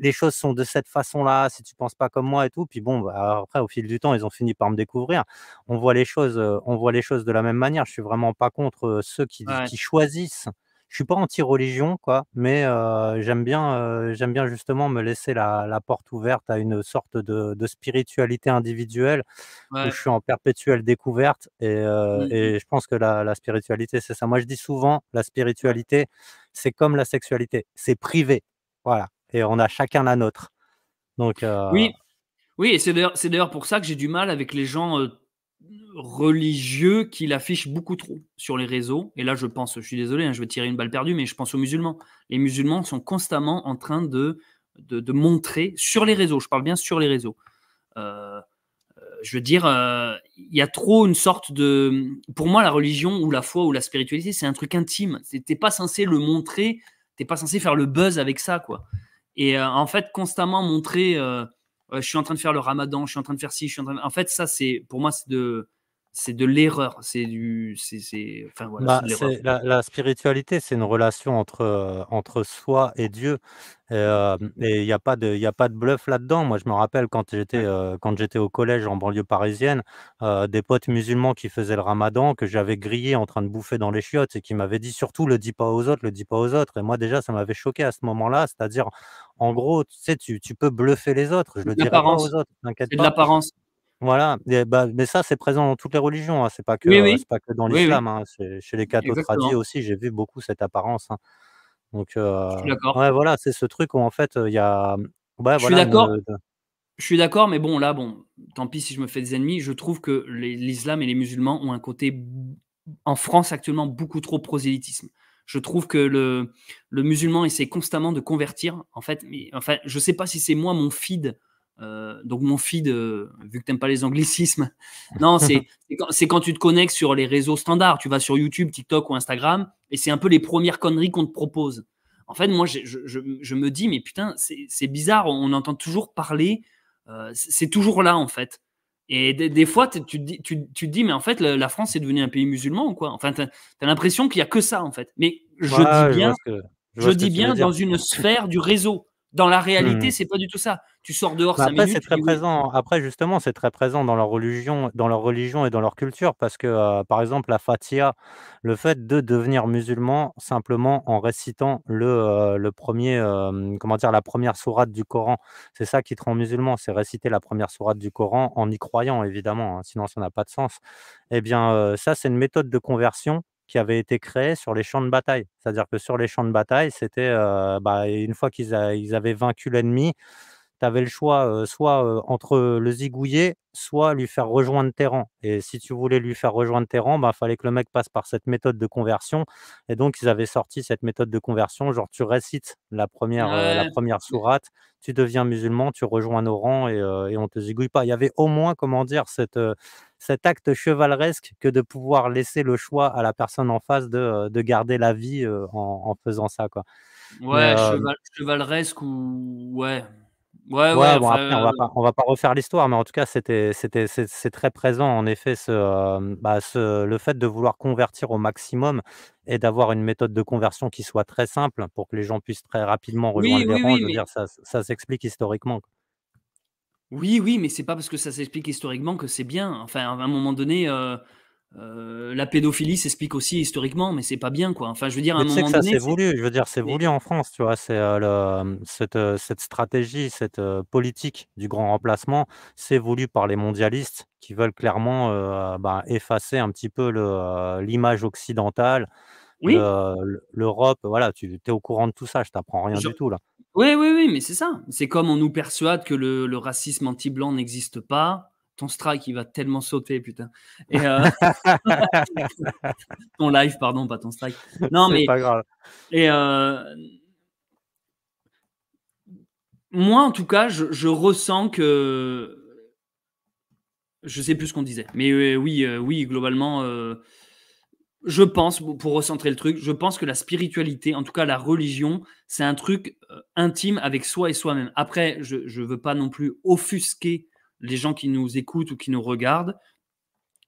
les choses sont de cette façon-là, si tu penses pas comme moi et tout. Puis bon, bah, après, au fil du temps, ils ont fini par me découvrir. On voit les choses, euh, on voit les choses de la même manière. Je suis vraiment pas contre euh, ceux qui, choisissent. Je suis pas anti-religion, quoi, mais euh, j'aime bien, bien justement me laisser la, porte ouverte à une sorte de, spiritualité individuelle où je suis en perpétuelle découverte. Et, mmh je pense que la spiritualité, c'est ça. Moi, je dis souvent, la spiritualité, c'est comme la sexualité, c'est privé. Voilà et on a chacun la nôtre. Donc, euh, Oui, oui et c'est d'ailleurs pour ça que j'ai du mal avec les gens euh, religieux qui l'affichent beaucoup trop sur les réseaux. Et là, je pense, je suis désolé, hein, je vais tirer une balle perdue, mais je pense aux musulmans. Les musulmans sont constamment en train de, de, montrer sur les réseaux, je parle bien sur les réseaux. Euh, je veux dire, il y a trop une sorte de... Pour moi, la religion ou la foi ou la spiritualité, c'est un truc intime. Tu n'es pas censé le montrer, tu n'es pas censé faire le buzz avec ça, quoi. Et euh, en fait, constamment montrer, euh, euh, je suis en train de faire le ramadan, je suis en train de faire ci, je suis en train de... En fait, ça, c'est pour moi, c'est de c'est de l'erreur. C'est du, c'est, bah, la, spiritualité, c'est une relation entre euh, entre soi et Dieu. Et euh, mmh. il y n'y a pas de, il a pas de bluff là-dedans. Moi, je me rappelle quand j'étais euh, quand j'étais au collège en banlieue parisienne, des potes musulmans qui faisaient le Ramadan que j'avais grillé en train de bouffer dans les chiottes et qui m'avaient dit surtout le dis pas aux autres, le dis pas aux autres. Et moi déjà, ça m'avait choqué à ce moment-là. C'est-à-dire, en gros, tu sais, tu, peux bluffer les autres. Je le dis pas aux autres. C'est de l'apparence. Voilà, bah, mais ça, c'est présent dans toutes les religions. Hein. C'est pas que, pas que dans l'islam. Hein. Chez les cathos tradis aussi, j'ai vu beaucoup cette apparence. Hein. Donc, je suis ouais, voilà, c'est ce truc où en fait, il y a. je, suis d'accord. je suis d'accord, mais bon, là, bon, tant pis si je me fais des ennemis. Je trouve que l'islam et les musulmans ont un côté, en France actuellement, beaucoup trop prosélytisme. Je trouve que le, le musulman essaie constamment de convertir. En fait, mais, enfin, je sais pas si c'est moi, mon feed euh, donc mon feed, euh, vu que t'aimes pas les anglicismes, non, c'est quand, tu te connectes sur les réseaux standards. Tu vas sur YouTube, TikTok ou Instagram, et c'est un peu les premières conneries qu'on te propose. En fait, moi, je, me dis, mais putain, c'est bizarre, on entend toujours parler, euh, c'est toujours là, en fait. Et des, fois, tu te, dis, mais en fait, la, France est devenue un pays musulman ou quoi Enfin, tu as, l'impression qu'il n'y a que ça, en fait. Mais je dis bien, je, dis bien dans une sphère du réseau. Dans la réalité, mmh. c'est pas du tout ça. Tu sors dehors. ça bah, après, c'est très présent. Après, justement, c'est très présent dans leur religion, dans leur religion et dans leur culture, parce que, euh, par exemple, la fatia, le fait de devenir musulman simplement en récitant le, euh, premier, euh, comment dire, la première sourate du Coran, c'est ça qui te rend musulman, c'est réciter la première sourate du Coran en y croyant, évidemment. Hein, sinon, ça n'a pas de sens. Eh bien, ça, c'est une méthode de conversion qui avait été créé sur les champs de bataille. C'est-à-dire que sur les champs de bataille, c'était bah, une fois qu'ils avaient vaincu l'ennemi, tu avais le choix soit entre le zigouiller, soit lui faire rejoindre rangs. Et si tu voulais lui faire rejoindre rangs, il bah, fallait que le mec passe par cette méthode de conversion. Et donc, ils avaient sorti cette méthode de conversion, genre tu récites la première, la première sourate, tu deviens musulman, tu rejoins nos rangs et, et on te zigouille pas. Il y avait au moins, comment dire, cette, cet acte chevaleresque que de pouvoir laisser le choix à la personne en face de, garder la vie en, faisant ça. Quoi. Ouais, chevaleresque ou... Ouais on, va euh pas, va pas refaire l'histoire, mais en tout cas, c'était, c'était, c'est, très présent, en effet, euh, bah, ce, le fait de vouloir convertir au maximum et d'avoir une méthode de conversion qui soit très simple pour que les gens puissent très rapidement rejoindre les rangs. ça, s'explique historiquement. Oui, oui, mais c'est pas parce que ça s'explique historiquement que c'est bien. Enfin, à un moment donné, euh, euh, la pédophilie s'explique aussi historiquement, mais c'est pas bien, quoi. Enfin, je veux dire, c'est voulu. Je veux dire, c'est voulu en France, tu vois. C'est euh, euh, cette, stratégie, cette politique du grand remplacement, c'est voulu par les mondialistes qui veulent clairement bah, effacer un petit peu l'image occidentale. L'Europe, voilà, tu es au courant de tout ça, je t'apprends rien du tout là. Oui, oui, oui, mais c'est ça. C'est comme on nous persuade que le racisme anti-blanc n'existe pas, ton strike, il va tellement sauter, putain. Et, euh, ton live, pardon, pas ton strike. Non, mais. Et euh, moi, en tout cas, je, ressens que. Je sais plus ce qu'on disait, mais euh, oui, oui, globalement, je pense, pour recentrer le truc, je pense que la spiritualité, en tout cas la religion, c'est un truc intime avec soi et soi-même. Après, je ne veux pas non plus offusquer les gens qui nous écoutent ou qui nous regardent.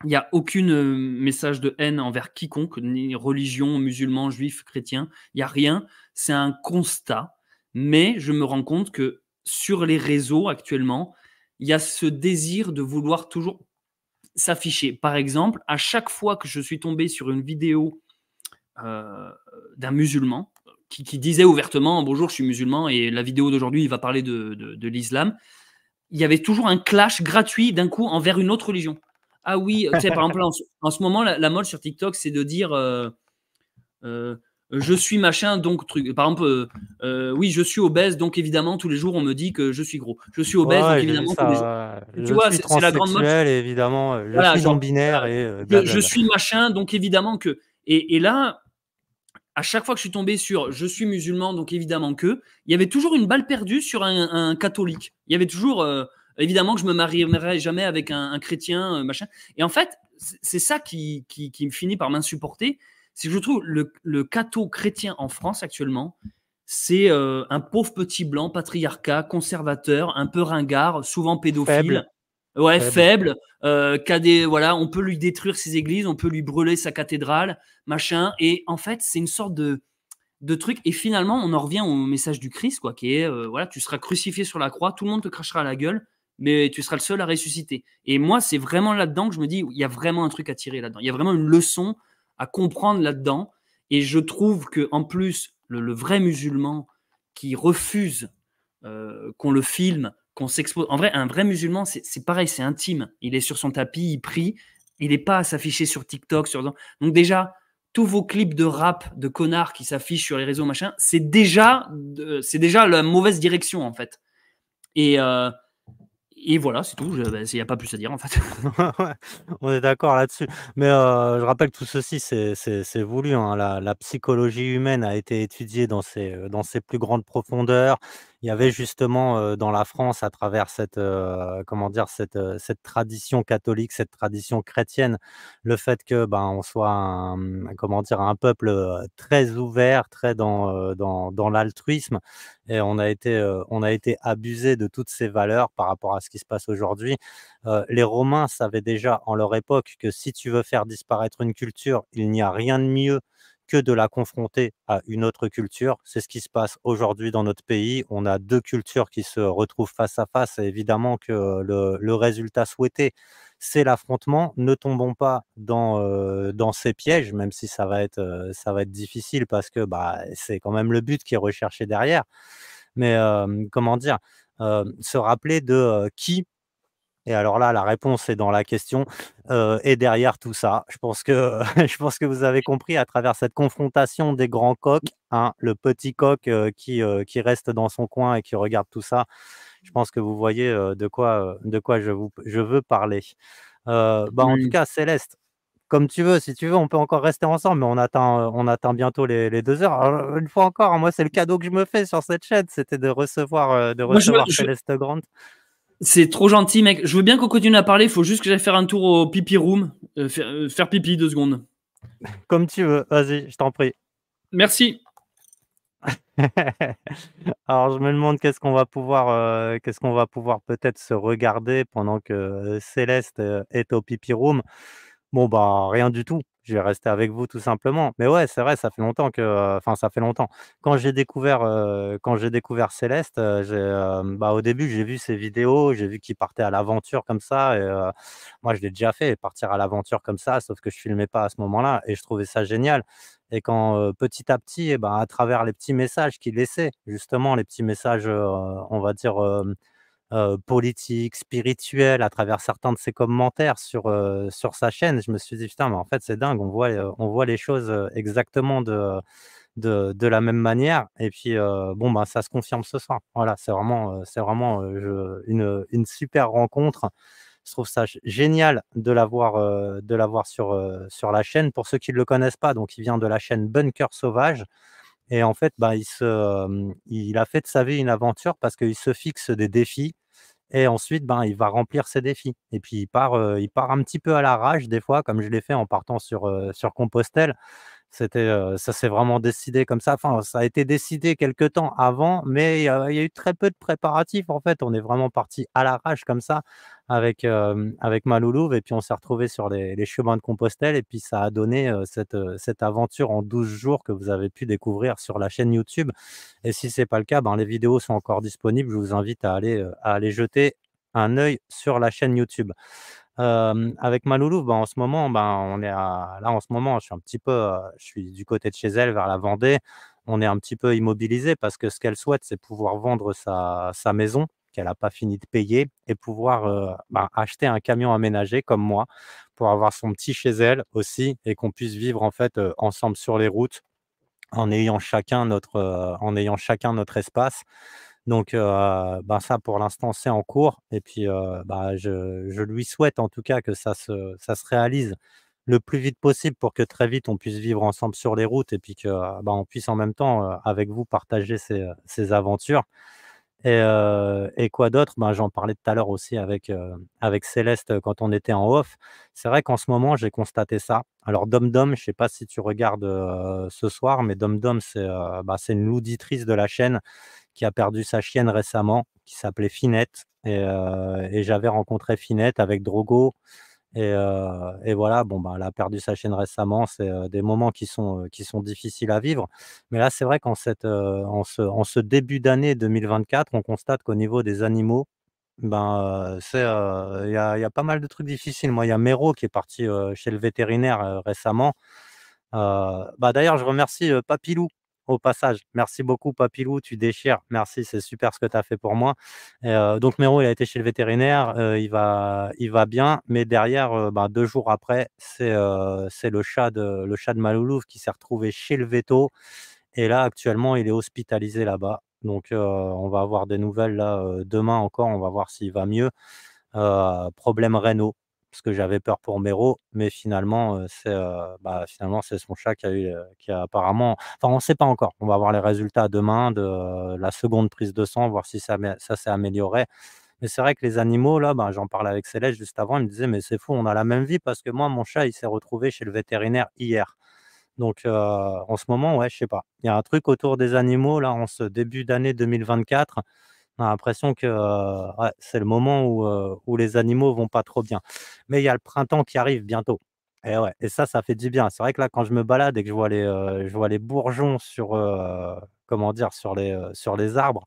Il n'y a aucun euh, message de haine envers quiconque, ni religion, musulman, juif, chrétien. Il n'y a rien. C'est un constat. Mais je me rends compte que sur les réseaux actuellement, il y a ce désir de vouloir toujours s'afficher. Par exemple, à chaque fois que je suis tombé sur une vidéo euh, d'un musulman qui, disait ouvertement Bonjour, je suis musulman, et la vidéo d'aujourd'hui, il va parler de l'islam il y avait toujours un clash gratuit d'un coup envers une autre religion. Ah oui, tu sais, par exemple, en, ce moment, la, la mode sur TikTok, c'est de dire euh, euh, je suis machin, donc truc. Par exemple, euh, oui, je suis obèse, donc évidemment, tous les jours, on me dit que je suis gros. Je suis obèse, donc évidemment, tous les jours. tu vois, c'est la grande mode. évidemment, je voilà, binaire. Et, je, suis machin, donc évidemment que. et là, à chaque fois que je suis tombé sur je suis musulman, donc évidemment que, il y avait toujours une balle perdue sur un, catholique. Il y avait toujours, euh, évidemment, que je me marierai jamais avec un, chrétien, euh, machin. Et en fait, c'est ça qui, qui, me finit par m'insupporter. C'est que je trouve le, le catho-chrétien en France actuellement, c'est euh, un pauvre petit blanc, patriarcat, conservateur, un peu ringard, souvent pédophile. Ouais, faible, euh, des, voilà, on peut lui détruire ses églises, on peut lui brûler sa cathédrale, machin. Et en fait, c'est une sorte de, de truc. Et finalement, on en revient au message du Christ, quoi, qui est, euh, voilà, tu seras crucifié sur la croix, tout le monde te crachera la gueule, mais tu seras le seul à ressusciter. Et moi, c'est vraiment là-dedans que je me dis, il y a vraiment un truc à tirer là-dedans. Il y a vraiment une leçon à comprendre là-dedans. Et je trouve que en plus, le, vrai musulman qui refuse euh, qu'on le filme, qu'on s'expose. En vrai, un vrai musulman, c'est pareil, c'est intime. Il est sur son tapis, il prie. Il n'est pas à s'afficher sur TikTok. Sur... Donc, déjà, tous vos clips de rap de connards qui s'affichent sur les réseaux, machin, c'est déjà, c'est déjà la mauvaise direction, en fait. Et. Euh, voilà, c'est tout. Bah, il n'y a pas plus à dire en fait. On est d'accord là-dessus. Mais euh, je rappelle que tout ceci, c'est voulu. Hein. La, psychologie humaine a été étudiée dans dans ses plus grandes profondeurs il y avait justement dans la France, à travers cette, comment dire, cette, tradition catholique, cette tradition chrétienne, le fait que ben, on soit un, mmh, comment dire, un peuple très ouvert, très dans, dans, dans l'altruisme, et on a été, on a été abusé de toutes ces valeurs par rapport à ce qui se passe aujourd'hui. les Romains savaient déjà en leur époque que si tu veux faire disparaître une culture, il n'y a rien de mieux que de la confronter à une autre culture. C'est ce qui se passe aujourd'hui dans notre pays. On a deux cultures qui se retrouvent face à face évidemment que euh, le, résultat souhaité, c'est l'affrontement. Ne tombons pas dans, euh, dans ces pièges, même si ça va être, euh, ça va être difficile parce que bah, c'est quand même le but qui est recherché derrière. Mais comment dire, se rappeler de qui et alors là, la réponse est dans la question et derrière tout ça. Je pense, que, je pense que vous avez compris à travers cette confrontation des grands coqs, hein, le petit coq qui, qui reste dans son coin et qui regarde tout ça. Je pense que vous voyez de quoi, de quoi je, je veux parler. Bah, en tout mmh. cas, Céleste, comme tu veux, si tu veux, on peut encore rester ensemble, mais on atteint, on bientôt les, les deux heures. une fois encore, moi, c'est le cadeau que je me fais sur cette chaîne, c'était de recevoir, de Céleste Grant. C'est trop gentil, mec. Je veux bien qu'on continue à parler. Il faut juste que j'aille faire un tour au pipi room. Euh, euh, faire, pipi deux secondes. Comme tu veux. Vas-y, je t'en prie. Merci. Alors, je me demande qu'est-ce qu'on va pouvoir, euh, qu'est-ce qu'on va pouvoir peut-être se regarder pendant que Céleste est au pipi room. Bon, bah, rien du tout je vais rester avec vous tout simplement. Mais ouais, c'est vrai, ça fait longtemps que, euh, enfin, ça fait longtemps. Quand j'ai découvert, euh, quand j'ai découvert Céleste, euh, bah, au début, j'ai vu ses vidéos, j'ai vu qu'il partait à l'aventure comme ça. Et moi, je l'ai déjà fait, partir à l'aventure comme ça, sauf que je filmais pas à ce moment-là, et je trouvais ça génial. Et quand petit à petit, et eh bah, ben, à travers les petits messages qu'il laissait, justement, les petits messages, on va dire politique, spirituel, à travers certains de ses commentaires sur, sur sa chaîne, je me suis dit, putain, mais en fait, c'est dingue, on voit, on voit les choses exactement de, de, la même manière. Et puis, bon, bah, ça se confirme ce soir. Voilà, c'est vraiment, c'est vraiment une, une, super rencontre. Je trouve ça génial de l'avoir, de l'avoir sur, sur la chaîne. Pour ceux qui ne le connaissent pas, donc il vient de la chaîne Bunker Sauvage. Et en fait, bah, il, se, il a fait de sa vie une aventure parce qu'il se fixe des défis et ensuite, ben, il va remplir ses défis. Et puis, il part, euh, il part un petit peu à la rage, des fois, comme je l'ai fait en partant sur, euh, sur Compostelle. C'était, ça s'est vraiment décidé comme ça. Enfin, ça a été décidé quelque temps avant, mais il y a eu très peu de préparatifs. En fait, on est vraiment parti à l'arrache comme ça avec euh, avec et puis on s'est retrouvé sur les, chemins de Compostelle, et puis ça a donné cette, aventure en 12 jours que vous avez pu découvrir sur la chaîne YouTube. Et si c'est pas le cas, ben, les vidéos sont encore disponibles. Je vous invite à aller à aller jeter un œil sur la chaîne YouTube avec ma ben, en ce moment, ben, on est là en ce moment, je suis un petit peu, je suis du côté de chez elle, vers la Vendée. On est un petit peu immobilisé parce que ce qu'elle souhaite, c'est pouvoir vendre sa, maison qu'elle n'a pas fini de payer et pouvoir bah, acheter un camion aménagé comme moi pour avoir son petit chez elle aussi et qu'on puisse vivre en fait ensemble sur les routes en ayant chacun notre, en ayant chacun notre espace donc, euh, ça, pour l'instant, c'est en cours. Et puis, bah, je, lui souhaite en tout cas que ça se, réalise le plus vite possible pour que très vite on puisse vivre ensemble sur les routes et puis que bah, on puisse en même temps avec vous partager ces, aventures. Et, quoi d'autre J'en parlais tout à l'heure aussi avec, avec Céleste quand on était en off. C'est vrai qu'en ce moment, j'ai constaté ça. Alors, Dom Dom, je ne sais pas si tu regardes ce soir, mais Dom Dom, c'est une l'auditrice de la chaîne qui a perdu sa chienne récemment, qui s'appelait Finette. Et, euh, j'avais rencontré Finette avec Drogo. Euh, et, voilà, bon, bah, elle a perdu sa chienne récemment. C'est euh, des moments qui sont, qui sont difficiles à vivre. Mais là, c'est vrai qu'en cette, en ce, en ce début d'année 2024, on constate qu'au niveau des animaux, ben, c'est, il y, a pas mal de trucs difficiles. Moi, il y a Méro qui est parti chez le vétérinaire récemment. bah, d'ailleurs, je remercie Papilou au passage. Merci beaucoup, Papilou, tu déchires. Merci, c'est super ce que tu as fait pour moi. Euh, donc, Méro, il a été chez le vétérinaire, euh, il, va, il va bien, mais derrière, euh, bah, deux jours après, c'est le, chat de, le chat de Maloulouf qui s'est retrouvé chez le veto. Et là, actuellement, il est hospitalisé là-bas. Donc, on va avoir des nouvelles là, demain encore, on va voir s'il va mieux. problème rénaux parce que j'avais peur pour Mero, mais finalement, c'est bah, finalement c'est son chat qui a qui a apparemment. Enfin, on ne sait pas encore. On va voir les résultats demain de la seconde prise de sang, voir si ça, ça s'est amélioré. Mais c'est vrai que les animaux, là, bah, j'en parlais avec Céleste juste avant, il me disait, mais c'est fou, on a la même vie parce que moi, mon chat, il s'est retrouvé chez le vétérinaire hier. Donc, en ce moment, ouais, je sais pas. Il y a un truc autour des animaux, là, en ce début d'année 2024 on a l'impression que c'est le moment où, les animaux vont pas trop bien. Mais il y a le printemps qui arrive bientôt. Et, ouais, et ça, ça fait du bien. C'est vrai que là, quand je me balade et que je vois les, je vois les bourgeons sur, comment dire, sur, les, sur les arbres,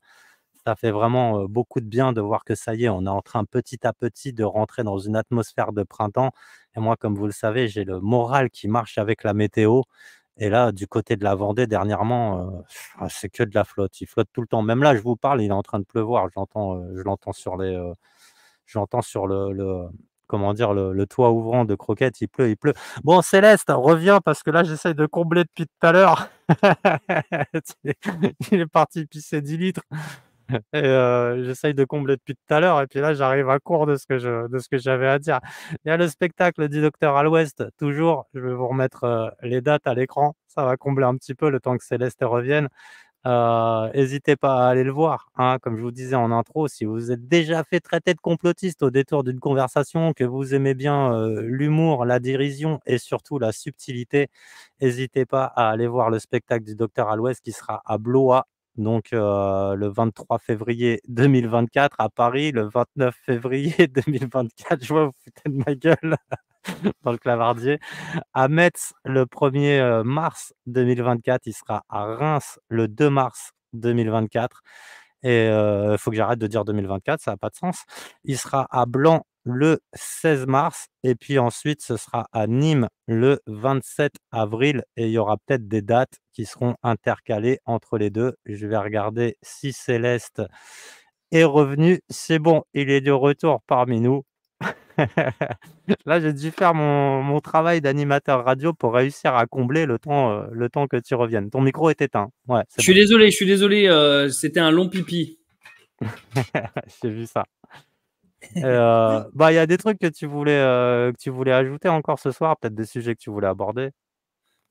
ça fait vraiment beaucoup de bien de voir que ça y est, on est en train petit à petit de rentrer dans une atmosphère de printemps. Et moi, comme vous le savez, j'ai le moral qui marche avec la météo. Et là, du côté de la Vendée, dernièrement, ah, c'est que de la flotte. Il flotte tout le temps. Même là, je vous parle, il est en train de pleuvoir. J'entends, je l'entends sur les, sur le, comment dire, le, toit ouvrant de Croquette. Il pleut, il pleut. Bon, Céleste, reviens parce que là, j'essaye de combler depuis tout à l'heure. il est parti pisser 10 litres. Et j'essaye de combler depuis tout à l'heure. Et puis là, j'arrive à court de ce que j'avais à dire. Il y a le spectacle du docteur à l'Ouest, toujours. Je vais vous remettre les dates à l'écran. Ça va combler un petit peu le temps que Céleste revienne. N'hésitez pas à aller le voir. Hein. Comme je vous disais en intro, si vous êtes déjà fait traiter de complotiste au détour d'une conversation, que vous aimez bien l'humour, la dérision et surtout la subtilité, n'hésitez pas à aller voir le spectacle du docteur à l'Ouest qui sera à Blois donc le 23 février 2024 à Paris, le 29 février 2024, je vois, vous foutez de ma gueule dans le clavardier, à Metz le 1er mars 2024, il sera à Reims le 2 mars 2024 et il faut que j'arrête de dire 2024, ça n'a pas de sens. Il sera à Blanc le 16 mars. Et puis ensuite, ce sera à Nîmes le 27 avril. Et il y aura peut-être des dates qui seront intercalées entre les deux. Je vais regarder si Céleste est revenu. C'est bon, il est de retour parmi nous. Là, j'ai dû faire mon, travail d'animateur radio pour réussir à combler le temps, euh, le temps que tu reviennes. Ton micro est éteint. Ouais, je suis désolé, je suis désolé. Euh, c'était un long pipi. j'ai vu ça. Euh, bah, il y a des trucs que tu voulais, tu voulais ajouter encore ce soir, peut-être des sujets que tu voulais aborder.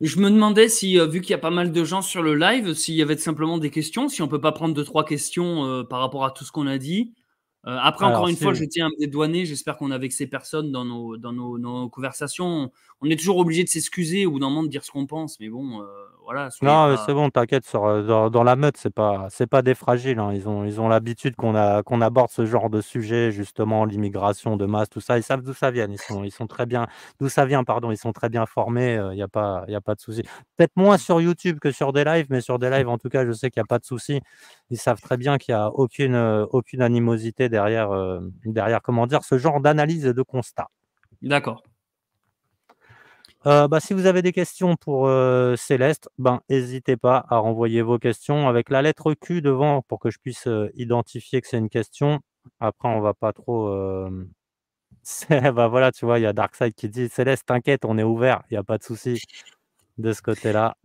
Je me demandais si, vu qu'il y a pas mal de gens sur le live, s'il y avait simplement des questions, si on peut pas prendre deux trois questions par rapport à tout ce qu'on a dit. Euh, après, encore une fois, je tiens à me dédouaner. J'espère qu'on a ces personnes dans nos, dans nos, conversations. On est toujours obligé de s'excuser ou d'en de dire ce qu'on pense. Mais bon, euh, non, euh, c'est bon, t'inquiète, euh, dans, la meute, c'est pas, c'est pas des fragiles. Hein. Ils ont, ils ont l'habitude qu'on a, qu'on aborde ce genre de sujet, justement, l'immigration de masse, tout ça. Ils savent d'où ça vient. Ils sont, ils sont très bien, d'où ça vient, pardon. Ils sont très bien formés. Il euh, y n'y a pas, il a pas de souci. Peut-être moins sur YouTube que sur des lives, mais sur des lives, en tout cas, je sais qu'il n'y a pas de souci. Ils savent très bien qu'il n'y a aucune, aucune animosité derrière, derrière, comment dire, ce genre d'analyse et de constat. D'accord. Euh, bah, si vous avez des questions pour euh, Céleste, ben n'hésitez pas à renvoyer vos questions avec la lettre Q devant pour que je puisse euh, identifier que c'est une question. Après, on va pas trop. bah, voilà, tu vois, il y a Darkseid qui dit Céleste, t'inquiète, on est ouvert, il n'y a pas de souci de ce côté-là.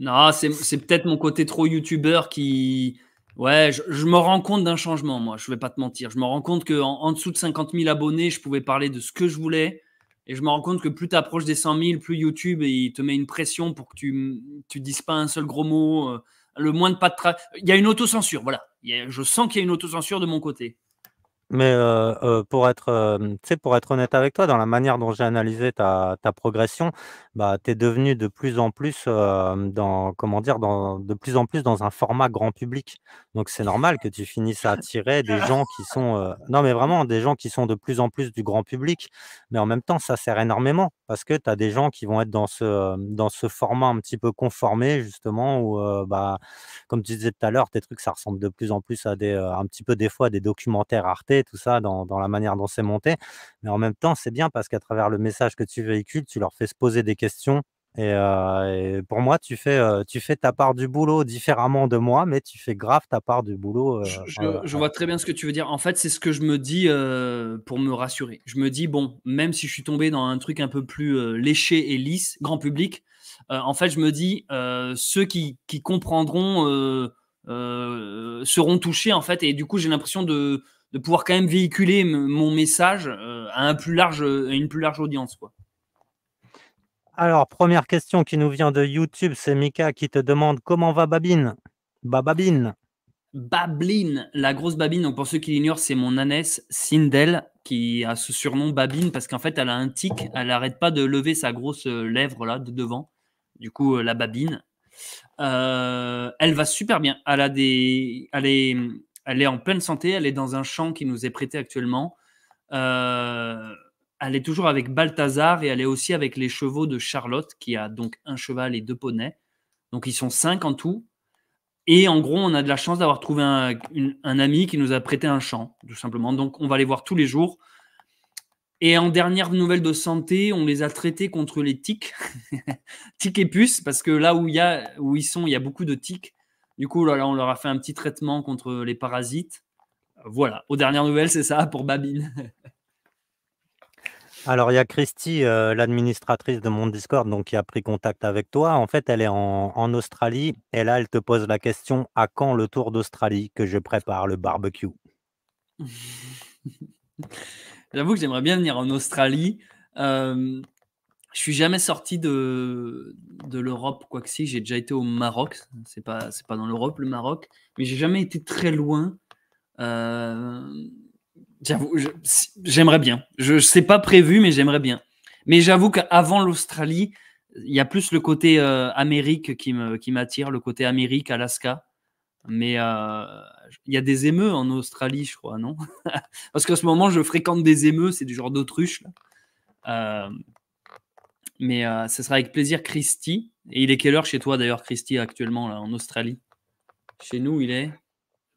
Non, c'est peut-être mon côté trop youtubeur qui. Ouais, je, me rends compte d'un changement, moi, je ne vais pas te mentir. Je me rends compte qu'en dessous de 50 000 abonnés, je pouvais parler de ce que je voulais et je me rends compte que plus tu approches des 100 000, plus YouTube, il te met une pression pour que tu ne dises pas un seul gros mot, euh, le moins de pas de travail. Il y a une autocensure, voilà. je sens qu'il y a une autocensure de mon côté. Mais euh, euh, pour, être, euh, sais, pour être honnête avec toi, dans la manière dont j'ai analysé ta, ta progression, bah, tu es devenu de plus en plus dans comment dire dans, de plus en plus dans un format grand public. Donc c'est normal que tu finisses à attirer des gens qui sont non mais vraiment des gens qui sont de plus en plus du grand public, mais en même temps ça sert énormément parce que tu as des gens qui vont être dans ce, dans ce format un petit peu conformé, justement, où, bah, comme tu disais tout à l'heure, tes trucs, ça ressemble de plus en plus à des, un petit peu des fois des documentaires Arte, tout ça, dans, dans la manière dont c'est monté. Mais en même temps, c'est bien parce qu'à travers le message que tu véhicules, tu leur fais se poser des questions euh, et, pour moi, tu fais, euh, tu fais ta part du boulot différemment de moi, mais tu fais grave ta part du boulot. je, euh, vois très bien ce que tu veux dire. En fait, c'est ce que je me dis pour me rassurer. Je me dis, bon, même si je suis tombé dans un truc un peu plus léché et lisse, grand public, en fait, je me dis, ceux qui, comprendront seront touchés, en fait. Et du coup, j'ai l'impression de, pouvoir quand même véhiculer mon message à, un plus large, à une plus large audience. Quoi. Alors, première question qui nous vient de YouTube, c'est Mika qui te demande comment va Babine Bababine Babline, la grosse Babine. Donc, pour ceux qui l'ignorent, c'est mon ânesse Sindel qui a ce surnom Babine parce qu'en fait, elle a un tic. Elle n'arrête pas de lever sa grosse euh, lèvre là de devant. Du coup, euh, la Babine. Euh, elle va super bien. Elle, a des... elle, est... elle est en pleine santé. Elle est dans un champ qui nous est prêté actuellement. Euh, elle est toujours avec Balthazar et elle est aussi avec les chevaux de Charlotte, qui a donc un cheval et deux poneys. Donc ils sont cinq en tout. Et en gros, on a de la chance d'avoir trouvé un, ami qui nous a prêté un champ, tout simplement. Donc on va les voir tous les jours. Et en dernière nouvelle de santé, on les a traités contre les tiques, tiques et puces, parce que là où, y a, où ils sont, il y a beaucoup de tiques. Du coup, on leur a fait un petit traitement contre les parasites. Voilà, aux dernières nouvelles, c'est ça pour Babine. Alors, il y a Christy, euh, l'administratrice de mon Discord, donc qui a pris contact avec toi. En fait, elle est en, Australie et là, elle te pose la question à quand le tour d'Australie que je prépare le barbecue J'avoue que j'aimerais bien venir en Australie. Je je suis jamais sorti de, de l'Europe, quoi que si. J'ai déjà été au Maroc. C'est pas, pas dans l'Europe, le Maroc. Mais j'ai jamais été très loin. J'avoue, j'aimerais bien. Je ne sais pas prévu, mais j'aimerais bien. Mais j'avoue qu'avant l'Australie, il y a plus le côté euh, Amérique qui m'attire, qui le côté Amérique, Alaska. Mais euh, il y a des émeux en Australie, je crois, non Parce qu'en ce moment, je fréquente des émeux, c'est du genre d'autruche. Euh, mais ce sera avec plaisir, Christy. Et il est quelle heure chez toi, d'ailleurs, Christy, actuellement, en Australie Chez nous, il est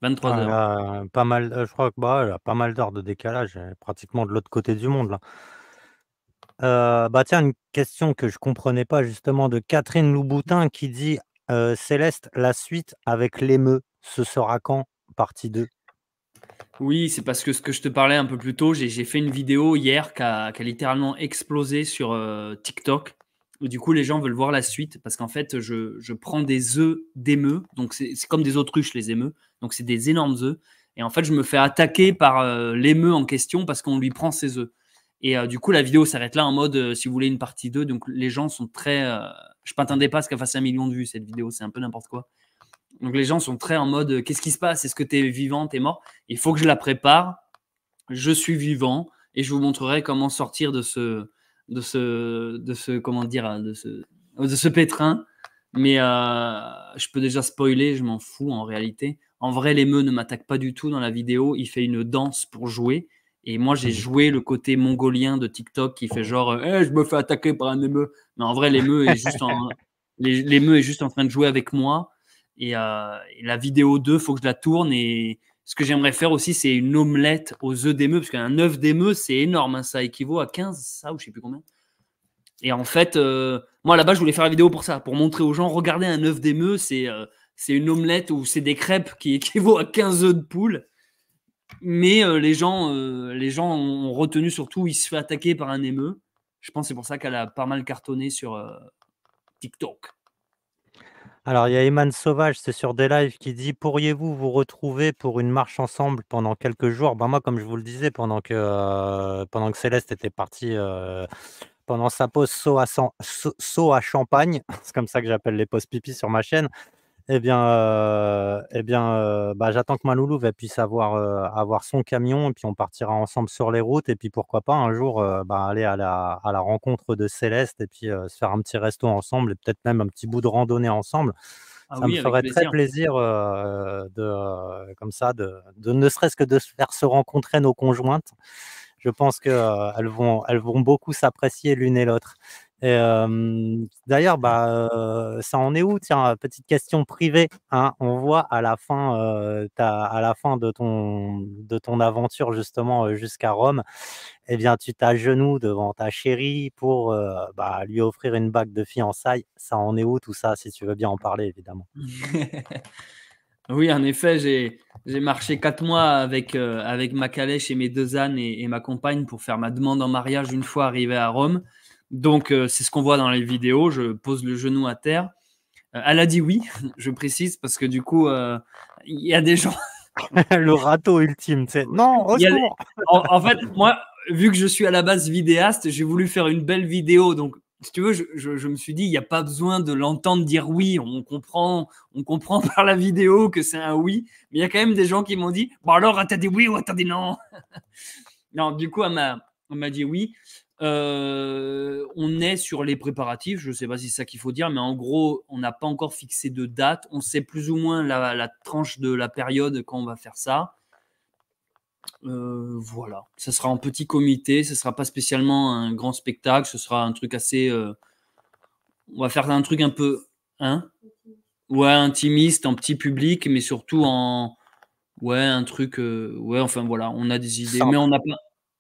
23 ah heures. pas mal, je crois que bah, pas mal d'heures de décalage, pratiquement de l'autre côté du monde là. bah tiens, une question que je comprenais pas justement de Catherine Louboutin qui dit Céleste, la suite avec l'émeu, ce sera quand Partie 2 Oui, c'est parce que ce que je te parlais un peu plus tôt, j'ai fait une vidéo hier qui a, littéralement explosé sur TikTok. Du coup, les gens veulent voir la suite parce qu'en fait, je, prends des œufs d'émeux. Donc, c'est comme des autruches, les émeux. Donc, c'est des énormes œufs. Et en fait, je me fais attaquer par euh, l'émeu en question parce qu'on lui prend ses œufs. Et euh, du coup, la vidéo s'arrête là en mode, euh, si vous voulez, une partie 2. Donc, les gens sont très. je ne m'attendais pas à ce qu'elle fasse un million de vues, cette vidéo. C'est un peu n'importe quoi. Donc, les gens sont très en mode, qu'est-ce qui se passe Est-ce que tu es vivant Tu es mort Il faut que je la prépare. Je suis vivant et je vous montrerai comment sortir de ce, de ce, de ce comment dire, hein, de ce, de ce pétrin. Mais euh, je peux déjà spoiler, je m'en fous en réalité. En vrai, l'émeu ne m'attaque pas du tout dans la vidéo. Il fait une danse pour jouer. Et moi, j'ai mhm. joué le côté mongolien de TikTok qui fait genre euh, eh, je me fais attaquer par un émeu. Mais en vrai, l'émeu est, juste en, est juste en train de jouer avec moi. Et, euh, la vidéo 2, faut que je la tourne. Et, ce que j'aimerais faire aussi, c'est une omelette aux œufs d'émeu, parce qu'un œuf d'émeu, c'est énorme. Hein. ça équivaut à 15, ça, ou je sais plus combien. Et en fait, euh, moi là-bas, je voulais faire la vidéo pour ça, pour montrer aux gens, regardez un œuf d'émeu, euh, c'est une omelette ou c'est des crêpes qui équivaut à 15 œufs de poule. Mais euh, les, gens, les gens ont retenu surtout, il se fait attaquer par un émeu. Je pense que c'est pour ça qu'elle a pas mal cartonné sur TikTok. Alors, il y a Eman Sauvage, c'est sur des lives, qui dit Pourriez-vous vous retrouver pour une marche ensemble pendant quelques jours ben Moi, comme je vous le disais, pendant que, euh, pendant que Céleste était partie euh, pendant sa pause saut à, saut à, champagne, c'est comme ça que j'appelle les pauses pipi sur ma chaîne, eh bien, euh, eh bien euh, bah, j'attends que ma va puisse avoir, euh, avoir son camion et puis on partira ensemble sur les routes. Et puis pourquoi pas un jour bah, aller à la, rencontre de Céleste et puis se faire un petit resto ensemble et peut-être même un petit bout de randonnée ensemble. Ah ça me ferait très plaisir de, comme ça, de, ne serait-ce que de faire se rencontrer nos conjointes. Je pense qu'elles vont, elles vont beaucoup s'apprécier l'une et l'autre d'ailleurs, bah, ça en est où Tiens, petite question privée. Hein, on voit à la fin, à la fin de ton de ton aventure justement jusqu'à Rome, eh bien, tu genoux devant ta chérie pour bah, lui offrir une bague de fiançailles. Ça en est où tout ça Si tu veux bien en parler, évidemment. oui, en effet, j'ai marché quatre mois avec avec ma calèche et mes deux ânes et, et ma compagne pour faire ma demande en mariage une fois arrivé à Rome. Donc, euh, c'est ce qu'on voit dans les vidéos. Je pose le genou à terre. Euh, elle a dit oui, je précise, parce que du coup, euh, il y a des gens. le râteau ultime, sais. non, en, fait, moi, vu que je suis à la base vidéaste, j'ai voulu faire une belle vidéo. Donc, si tu veux, je, me suis dit, il n'y a pas besoin de l'entendre dire oui. On comprend, on comprend par la vidéo que c'est un oui. Mais il y a quand même des gens qui m'ont dit, bon alors, t'as dit oui ou attendez dit non. non, du coup, elle m'a dit oui. Euh, on est sur les préparatifs, je ne sais pas si c'est ça qu'il faut dire, mais en gros, on n'a pas encore fixé de date. On sait plus ou moins la, tranche de la période quand on va faire ça. Euh, voilà, ça sera en petit comité, ce sera pas spécialement un grand spectacle, ce sera un truc assez. Euh, on va faire un truc un peu, hein Ouais, intimiste, en petit public, mais surtout en, ouais, un truc, ouais, enfin voilà, on a des idées, mais on a pas,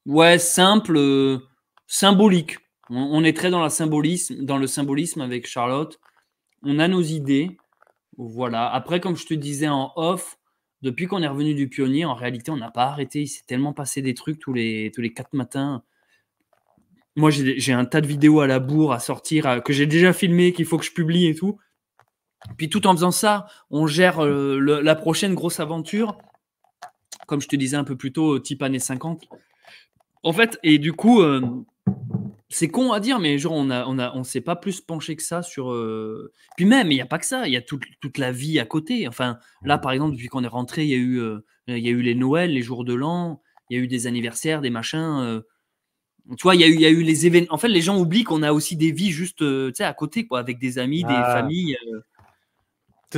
ouais, simple symbolique. On, est très dans, la symbolisme, dans le symbolisme avec Charlotte. On a nos idées. Voilà. Après, comme je te disais en off, depuis qu'on est revenu du pionnier, en réalité, on n'a pas arrêté. Il s'est tellement passé des trucs tous les, tous les quatre matins. Moi, j'ai un tas de vidéos à la bourre à sortir, que j'ai déjà filmé, qu'il faut que je publie et tout. Puis tout en faisant ça, on gère euh, la prochaine grosse aventure, comme je te disais un peu plus tôt, type années 50. En fait, et du coup, euh, c'est con à dire, mais genre, on a, on s'est pas plus penché que ça sur. Euh, puis même, il n'y a pas que ça, il y a toute, la vie à côté. Enfin, là, mmh. par exemple, depuis qu'on est rentré, il y a eu, euh, il y a eu les Noëls, les jours de l'an, il y a eu des anniversaires, des machins. Euh. Tu vois, il y a eu, il y eu les événements. En fait, les gens oublient qu'on a aussi des vies juste, à côté, quoi, avec des amis, des ah. familles. De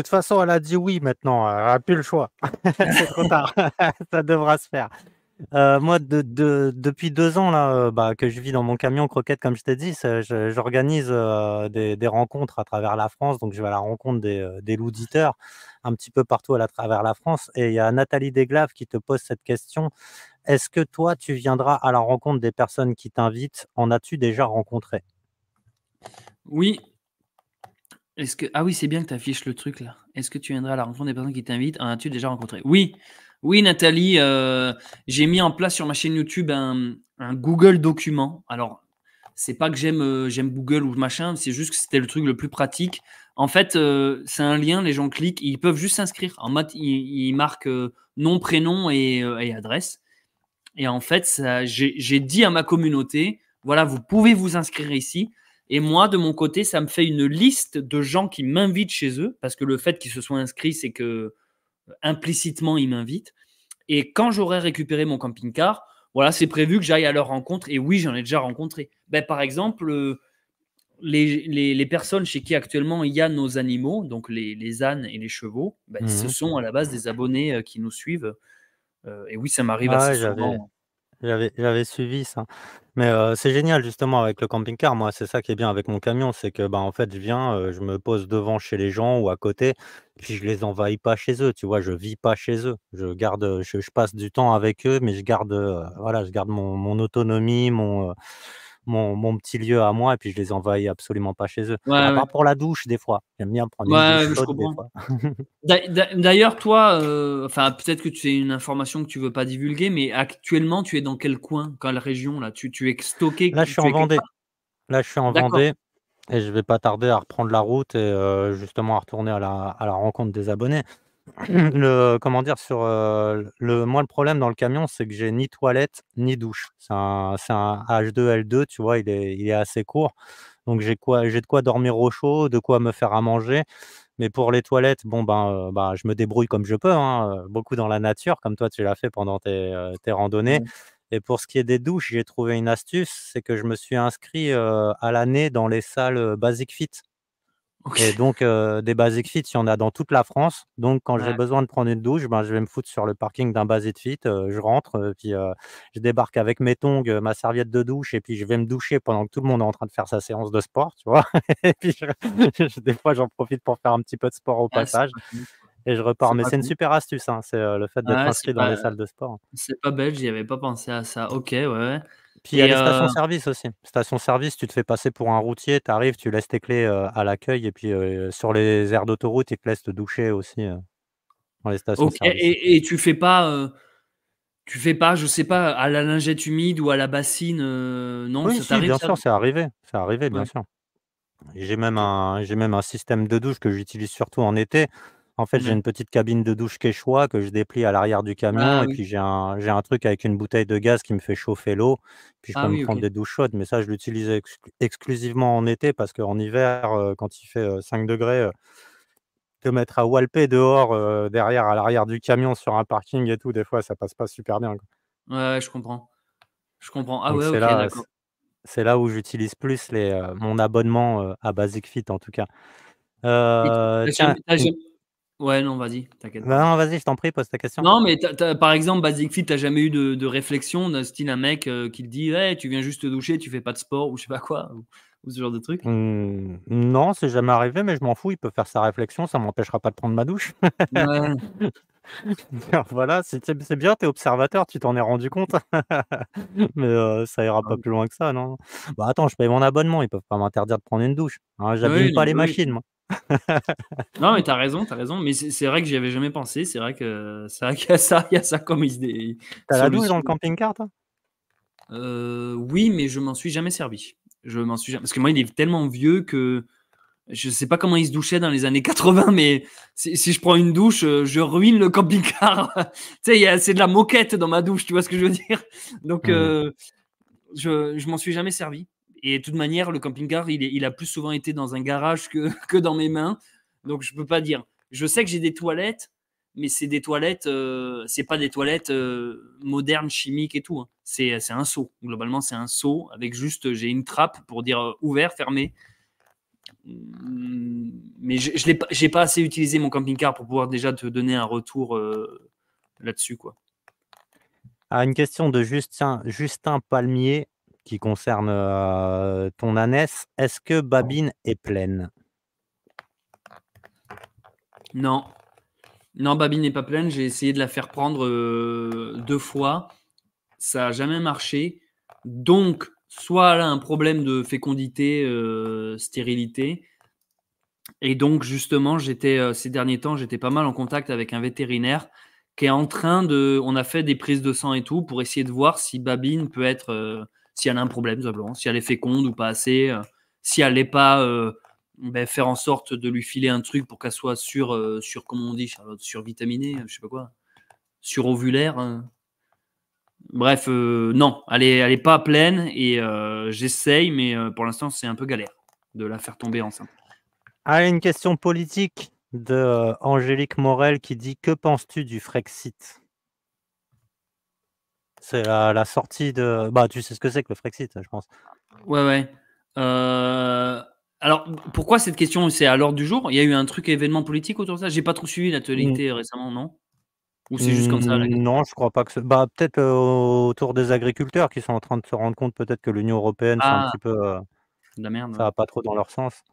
toute façon, elle a dit oui maintenant. Elle n'a plus le choix. c'est trop tard. ça devra se faire. Euh, moi, depuis deux ans là, euh, bah, que je vis dans mon camion croquette, comme je t'ai dit, j'organise euh, des, rencontres à travers la France. Donc, je vais à la rencontre des, un petit peu partout à travers la France. Et il y a Nathalie Desglaves qui te pose cette question. Est-ce que toi, tu viendras à la rencontre des personnes qui t'invitent En as-tu déjà rencontré Oui. Est-ce que... Ah oui, c'est bien que tu affiches le truc là. Est-ce que tu viendras à la rencontre des personnes qui t'invitent En as-tu déjà rencontré Oui, oui, Nathalie, euh, j'ai mis en place sur ma chaîne YouTube un, Google document. Alors, c'est pas que euh, j'aime Google ou machin, c'est juste que c'était le truc le plus pratique. En fait, euh, c'est un lien, les gens cliquent, ils peuvent juste s'inscrire. En mode, ils, marquent nom, prénom et, et, adresse. Et en fait, j'ai dit à ma communauté, voilà, vous pouvez vous inscrire ici. Et moi, de mon côté, ça me fait une liste de gens qui m'invitent chez eux, parce que le fait qu'ils se soient inscrits, c'est que implicitement, ils m'invitent. Et quand j'aurai récupéré mon camping-car, voilà, c'est prévu que j'aille à leur rencontre. Et oui, j'en ai déjà rencontré. Ben, par exemple, euh, les, les, personnes chez qui actuellement il y a nos animaux, donc les, les ânes et les chevaux, ben, mmh ce sont à la base des abonnés euh, qui nous suivent. Euh, et oui, ça m'arrive ah assez souvent. Hein j'avais, suivi ça. Mais c'est génial justement avec le camping-car. Moi, c'est ça qui est bien avec mon camion, c'est que bah, en fait, je viens, je me pose devant chez les gens ou à côté, puis je les envahis pas chez eux. Tu vois, je vis pas chez eux. Je garde, je, passe du temps avec eux, mais je garde, voilà, je garde mon, mon autonomie, mon mon, petit lieu à moi et puis je les envoie absolument pas chez eux. à part pour la douche, des fois. J'aime bien prendre D'ailleurs, toi, euh, enfin, peut-être que tu as une information que tu veux pas divulguer, mais actuellement, tu es dans quel coin, quelle région là tu, tu es stocké Là, je suis en Vendée. Là, je suis en Vendée et je vais pas tarder à reprendre la route et euh, justement à retourner à la rencontre des abonnés. le, comment dire, sur euh, le, moi, le problème dans le camion, c'est que j'ai ni toilette ni douche. C'est un, H2L2, tu vois, il est, il est assez court. Donc, j'ai quoi, j'ai de quoi dormir au chaud, de quoi me faire à manger. Mais pour les toilettes, bon, ben, euh, bah, je me débrouille comme je peux, hein, euh, beaucoup dans la nature, comme toi, tu l'as fait pendant tes, randonnées. Et pour ce qui est des douches, j'ai trouvé une astuce, c'est que je me suis inscrit à l'année dans les salles Basic Fit. Et donc, euh, des Basic Fit, il y en a dans toute la France. Donc, quand j'ai besoin de prendre une douche, ben, je vais me foutre sur le parking d'un Basic Fit. Euh, je rentre, euh, puis je débarque avec mes tongs, ma serviette de douche, et puis je vais me doucher pendant que tout le monde est en train de faire sa séance de sport, tu vois. et puis, des fois, j'en profite pour faire un petit peu de sport au ah, passage. Et je repars. Mais c'est une super astuce, hein, c'est le fait d'être inscrit dans les salles de sport. C'est pas belge, j'y avais pas pensé à ça. Ok, ouais. ouais. Puis il y a les stations-service euh, aussi. Station-service, tu te fais passer pour un routier, tu arrives, tu laisses tes clés euh, à l'accueil et puis euh, sur les aires d'autoroute, ils te laissent te doucher aussi dans les stations. Et, tu fais pas tu fais pas, je sais pas, à la lingette humide ou à la bassine, non oui, bien sûr, c'est arrivé, c'est arrivé, bien sûr. J'ai même un, j'ai même un système de douche que j'utilise surtout en été. En fait, j'ai mmh. une petite cabine de douche que je déplie à l'arrière du camion. Ah et puis, j'ai un, j'ai un truc avec une bouteille de gaz qui me fait chauffer l'eau. Puis, je peux ah me prendre des douches chaudes. Mais ça, je l'utilise exclusivement en été parce qu'en hiver, euh, quand il fait 5 euh, degrés, de euh, te mettre à walper dehors, derrière, à l'arrière du camion, sur un parking et tout, des fois, ça passe pas super bien. Ouais, je comprends. Je comprends. Ah, ouais, c'est là, d'accord. C'est là où j'utilise plus les, mon abonnement à Basic Fit, en tout cas. Ouais, non, vas-y, t'inquiète. non, vas-y, je t'en prie, pose ta question. Non, mais par exemple, Basic Fit, t'as jamais eu de, réflexion d'un style, un mec euh, qui te dit tu viens juste te doucher, tu fais pas de sport ou je sais pas quoi, ou, ce genre de truc mmh, Non, c'est jamais arrivé, mais je m'en fous, il peut faire sa réflexion, ça m'empêchera pas de prendre ma douche. voilà, c'est bien, t'es observateur, tu t'en es rendu compte. mais euh, ça ira pas ah plus loin que ça, non Bah attends, je paye mon abonnement, ils peuvent pas m'interdire de prendre une douche. Hein, j'abuse pas les machines, moi. non, mais t'as raison, t'as raison. Mais c'est vrai que j'y avais jamais pensé. C'est vrai que c'est qu'il y a ça, il y a ça comme idée. T'as la douche dans le camping-car, toi euh, Oui, mais je m'en suis jamais servi. Je m'en suis parce que moi, il est tellement vieux que je sais pas comment il se douchait dans les années 80, mais si, je prends une douche, euh, je ruine le camping-car. tu sais, c'est de la moquette dans ma douche. Tu vois ce que je veux dire Donc, mmh. euh, je m'en suis jamais servi et de toute manière, le camping-car, il, a plus souvent été dans un garage que, dans mes mains. Donc, je ne peux pas dire. Je sais que j'ai des toilettes, mais c'est des toilettes, euh, c'est pas des toilettes euh, modernes, chimiques et tout. Hein. C'est un seau. Globalement, c'est un seau avec juste, j'ai une trappe pour dire euh, ouvert, fermé. Mmh, mais je n'ai pas assez utilisé mon camping-car pour pouvoir déjà te donner un retour là-dessus. quoi. À ah, une question de Justin, Justin Palmier qui concerne ton ânesse. Est-ce que Babine est pleine Non. Non, Babine n'est pas pleine. J'ai essayé de la faire prendre deux fois. Ça n'a jamais marché. Donc, soit elle a un problème de fécondité, stérilité. Et donc, justement, ces derniers temps, j'étais pas mal en contact avec un vétérinaire qui est en train de. On a fait des prises de sang et tout pour essayer de voir si Babine peut être si elle a un problème, si elle est féconde ou pas assez, si elle n'est pas euh, ben, faire en sorte de lui filer un truc pour qu'elle soit sur, euh, sur comment on dit, Charlotte, vitaminée, euh, je sais pas quoi, sur ovulaire. Bref, non, elle n'est pas pleine et j'essaye, mais pour l'instant, c'est un peu galère de la faire tomber enceinte. Ah, une question politique de Angélique Morel qui dit Que penses-tu du Frexit c'est la, la, sortie de. Bah, tu sais ce que c'est que le Frexit, je pense. Ouais, ouais. Euh, alors, pourquoi cette question C'est à l'ordre du jour Il y a eu un truc événement politique autour de ça J'ai pas trop suivi l'actualité mmh. récemment, non Ou c'est juste comme ça mmh, Non, je crois pas que. Ce... Bah, peut-être euh, autour des agriculteurs qui sont en train de se rendre compte peut-être que l'Union européenne, c'est un ah. petit peu. Euh, de la merde. Ça va pas trop dans leur sens.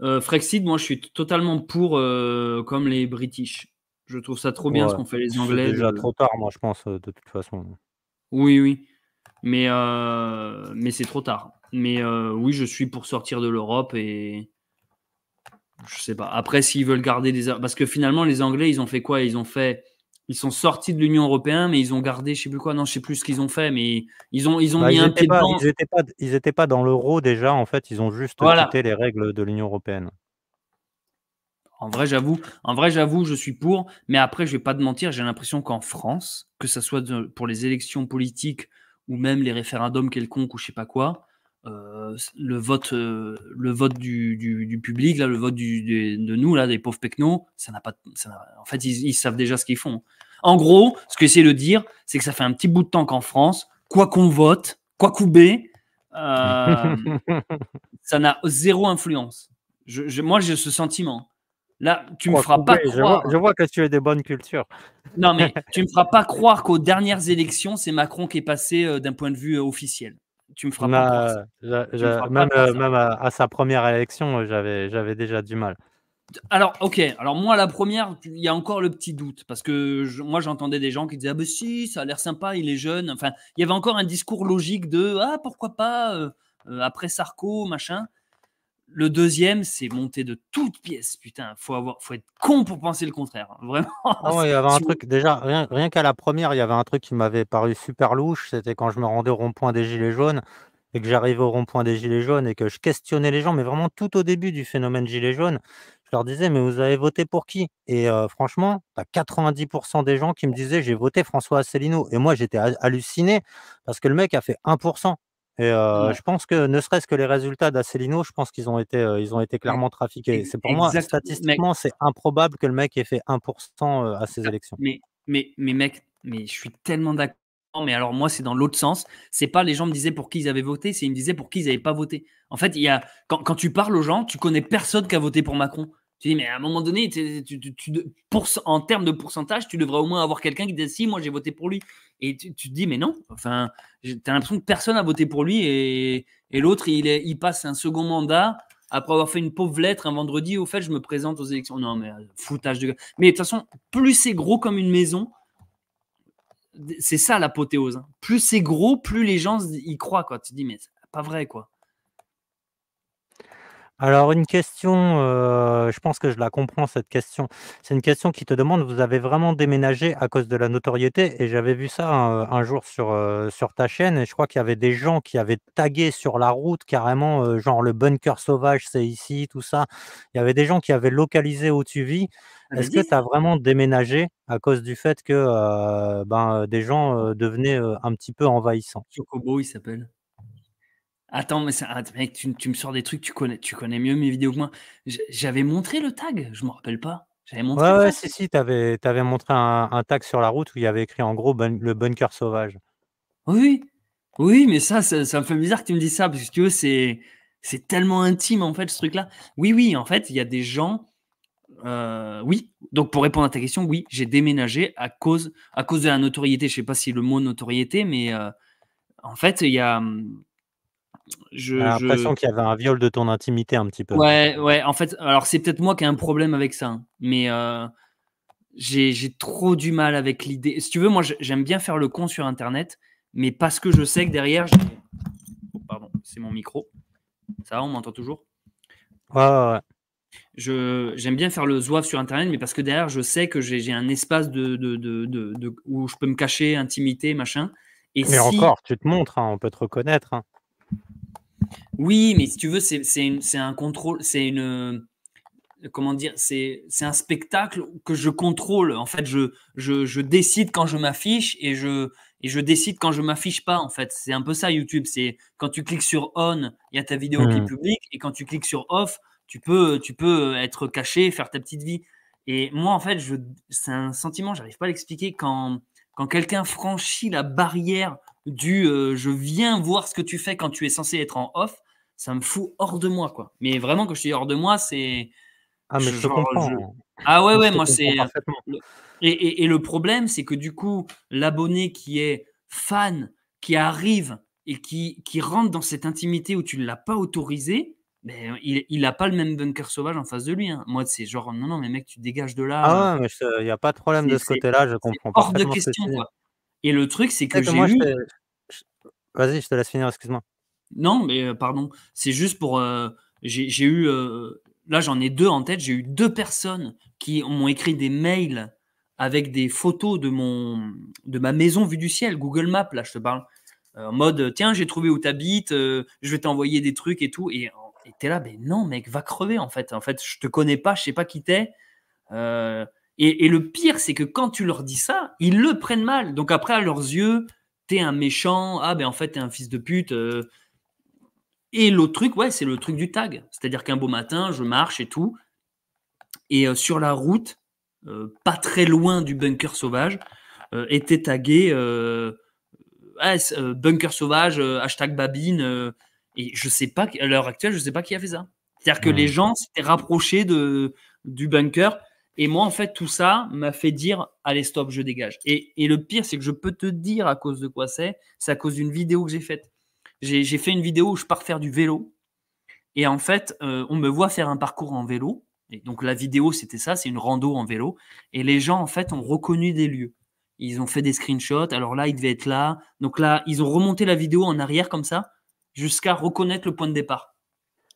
Euh, Frexit, moi, je suis totalement pour, comme les British. Je trouve ça trop bien ce qu'ont fait les Anglais. C'est déjà trop tard, moi, je pense, de toute façon. Oui, oui. Mais, euh, mais c'est trop tard. Mais euh, oui, je suis pour sortir de l'Europe et. Je sais pas. Après, s'ils veulent garder des. Parce que finalement, les Anglais, ils ont fait quoi Ils ont fait. Ils sont sortis de l'Union européenne, mais ils ont gardé, je sais plus quoi, non, je sais plus ce qu'ils ont fait, mais ils ont, ils ont bah, mis ils un pied pas, Ils n'étaient pas, dans l'euro déjà, en fait, ils ont juste quitté les règles de l'Union européenne. En vrai, j'avoue, en vrai, j'avoue, je suis pour. Mais après, je vais pas te mentir, j'ai l'impression qu'en France, que ce soit pour les élections politiques ou même les référendums quelconques ou je sais pas quoi, euh, le vote, euh, le vote du, public, là, le vote de nous, là, des pauvres pecnos, ça n'a pas, en fait, ils, savent déjà ce qu'ils font. En gros, ce que j'essaie de dire, c'est que ça fait un petit bout de temps qu'en France, quoi qu'on vote, quoi qu'on euh, ça n'a zéro influence. Je, moi, j'ai ce sentiment. Là, tu me feras pas croire. Je vois, que tu es des bonnes cultures. Non, mais tu me feras pas croire qu'aux dernières élections, c'est Macron qui est passé euh, d'un point de vue euh, officiel. Tu me feras pas croire. même, à, sa première élection, euh, j'avais, j'avais déjà du mal. Alors, ok. Alors, moi, la première, il y a encore le petit doute parce que moi, j'entendais des gens qui disaient Ah, ben si, ça a l'air sympa, il est jeune. Enfin, il y avait encore un discours logique de Ah, pourquoi pas après Sarko, machin le deuxième, c'est monter de toutes pièces. Putain, faut avoir, faut être con pour penser le contraire. Hein, vraiment. Ah il y avait un truc déjà. Rien, qu'à la première, il y avait un truc qui m'avait paru super louche. C'était quand je me rendais au rond-point des Gilets jaunes et que j'arrivais au rond-point des Gilets jaunes et que je questionnais les gens, mais vraiment tout au début du phénomène Gilets jaunes, je leur disais mais vous avez voté pour qui Et euh, franchement, à 90% des gens qui me disaient j'ai voté François Asselineau et moi j'étais halluciné parce que le mec a fait 1%. Et euh, je pense que ne serait-ce que les résultats d'Acelino, je pense qu'ils ont été, euh, ils ont été clairement trafiqués. C'est pour moi statistiquement, c'est improbable que le mec ait fait 1% euh, à ces ah, élections. Mais, mais, mais mec, mais je suis tellement d'accord. Mais alors moi, c'est dans l'autre sens. C'est pas les gens me disaient pour qui ils avaient voté, c'est ils me disaient pour qui ils n'avaient pas voté. En fait, il y a quand, quand tu parles aux gens, tu connais personne qui a voté pour Macron. Tu dis, mais à un moment donné, en termes de pourcentage, tu devrais au moins avoir quelqu'un qui dit si, moi j'ai voté pour lui. Et tu, te dis, mais non, enfin, tu as l'impression que personne n'a voté pour lui et, l'autre, il, il passe un second mandat après avoir fait une pauvre lettre un vendredi. Au fait, je me présente aux élections. Non, mais euh, foutage de gars. Mais de toute façon, plus c'est gros comme une maison, c'est ça l'apothéose. Hein. Plus c'est gros, plus les gens y croient. Quoi. Tu te dis, mais c'est pas vrai, quoi. Alors une question, euh, je pense que je la comprends cette question. C'est une question qui te demande, vous avez vraiment déménagé à cause de la notoriété Et j'avais vu ça euh, un, jour sur, euh, sur ta chaîne et je crois qu'il y avait des gens qui avaient tagué sur la route carrément, genre le bunker sauvage c'est ici, tout ça. Il y avait des gens qui avaient localisé où tu vis. Est-ce que tu as vraiment déménagé à cause du fait que ben, des gens devenaient un petit peu envahissants Chocobo il s'appelle. Attends, mais mec, tu, me sors des trucs, tu connais, tu connais mieux mes vidéos que moi. J'avais montré le tag, je me rappelle pas. J'avais montré. Ouais, si, si, tu avais, montré un, tag sur la route où il y avait écrit en gros le bunker sauvage. Oui, oui, mais ça, ça, me fait bizarre que tu me dises ça, parce que tu vois c'est, tellement intime, en fait, ce truc-là. Oui, oui, en fait, il y a des gens. Euh, oui, donc pour répondre à ta question, oui, j'ai déménagé à cause, à cause de la notoriété. Je ne sais pas si le mot notoriété, mais euh, en fait, il y a. Hum, j'ai l'impression qu'il y avait un viol de ton intimité un petit peu. Ouais, ouais. En fait, alors c'est peut-être moi qui ai un problème avec ça, hein, mais euh, j'ai trop du mal avec l'idée. Si tu veux, moi j'aime bien faire le con sur Internet, mais parce que je sais que derrière, oh, pardon, c'est mon micro. Ça va, on m'entend toujours. Ouais, ouais, ouais. Je j'aime bien faire le zouave sur Internet, mais parce que derrière, je sais que j'ai un espace de, de, de, où je peux me cacher, intimité, machin. Et mais encore, tu te montres, hein, on peut te reconnaître. Hein. Oui, mais si tu veux, c'est un contrôle, c'est une euh, comment dire, c'est un spectacle que je contrôle. En fait, je, je, décide quand je m'affiche et je, et je décide quand je m'affiche pas. En fait, c'est un peu ça YouTube. C'est quand tu cliques sur on, il y a ta vidéo qui est hmm. publique et quand tu cliques sur off, tu peux, tu peux euh, être caché, faire ta petite vie. Et moi, en fait, c'est un sentiment, j'arrive pas à l'expliquer. Quand, quand quelqu'un franchit la barrière du euh, je viens voir ce que tu fais quand tu es censé être en off, ça me fout hors de moi, quoi. Mais vraiment, quand je suis hors de moi, c'est. Ah, mais je, comprends. Ah ouais, ouais, moi c'est. Et, le problème, c'est que du coup, l'abonné qui est fan, qui arrive et qui, qui rentre dans cette intimité où tu ne l'as pas autorisé, mais ben, il n'a pas le même bunker sauvage en face de lui. Hein. Moi, c'est genre, non, non, mais mec, tu dégages de là. Ah euh, ouais, il n'y a pas de problème de ce côté-là, je comprends pas. Hors de question, et le truc, c'est que, j'ai eu... Vas-y, je te laisse finir, excuse-moi. Non, mais euh, pardon. C'est juste pour. Euh, j'ai eu. Euh, là, j'en ai deux en tête. J'ai eu deux personnes qui m'ont écrit des mails avec des photos de, mon, de ma maison vue du ciel, Google Maps, là, je te parle. En mode, tiens, j'ai trouvé où tu habites, je vais t'envoyer des trucs et tout. Et t'es là, mais non, mec, va crever en fait. En fait, je te connais pas, je sais pas qui t'es. Euh, et, le pire, c'est que quand tu leur dis ça, ils le prennent mal. Donc après, à leurs yeux, t'es un méchant, ah ben en fait, t'es un fils de pute. Euh. Et l'autre truc, ouais, c'est le truc du tag. C'est-à-dire qu'un beau matin, je marche et tout. Et euh, sur la route, euh, pas très loin du bunker sauvage, était tagué bunker sauvage, hashtag babine. et je sais pas, à l'heure actuelle, je sais pas qui a fait ça. C'est-à-dire que les gens s'étaient rapprochés de, du bunker et moi, en fait, tout ça m'a fait dire allez, stop, je dégage. Et, le pire, c'est que je peux te dire à cause de quoi c'est. C'est à cause d'une vidéo que j'ai faite. J'ai fait une vidéo où je pars faire du vélo. Et en fait, euh, on me voit faire un parcours en vélo. Et donc, la vidéo, c'était ça c'est une rando en vélo. Et les gens, en fait, ont reconnu des lieux. Ils ont fait des screenshots. Alors là, il devait être là. Donc là, ils ont remonté la vidéo en arrière comme ça, jusqu'à reconnaître le point de départ.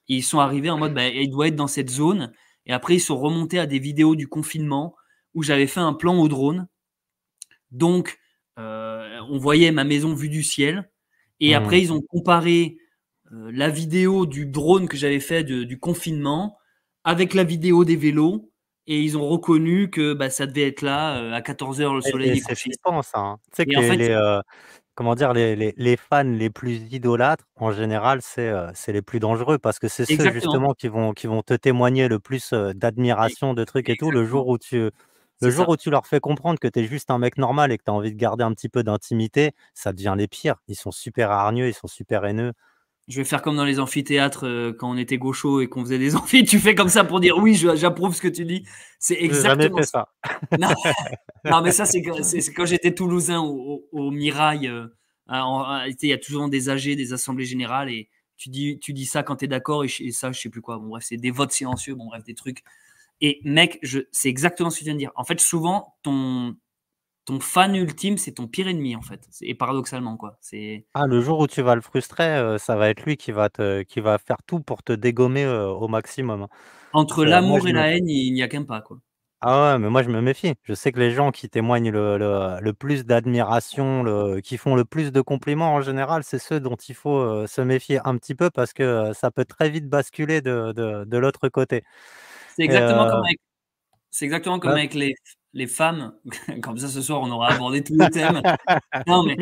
ils sont arrivés en mode bah, il doit être dans cette zone. Et après, ils sont remontés à des vidéos du confinement où j'avais fait un plan au drone. Donc, euh, on voyait ma maison vue du ciel. Et mmh. après, ils ont comparé euh, la vidéo du drone que j'avais fait du confinement avec la vidéo des vélos. Et ils ont reconnu que bah, ça devait être là euh, à 14h le soleil. C'est flippant ça. Hein. Tu que les, comment dire, les, fans les plus idolâtres, en général, c'est euh, les plus dangereux parce que c'est ceux justement qui vont, qui vont te témoigner le plus euh, d'admiration, de trucs et tout. Le jour où tu, le jour où tu leur fais comprendre que tu es juste un mec normal et que tu as envie de garder un petit peu d'intimité, ça devient les pires. Ils sont super hargneux, ils sont super haineux je vais faire comme dans les amphithéâtres euh, quand on était gaucho et qu'on faisait des amphithéâtres. Tu fais comme ça pour dire oui, j'approuve ce que tu dis. C'est exactement ça. non. mais ça, c'est quand, j'étais toulousain au, Mirail. Euh, il y a toujours des AG, des assemblées générales et tu dis, tu dis ça quand tu es d'accord et, ça, je sais plus quoi. Bon, bref, c'est des votes silencieux. Bon, bref, des trucs. Et mec, c'est exactement ce que tu viens de dire. En fait, souvent, ton, ton fan ultime, c'est ton pire ennemi en fait. Et paradoxalement quoi. C'est ah le jour où tu vas le frustrer, euh, ça va être lui qui va te, qui va faire tout pour te dégommer euh, au maximum. Hein. Entre euh, l'amour et la haine, il n'y a qu'un pas quoi. Ah ouais, mais moi je me méfie. Je sais que les gens qui témoignent le, plus d'admiration, qui font le plus de compliments en général, c'est ceux dont il faut se méfier un petit peu parce que ça peut très vite basculer de, l'autre côté. C'est exactement, comme exactement comme avec les les femmes. Comme ça, ce soir, on aura abordé tous les thèmes. Non, mais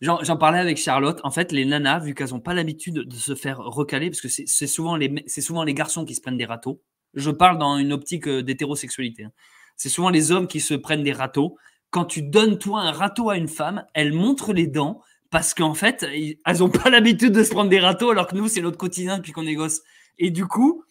J'en parlais avec Charlotte. En fait, les nanas, vu qu'elles n'ont pas l'habitude de se faire recaler, parce que c'est souvent, les, souvent les garçons qui se prennent des râteaux. Je parle dans une optique euh, d'hétérosexualité. Hein. C'est souvent les hommes qui se prennent des râteaux. Quand tu donnes toi un râteau à une femme, elle montre les dents parce qu'en fait, elles n'ont pas l'habitude de se prendre des râteaux, alors que nous, c'est notre quotidien depuis qu'on est Et du coup,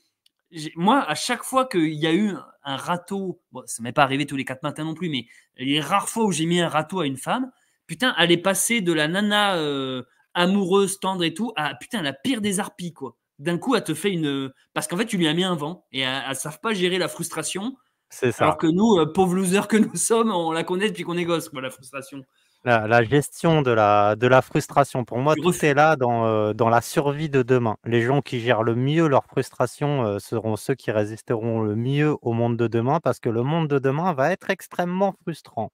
moi, à chaque fois qu'il y a eu un râteau, bon, ça m'est pas arrivé tous les quatre matins non plus, mais les rares fois où j'ai mis un râteau à une femme, putain, elle est passée de la nana euh, amoureuse, tendre et tout, à putain, la pire des harpies, quoi. D'un coup, elle te fait une. Parce qu'en fait, tu lui as mis un vent et elle ne savent pas gérer la frustration. C'est ça. Alors que nous, euh, pauvres losers que nous sommes, on la connaît depuis qu'on est gosse, quoi, la frustration la, gestion de la, frustration. Pour moi, tout est là euh, dans, la survie de demain. Les gens qui gèrent le mieux leur frustration euh, seront ceux qui résisteront le mieux au monde de demain parce que le monde de demain va être extrêmement frustrant.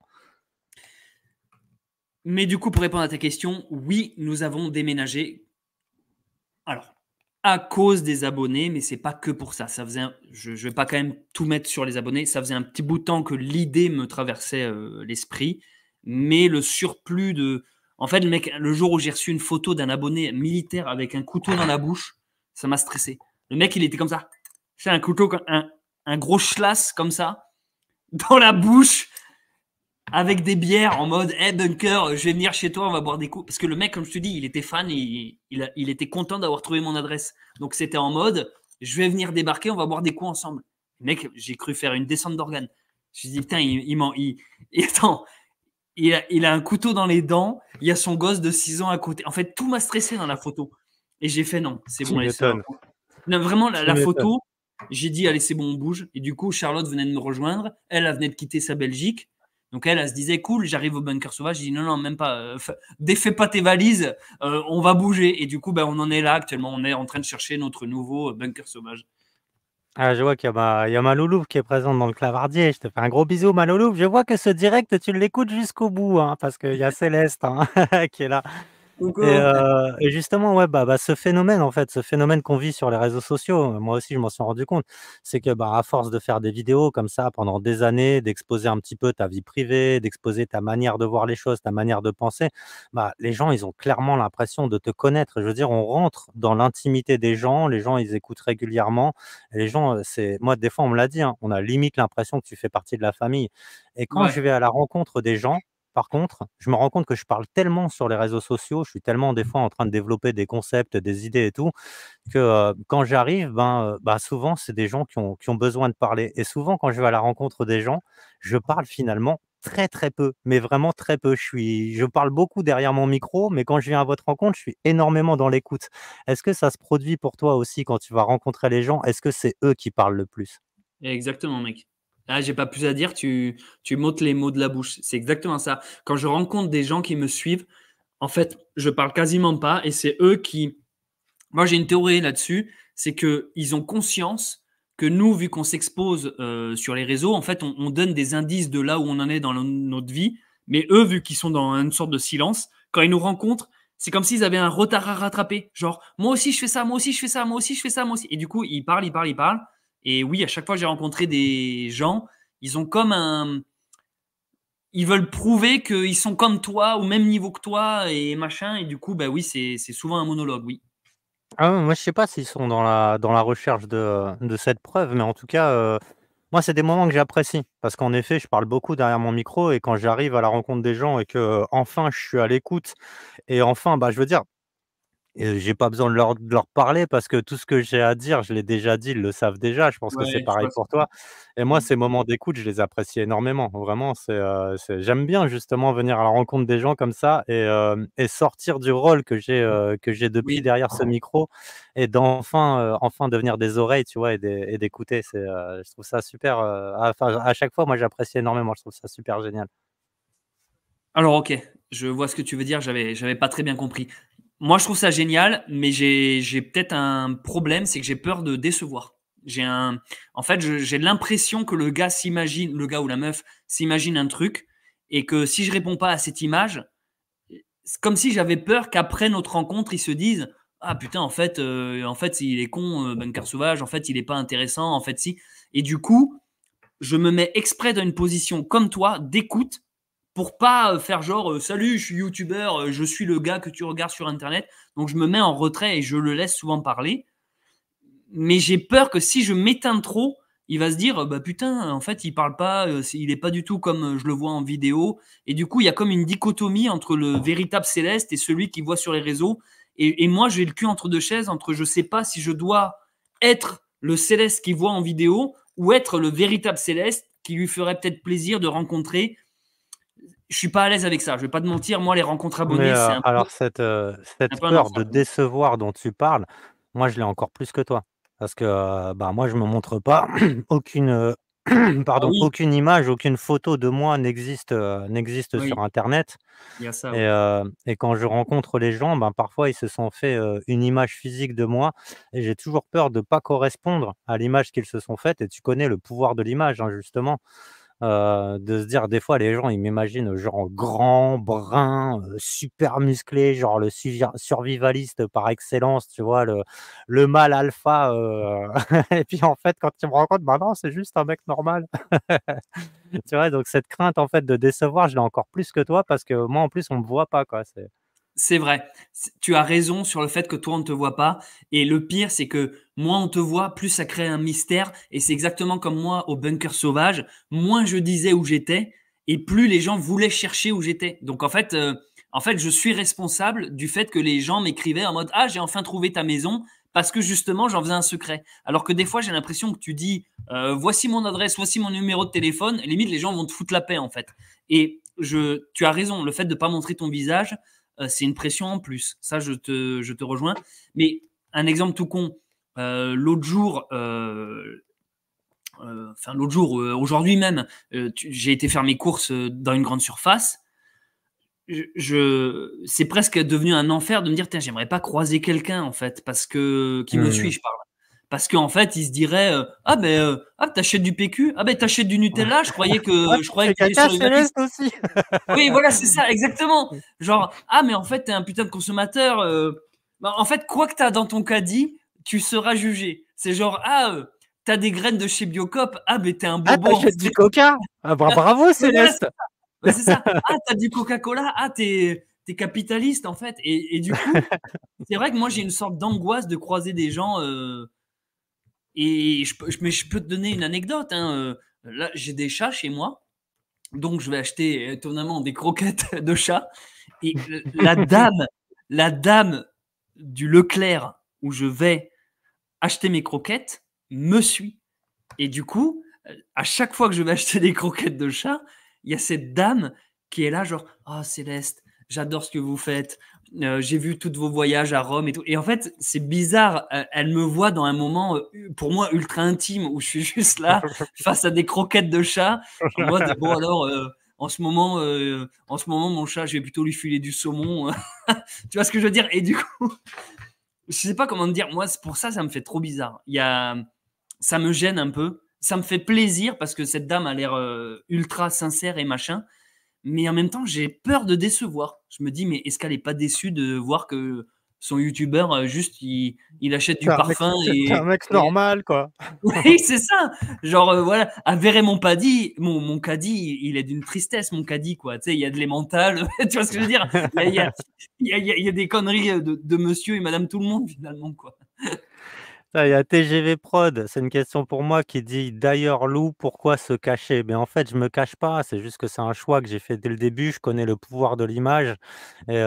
Mais du coup, pour répondre à ta question, oui, nous avons déménagé. Alors, à cause des abonnés, mais c'est pas que pour ça. Ça faisait, je, ne vais pas quand même tout mettre sur les abonnés. Ça faisait un petit bout de temps que l'idée me traversait euh, l'esprit mais le surplus de. En fait, le, mec, le jour où j'ai reçu une photo d'un abonné militaire avec un couteau dans la bouche, ça m'a stressé. Le mec, il était comme ça. C'est un couteau, un, gros schlass comme ça, dans la bouche, avec des bières en mode Hey, eh, bunker, je vais venir chez toi, on va boire des coups. Parce que le mec, comme je te dis, il était fan, il, il, était content d'avoir trouvé mon adresse. Donc, c'était en mode Je vais venir débarquer, on va boire des coups ensemble. Le mec, j'ai cru faire une descente d'organes. Je me suis dit, putain, il, il, il, il a, un couteau dans les dents, il y a son gosse de 6 ans à côté. En fait, tout m'a stressé dans la photo. Et j'ai fait non, c'est bon, Vraiment, la, photo, j'ai dit allez, c'est bon, on bouge. Et du coup, Charlotte venait de me rejoindre. Elle, elle venait de quitter sa Belgique. Donc elle, elle, se disait cool, j'arrive au bunker sauvage. J'ai dit non, non, même pas. Euh, défais pas tes valises, euh, on va bouger. Et du coup, ben, on en est là actuellement. On est en train de chercher notre nouveau euh, bunker sauvage. Ah, je vois qu'il y, a ma- il y qui est présente dans le clavardier. Je te fais un gros bisou, ma louloupe. Je vois que ce direct, tu l'écoutes jusqu'au bout, hein, parce qu'il y a Céleste hein, qui est là. Euh, et, justement, ouais, bah, bah, ce phénomène, en fait, ce phénomène qu'on vit sur les réseaux sociaux, euh, moi aussi, je m'en suis rendu compte, c'est que bah, à force de faire des vidéos comme ça pendant des années, d'exposer un petit peu ta vie privée, d'exposer ta manière de voir les choses, ta manière de penser, bah, les gens, ils ont clairement l'impression de te connaître. Je veux dire, on rentre dans l'intimité des gens, les gens, ils écoutent régulièrement. les gens, euh, c'est moi, des fois, on me l'a dit, hein, on a limite l'impression que tu fais partie de la famille. Et quand je vais à la rencontre des gens, par contre, je me rends compte que je parle tellement sur les réseaux sociaux, je suis tellement des mmh. fois en train de développer des concepts, des idées et tout, que quand j'arrive, ben, bah, souvent, c'est des gens qui ont, besoin de parler. Et souvent, quand je vais à la rencontre des gens, je parle finalement très très peu, mais vraiment très peu. Je suis, je parle beaucoup derrière mon micro, mais quand je viens à votre rencontre, je suis énormément dans l'écoute. Est-ce que ça se produit pour toi aussi quand tu vas rencontrer les gens Est-ce que c'est eux qui parlent le plus Exactement, mec. Ah, j'ai pas plus à dire, tu, tu m'ôtes les mots de la bouche. C'est exactement ça. Quand je rencontre des gens qui me suivent, en fait, je parle quasiment pas et c'est eux qui. Moi, j'ai une théorie là-dessus, c'est qu'ils ont conscience que nous, vu qu'on s'expose euh, sur les réseaux, en fait, on, donne des indices de là où on en est dans notre vie. Mais eux, vu qu'ils sont dans une sorte de silence, quand ils nous rencontrent, c'est comme s'ils avaient un retard à rattraper. Genre, moi aussi, je fais ça, moi aussi, je fais ça, moi aussi, je fais ça, moi aussi. Et du coup, ils parlent, ils parlent, ils parlent. Et oui, à chaque fois que j'ai rencontré des gens, ils ont comme un. Ils veulent prouver qu'ils sont comme toi, au même niveau que toi, et machin. Et du coup, bah oui, c'est souvent un monologue, oui. Ah, moi, je sais pas s'ils sont dans la, dans la recherche de, de, cette preuve, mais en tout cas, euh, moi, c'est des moments que j'apprécie. Parce qu'en effet, je parle beaucoup derrière mon micro, et quand j'arrive à la rencontre des gens et que enfin je suis à l'écoute, et enfin, bah, je veux dire, et j'ai pas besoin de leur, parler parce que tout ce que j'ai à dire, je l'ai déjà dit, ils le savent déjà. Je pense que c'est pareil pour toi. Et moi, ces moments d'écoute, je les apprécie énormément. Vraiment, euh, c'est, j'aime bien justement venir à la rencontre des gens comme ça et, euh, et sortir du rôle que j'ai, mmh. euh, que j'ai depuis derrière ce micro et d'enfin enfin devenir des oreilles, tu vois, et d'écouter. C'est, je trouve ça super. à chaque fois, moi, j'apprécie énormément. Je trouve ça super génial. Alors, ok, je vois ce que tu veux dire. J'avais, j'avais pas très bien compris. Moi, je trouve ça génial, mais j'ai peut-être un problème, c'est que j'ai peur de décevoir. J'ai un, en fait, j'ai l'impression que le gars s'imagine, le gars ou la meuf s'imagine un truc, et que si je réponds pas à cette image, c'est comme si j'avais peur qu'après notre rencontre, ils se disent ah putain en fait, euh, en fait il est con, euh, Bunker Sauvage, en fait il est pas intéressant, en fait si. Et du coup, je me mets exprès dans une position comme toi d'écoute pour pas euh, faire genre euh, salut, je suis youtubeur, euh, je suis le gars que tu regardes sur internet, donc je me mets en retrait et je le laisse souvent parler. Mais j'ai peur que si je m'éteins trop, il va se dire bah putain, en fait, il parle pas, il est pas du tout comme je le vois en vidéo. Et du coup, il y a comme une dichotomie entre le véritable céleste et celui qui voit sur les réseaux. Et, moi, j'ai le cul entre deux chaises, entre je sais pas si je dois être le céleste qu'il voit en vidéo ou être le véritable céleste qui lui ferait peut-être plaisir de rencontrer je suis pas à l'aise avec ça. Je vais pas te mentir, moi, les rencontres abonnées, euh, c'est un Alors, euh, peu, cette, cette peur de décevoir dont tu parles, moi, je l'ai encore plus que toi. Parce que euh, bah, moi, je me montre pas. aucune, ah pardon, aucune image, aucune photo de moi n'existe n'existe sur Internet. et, quand je rencontre les gens, ben, parfois, ils se sont fait une image physique de moi. Et j'ai toujours peur de ne pas correspondre à l'image qu'ils se sont faite. Et tu connais le pouvoir de l'image, hein, justement. Euh, de se dire, des fois, les gens, ils m'imaginent genre grand, brun, euh, super musclé, genre le survivaliste par excellence, tu vois, le, le mâle alpha. Euh, et puis, en fait, quand tu me rencontres bah non, c'est juste un mec normal. tu vois, donc cette crainte, en fait, de décevoir, je l'ai encore plus que toi parce que moi, en plus, on me voit pas, quoi. C'est c'est vrai. Tu as raison sur le fait que toi, on ne te voit pas. Et le pire, c'est que moins on te voit, plus ça crée un mystère. Et c'est exactement comme moi au bunker sauvage. Moins je disais où j'étais, et plus les gens voulaient chercher où j'étais. Donc en fait, euh, en fait, je suis responsable du fait que les gens m'écrivaient en mode Ah, j'ai enfin trouvé ta maison parce que justement, j'en faisais un secret. Alors que des fois, j'ai l'impression que tu dis euh, Voici mon adresse, voici mon numéro de téléphone. Limite, les gens vont te foutre la paix en fait. Et je, tu as raison, le fait de ne pas montrer ton visage, euh, c'est une pression en plus. Ça, je te, rejoins. Mais un exemple tout con, euh, l'autre jour, euh, enfin l'autre jour, aujourd'hui même, j'ai été faire mes courses dans une grande surface. Je, c'est presque devenu un enfer de me dire tiens, j'aimerais pas croiser quelqu'un en fait parce que qui me hmm. suit je parle parce qu'en fait, ils se diraient euh, ah ben euh, ah, t'achètes du PQ, ah ben t'achètes du Nutella, je croyais que je croyais que aussi. oui, voilà, c'est ça exactement. Genre ah mais en fait, t'es un putain de consommateur euh. bah, en fait, quoi que t'as dans ton caddie, tu seras jugé. C'est genre ah t'as des graines de chez Biocop, ah ben t'es un ah, bobo. Ah t'achètes du Coca. Ah, bravo Céleste. c'est ça. Ah t'as du Coca-Cola, ah t'es capitaliste en fait et, et du coup, c'est vrai que moi j'ai une sorte d'angoisse de croiser des gens et je, mais je peux te donner une anecdote. Hein, euh, là, j'ai des chats chez moi. Donc, je vais acheter étonnamment des croquettes de chat. Et la dame, la dame du Leclerc où je vais acheter mes croquettes me suit. Et du coup, euh, à chaque fois que je vais acheter des croquettes de chat, il y a cette dame qui est là, genre, oh, Céleste, j'adore ce que vous faites. Euh, j'ai vu tous vos voyages à Rome et tout. Et en fait, c'est bizarre. Euh, elle me voit dans un moment, euh, pour moi, ultra intime, où je suis juste là, face à des croquettes de chat. En mode, bon, alors, en, ce moment, en ce moment, mon chat, je vais plutôt lui filer du saumon. tu vois ce que je veux dire Et du coup, je sais pas comment dire. Moi, pour ça, ça me fait trop bizarre. Il y a... Ça me gêne un peu. Ça me fait plaisir parce que cette dame a l'air ultra sincère et machin mais en même temps, j'ai peur de décevoir. Je me dis, mais est-ce qu'elle n'est pas déçue de voir que son youtubeur, euh, juste, il, achète du parfum. C'est un mec normal, quoi. oui, c'est ça. Genre, euh, voilà, avéré ah, mon paddy, mon, mon caddie, il est d'une tristesse, mon caddie, quoi. Tu sais, il y a de l'émental, tu vois ce que je veux dire Il y a, y, des conneries euh, de, monsieur et madame tout le monde, finalement, quoi. Il y a TGV Prod, c'est une question pour moi qui dit d'ailleurs Lou, pourquoi se cacher Mais en fait, je me cache pas, c'est juste que c'est un choix que j'ai fait dès le début, je connais le pouvoir de l'image. Et,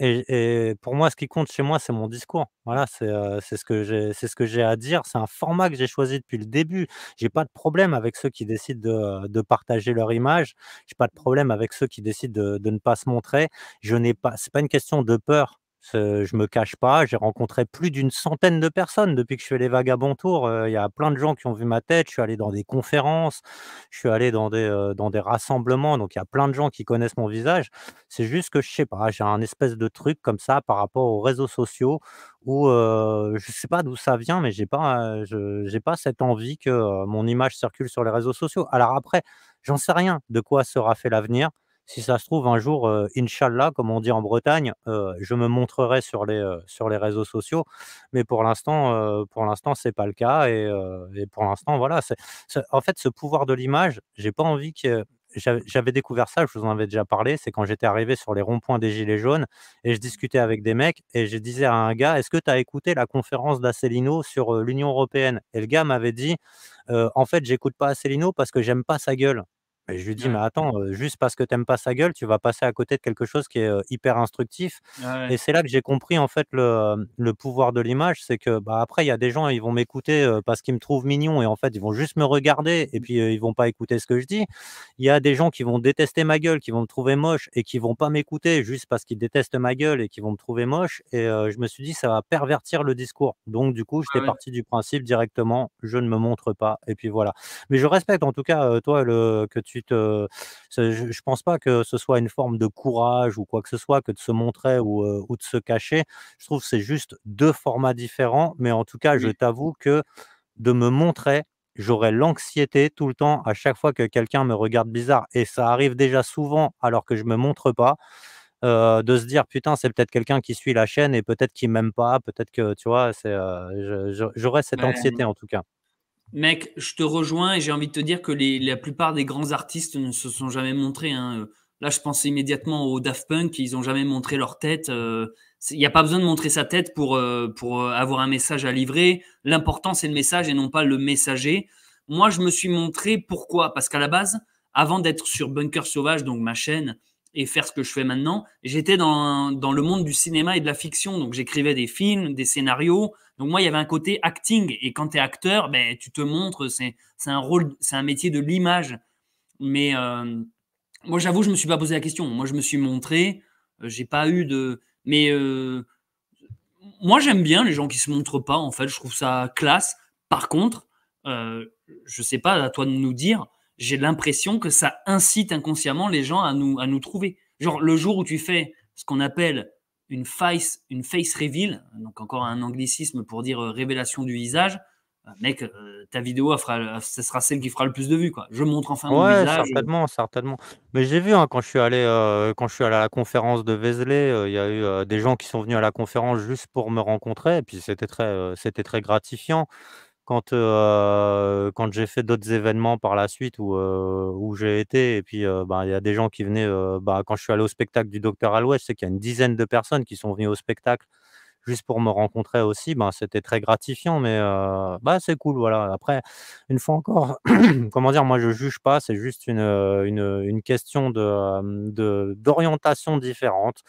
et, pour moi, ce qui compte chez moi, c'est mon discours. Voilà, c'est euh, ce que j'ai à dire. C'est un format que j'ai choisi depuis le début. J'ai pas de problème avec ceux qui décident de, de partager leur image. J'ai pas de problème avec ceux qui décident de, de ne pas se montrer. Je n'ai pas, c'est pas une question de peur je me cache pas, j'ai rencontré plus d'une centaine de personnes depuis que je fais les vagabonds tours. Il y a plein de gens qui ont vu ma tête. Je suis allé dans des conférences, je suis allé dans des, dans des rassemblements. Donc il y a plein de gens qui connaissent mon visage. C'est juste que je sais pas, j'ai un espèce de truc comme ça par rapport aux réseaux sociaux où je je sais pas d'où ça vient, mais j'ai pas, j'ai pas cette envie que mon image circule sur les réseaux sociaux. Alors après, j'en sais rien de quoi sera fait l'avenir. Si ça se trouve, un jour, inshallah, comme on dit en Bretagne, je me montrerai sur les, sur les réseaux sociaux. Mais pour l'instant, pour l'instant, c'est pas le cas. Et, pour l'instant, voilà. en fait, ce pouvoir de l'image, j'ai pas envie que. J'avais découvert ça, je vous en avais déjà parlé, c'est quand j'étais arrivé sur les ronds-points des Gilets jaunes et je discutais avec des mecs et je disais à un gars, est-ce que tu as écouté la conférence d'Acelino sur l'Union européenne Et le gars m'avait dit, en fait, j'écoute pas Acelino parce que j'aime pas sa gueule. Et je lui dis, mais attends, euh, juste parce que t'aimes pas sa gueule, tu vas passer à côté de quelque chose qui est hyper instructif. Et c'est là que j'ai compris en fait le, le pouvoir de l'image, c'est que bah, après il y a des gens, ils vont m'écouter parce qu'ils me trouvent mignon et en fait ils vont juste me regarder et puis ils vont pas écouter ce que je dis. Il y a des gens qui vont détester ma gueule, qui vont me trouver moche et qui vont pas m'écouter juste parce qu'ils détestent ma gueule et qui vont me trouver moche. Et je me suis dit ça va pervertir le discours. Donc du coup j'étais ah parti du principe directement, je ne me montre pas. Et puis voilà. Mais je respecte en tout cas toi le que tu je ne pense pas que ce soit une forme de courage ou quoi que ce soit que de se montrer ou, de se cacher. Je trouve que c'est juste deux formats différents, mais en tout cas, je t'avoue que de me montrer, j'aurais l'anxiété tout le temps à chaque fois que quelqu'un me regarde bizarre. Et ça arrive déjà souvent alors que je ne me montre pas. de se dire putain c'est peut-être quelqu'un qui suit la chaîne et peut-être qu'il m'aime pas peut-être que tu vois c'est j'aurais cette anxiété en tout cas Mec, je te rejoins et j'ai envie de te dire que la plupart des grands artistes ne se sont jamais montrés. Hein. Là, je pensais immédiatement au Daft Punk, ils n'ont jamais montré leur tête. Il euh, n'y a pas besoin de montrer sa tête pour, euh, pour euh, avoir un message à livrer. L'important, c'est le message et non pas le messager. Moi, je me suis montré pourquoi Parce qu'à la base, avant d'être sur Bunker Sauvage, donc ma chaîne, et faire ce que je fais maintenant, j'étais dans, le monde du cinéma et de la fiction. Donc, j'écrivais des films, des scénarios. Donc, moi, il y avait un côté acting. Et quand tu es acteur, ben, tu te montres, c'est un rôle, c'est un métier de l'image. Mais euh, moi, j'avoue, je me suis pas posé la question. Moi, je me suis montré. Euh, j'ai pas eu de. Mais euh, moi, j'aime bien les gens qui se montrent pas. En fait, je trouve ça classe. Par contre, je sais pas, à toi de nous dire j'ai l'impression que ça incite inconsciemment les gens à nous, à nous trouver. Genre, le jour où tu fais ce qu'on appelle une face, une face reveal, donc encore un anglicisme pour dire euh, révélation du visage, euh, mec, euh, ta vidéo, fera, ce sera celle qui fera le plus de vues. Quoi. Je montre enfin mon visage. Certainement, certainement. Mais j'ai vu, hein, quand, je suis allé, quand je suis à la conférence de Vézelay, il y a eu des gens qui sont venus à la conférence juste pour me rencontrer. Et puis, c'était très, c'était très gratifiant quand, j'ai fait d'autres événements par la suite où, j'ai été, et puis ben, il y a des gens qui venaient, bah, quand je suis allé au spectacle du docteur Alouet, l'ouest c'est qu'il y a une dizaine de personnes qui sont venues au spectacle juste pour me rencontrer aussi, ben, c'était très gratifiant, mais bah, c'est cool. Après, une fois encore, comment dire, moi je ne juge pas, c'est juste une, question d'orientation différente.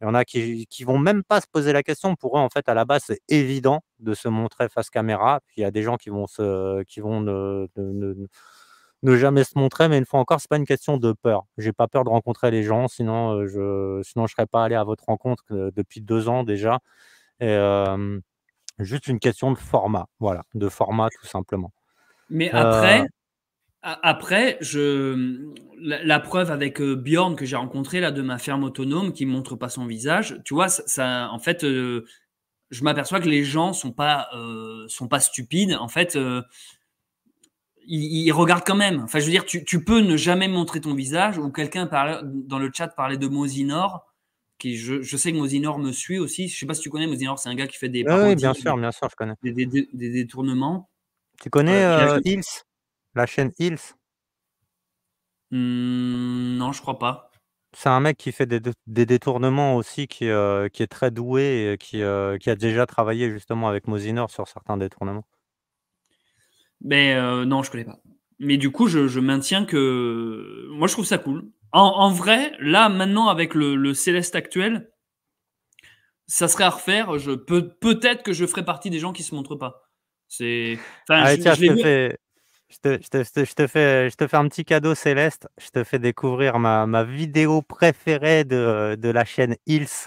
Il y en a qui, qui vont même pas se poser la question. Pour eux, en fait, à la base, c'est évident de se montrer face caméra. il y a des gens qui vont, qui vont ne, jamais se montrer. Mais une fois encore, c'est pas une question de peur. J'ai pas peur de rencontrer les gens. Sinon, euh, je, sinon je serais pas allé à votre rencontre euh, depuis deux ans déjà. juste une question de format. Voilà, de format tout simplement. Mais euh, après, après, je, la, preuve avec euh, Bjorn que j'ai rencontré là de ma ferme autonome qui montre pas son visage, tu vois, ça, en fait, euh, je m'aperçois que les gens sont pas euh, sont pas stupides. En fait, ils, regardent quand même. Enfin, je veux dire, tu, peux ne jamais montrer ton visage ou quelqu'un dans le chat parlait de Mosinor. Qui, je, sais que Mosinor me suit aussi. Je sais pas si tu connais Mosinor, c'est un gars qui fait des. Ah bien sûr, bien sûr, je connais. Des, des détournements. Tu connais Hills la chaîne Hills hmm, Non, je crois pas. C'est un mec qui fait des, détournements aussi, euh, qui, est très doué et euh, qui, a déjà travaillé justement avec Mosinor sur certains détournements. Mais euh, non, je connais pas. Mais du coup, je, maintiens que. Moi, je trouve ça cool. En, vrai, là, maintenant, avec le, Céleste actuel, ça serait à refaire. Je, peut, peut-être que je ferai partie des gens qui se montrent pas. C'est. Je te, fais, un petit cadeau céleste. Je te fais découvrir ma, vidéo préférée de, la chaîne Hills.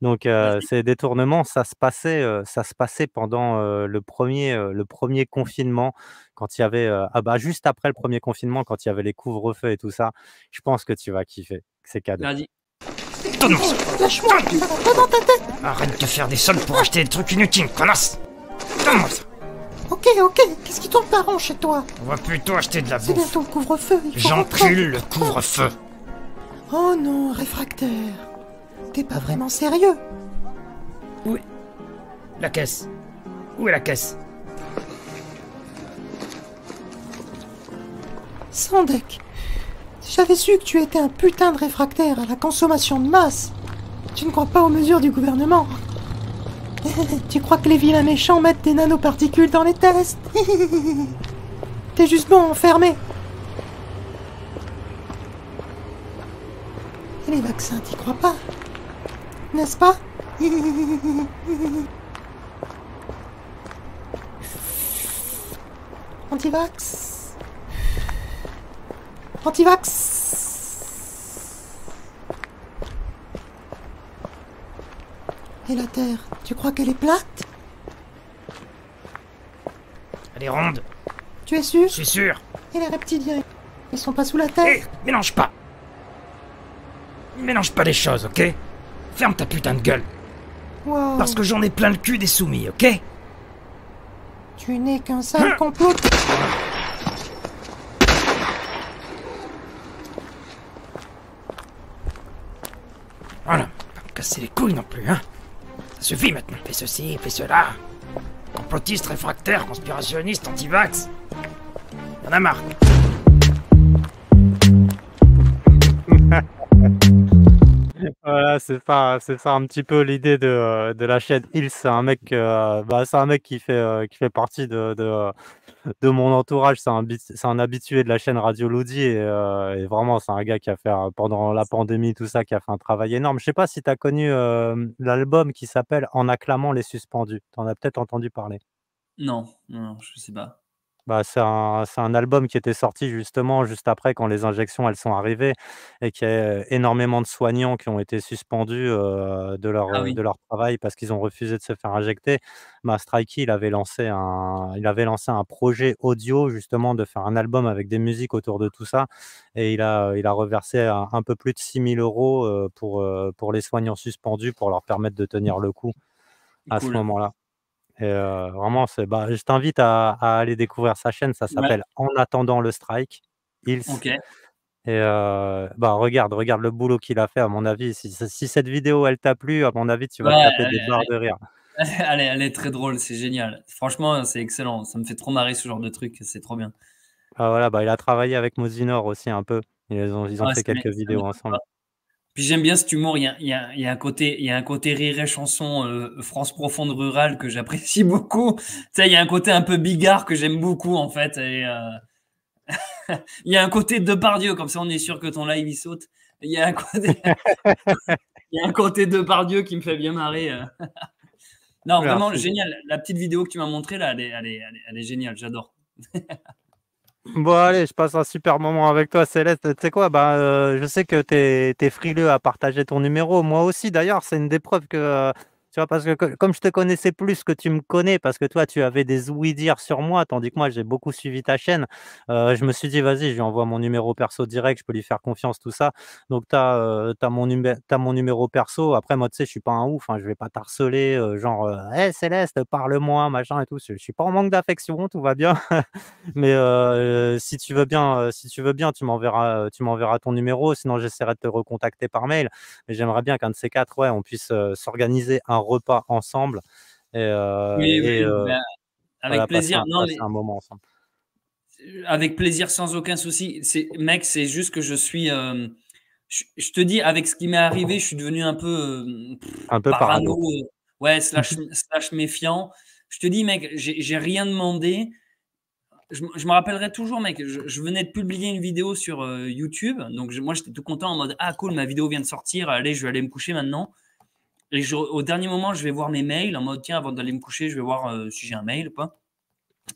Donc, euh, ces détournements, ça se passait, euh, ça se passait pendant euh, le, premier, le premier confinement, quand il y avait, ah bah, juste après le premier confinement, quand il y avait les couvre-feux et tout ça. Je pense que tu vas kiffer ces cadeaux. Lâche-moi Arrête de faire des soldes pour acheter des trucs inutiles, connasse Donne-moi ça Ok, ok, qu'est-ce qui tombe par rond chez toi On va plutôt acheter de la bouffe. C'est bientôt le couvre-feu. le couvre-feu. Oh non, réfractaire. T'es pas vraiment sérieux. Où est... La caisse Où est la caisse Sandek, si j'avais su que tu étais un putain de réfractaire à la consommation de masse, tu ne crois pas aux mesures du gouvernement tu crois que les vilains méchants mettent des nanoparticules dans les tests T'es bon, enfermé. Et les vaccins, t'y crois pas N'est-ce pas Antivax Antivax Et la Terre, tu crois qu'elle est plate Elle est ronde. Tu es sûr Je suis sûr. Et les reptiliens Ils sont pas sous la Terre Hé, eh, mélange pas Mélange pas les choses, ok Ferme ta putain de gueule. Parce que j'en ai plein le cul des soumis, ok Tu n'es qu'un sale hein complot. Voilà, pas me casser les couilles non plus, hein ça suffit maintenant. Fais ceci, fais cela. Complotiste, réfractaire, conspirationniste, anti-vax. Y'en a marre. voilà, c'est ça, c'est ça un petit peu l'idée de, euh, la chaîne Hills. C'est un mec, euh, bah, c'est un mec qui fait, euh, qui fait partie de, de mon entourage, c'est un, habitué de la chaîne Radio Ludi euh, et, vraiment, c'est un gars qui a fait, pendant la pandémie, tout ça, qui a fait un travail énorme. Je sais pas si tu as connu l'album qui s'appelle En acclamant les suspendus. Tu en as peut-être entendu parler. Non, non, je sais pas. Bah, c'est un, album qui était sorti justement juste après quand les injections elles sont arrivées et qu'il y a énormément de soignants qui ont été suspendus de, leur, ah de leur travail parce qu'ils ont refusé de se faire injecter. Bah, Strikey, il avait, lancé un, il avait lancé un projet audio justement de faire un album avec des musiques autour de tout ça et il a, il a reversé un, peu plus de 6000 euros pour, pour les soignants suspendus pour leur permettre de tenir le coup à ce moment-là. Et vraiment, bah, je t'invite à, aller découvrir sa chaîne. Ça s'appelle En attendant le strike. Il. Et bah regarde, regarde le boulot qu'il a fait. À mon avis, si, cette vidéo elle t'a plu, à mon avis, tu vas taper des barres de rire. Elle est, très drôle, c'est génial. Franchement, c'est excellent. Ça me fait trop marrer ce genre de truc. C'est trop bien. Ah, voilà, bah, il a travaillé avec Mosinor aussi un peu. Ils ont, ils fait quelques vidéos ensemble. Puis j'aime bien cet humour. Il y a, il y a, un côté, il y a un côté rire et chanson euh, France profonde rurale que j'apprécie beaucoup. Tu il y a un côté un peu bigard que j'aime beaucoup en fait. Euh, il y a un côté de Pardieu comme ça, on est sûr que ton live il saute. Il y a un côté, il de Pardieu qui me fait bien marrer. Euh. non, vraiment génial. La petite vidéo que tu m'as montrée là, elle elle est, elle est géniale. J'adore. Bon, allez, je passe un super moment avec toi, Céleste. Tu sais quoi, bah, euh, je sais que tu es, frileux à partager ton numéro. Moi aussi, d'ailleurs, c'est une des preuves que euh, parce que comme je te connaissais plus que tu me connais, parce que toi, tu avais des oui-dire sur moi, tandis que moi, j'ai beaucoup suivi ta chaîne, euh, je me suis dit, vas-y, je lui envoie mon numéro perso direct, je peux lui faire confiance, tout ça. Donc, tu as, euh, as, as, mon numéro perso. Après, moi, tu sais, je suis pas un ouf, enfin je vais pas t'harceler, euh, genre, hé hey, «Eh, Céleste, parle-moi, machin et tout. Je, suis pas en manque d'affection, tout va bien. Mais si tu veux bien, si tu veux bien, tu m'enverras ton numéro. Sinon, j'essaierai de te recontacter par mail. Mais j'aimerais bien qu'un de ces quatre, ouais, on puisse s'organiser un repas ensemble. Et, euh, oui, oui, euh, bah, avec plaisir. un moment ensemble. Avec plaisir, sans aucun souci. Mec, c'est juste que je suis. Euh, je, te dis, avec ce qui m'est arrivé, je suis devenu un peu. un peu parano. Ouais, slash, méfiant. Je te dis, mec, j'ai rien demandé. Je, me rappellerai toujours, mec, je, venais de publier une vidéo sur YouTube. Donc, moi, j'étais tout content en mode Ah, cool, ma vidéo vient de sortir. Allez, je vais aller me coucher maintenant. Et au dernier moment, je vais voir mes mails en mode tiens, avant d'aller me coucher, je vais voir euh, si j'ai un mail ou pas.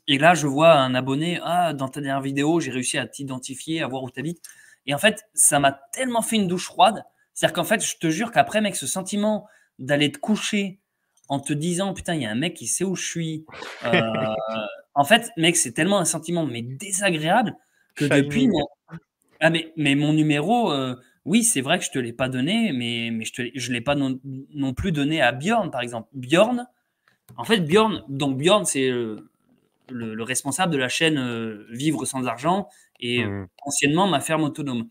Et là, je vois un abonné ah, dans ta dernière vidéo, j'ai réussi à t'identifier, à voir où tu habites. Et en fait, ça m'a tellement fait une douche froide. C'est-à-dire qu'en fait, je te jure qu'après, mec, ce sentiment d'aller te coucher en te disant putain, il y a un mec qui sait où je suis. Euh, en fait, mec, c'est tellement un sentiment mais désagréable que depuis ah, mais, mais mon numéro. Euh, oui, c'est vrai que je ne te l'ai pas donné, mais, je ne l'ai pas non, plus donné à Bjorn, par exemple. Bjorn, en fait, Bjorn, donc Bjorn, c'est le, responsable de la chaîne euh, Vivre sans argent et euh, mmh. anciennement ma ferme autonome.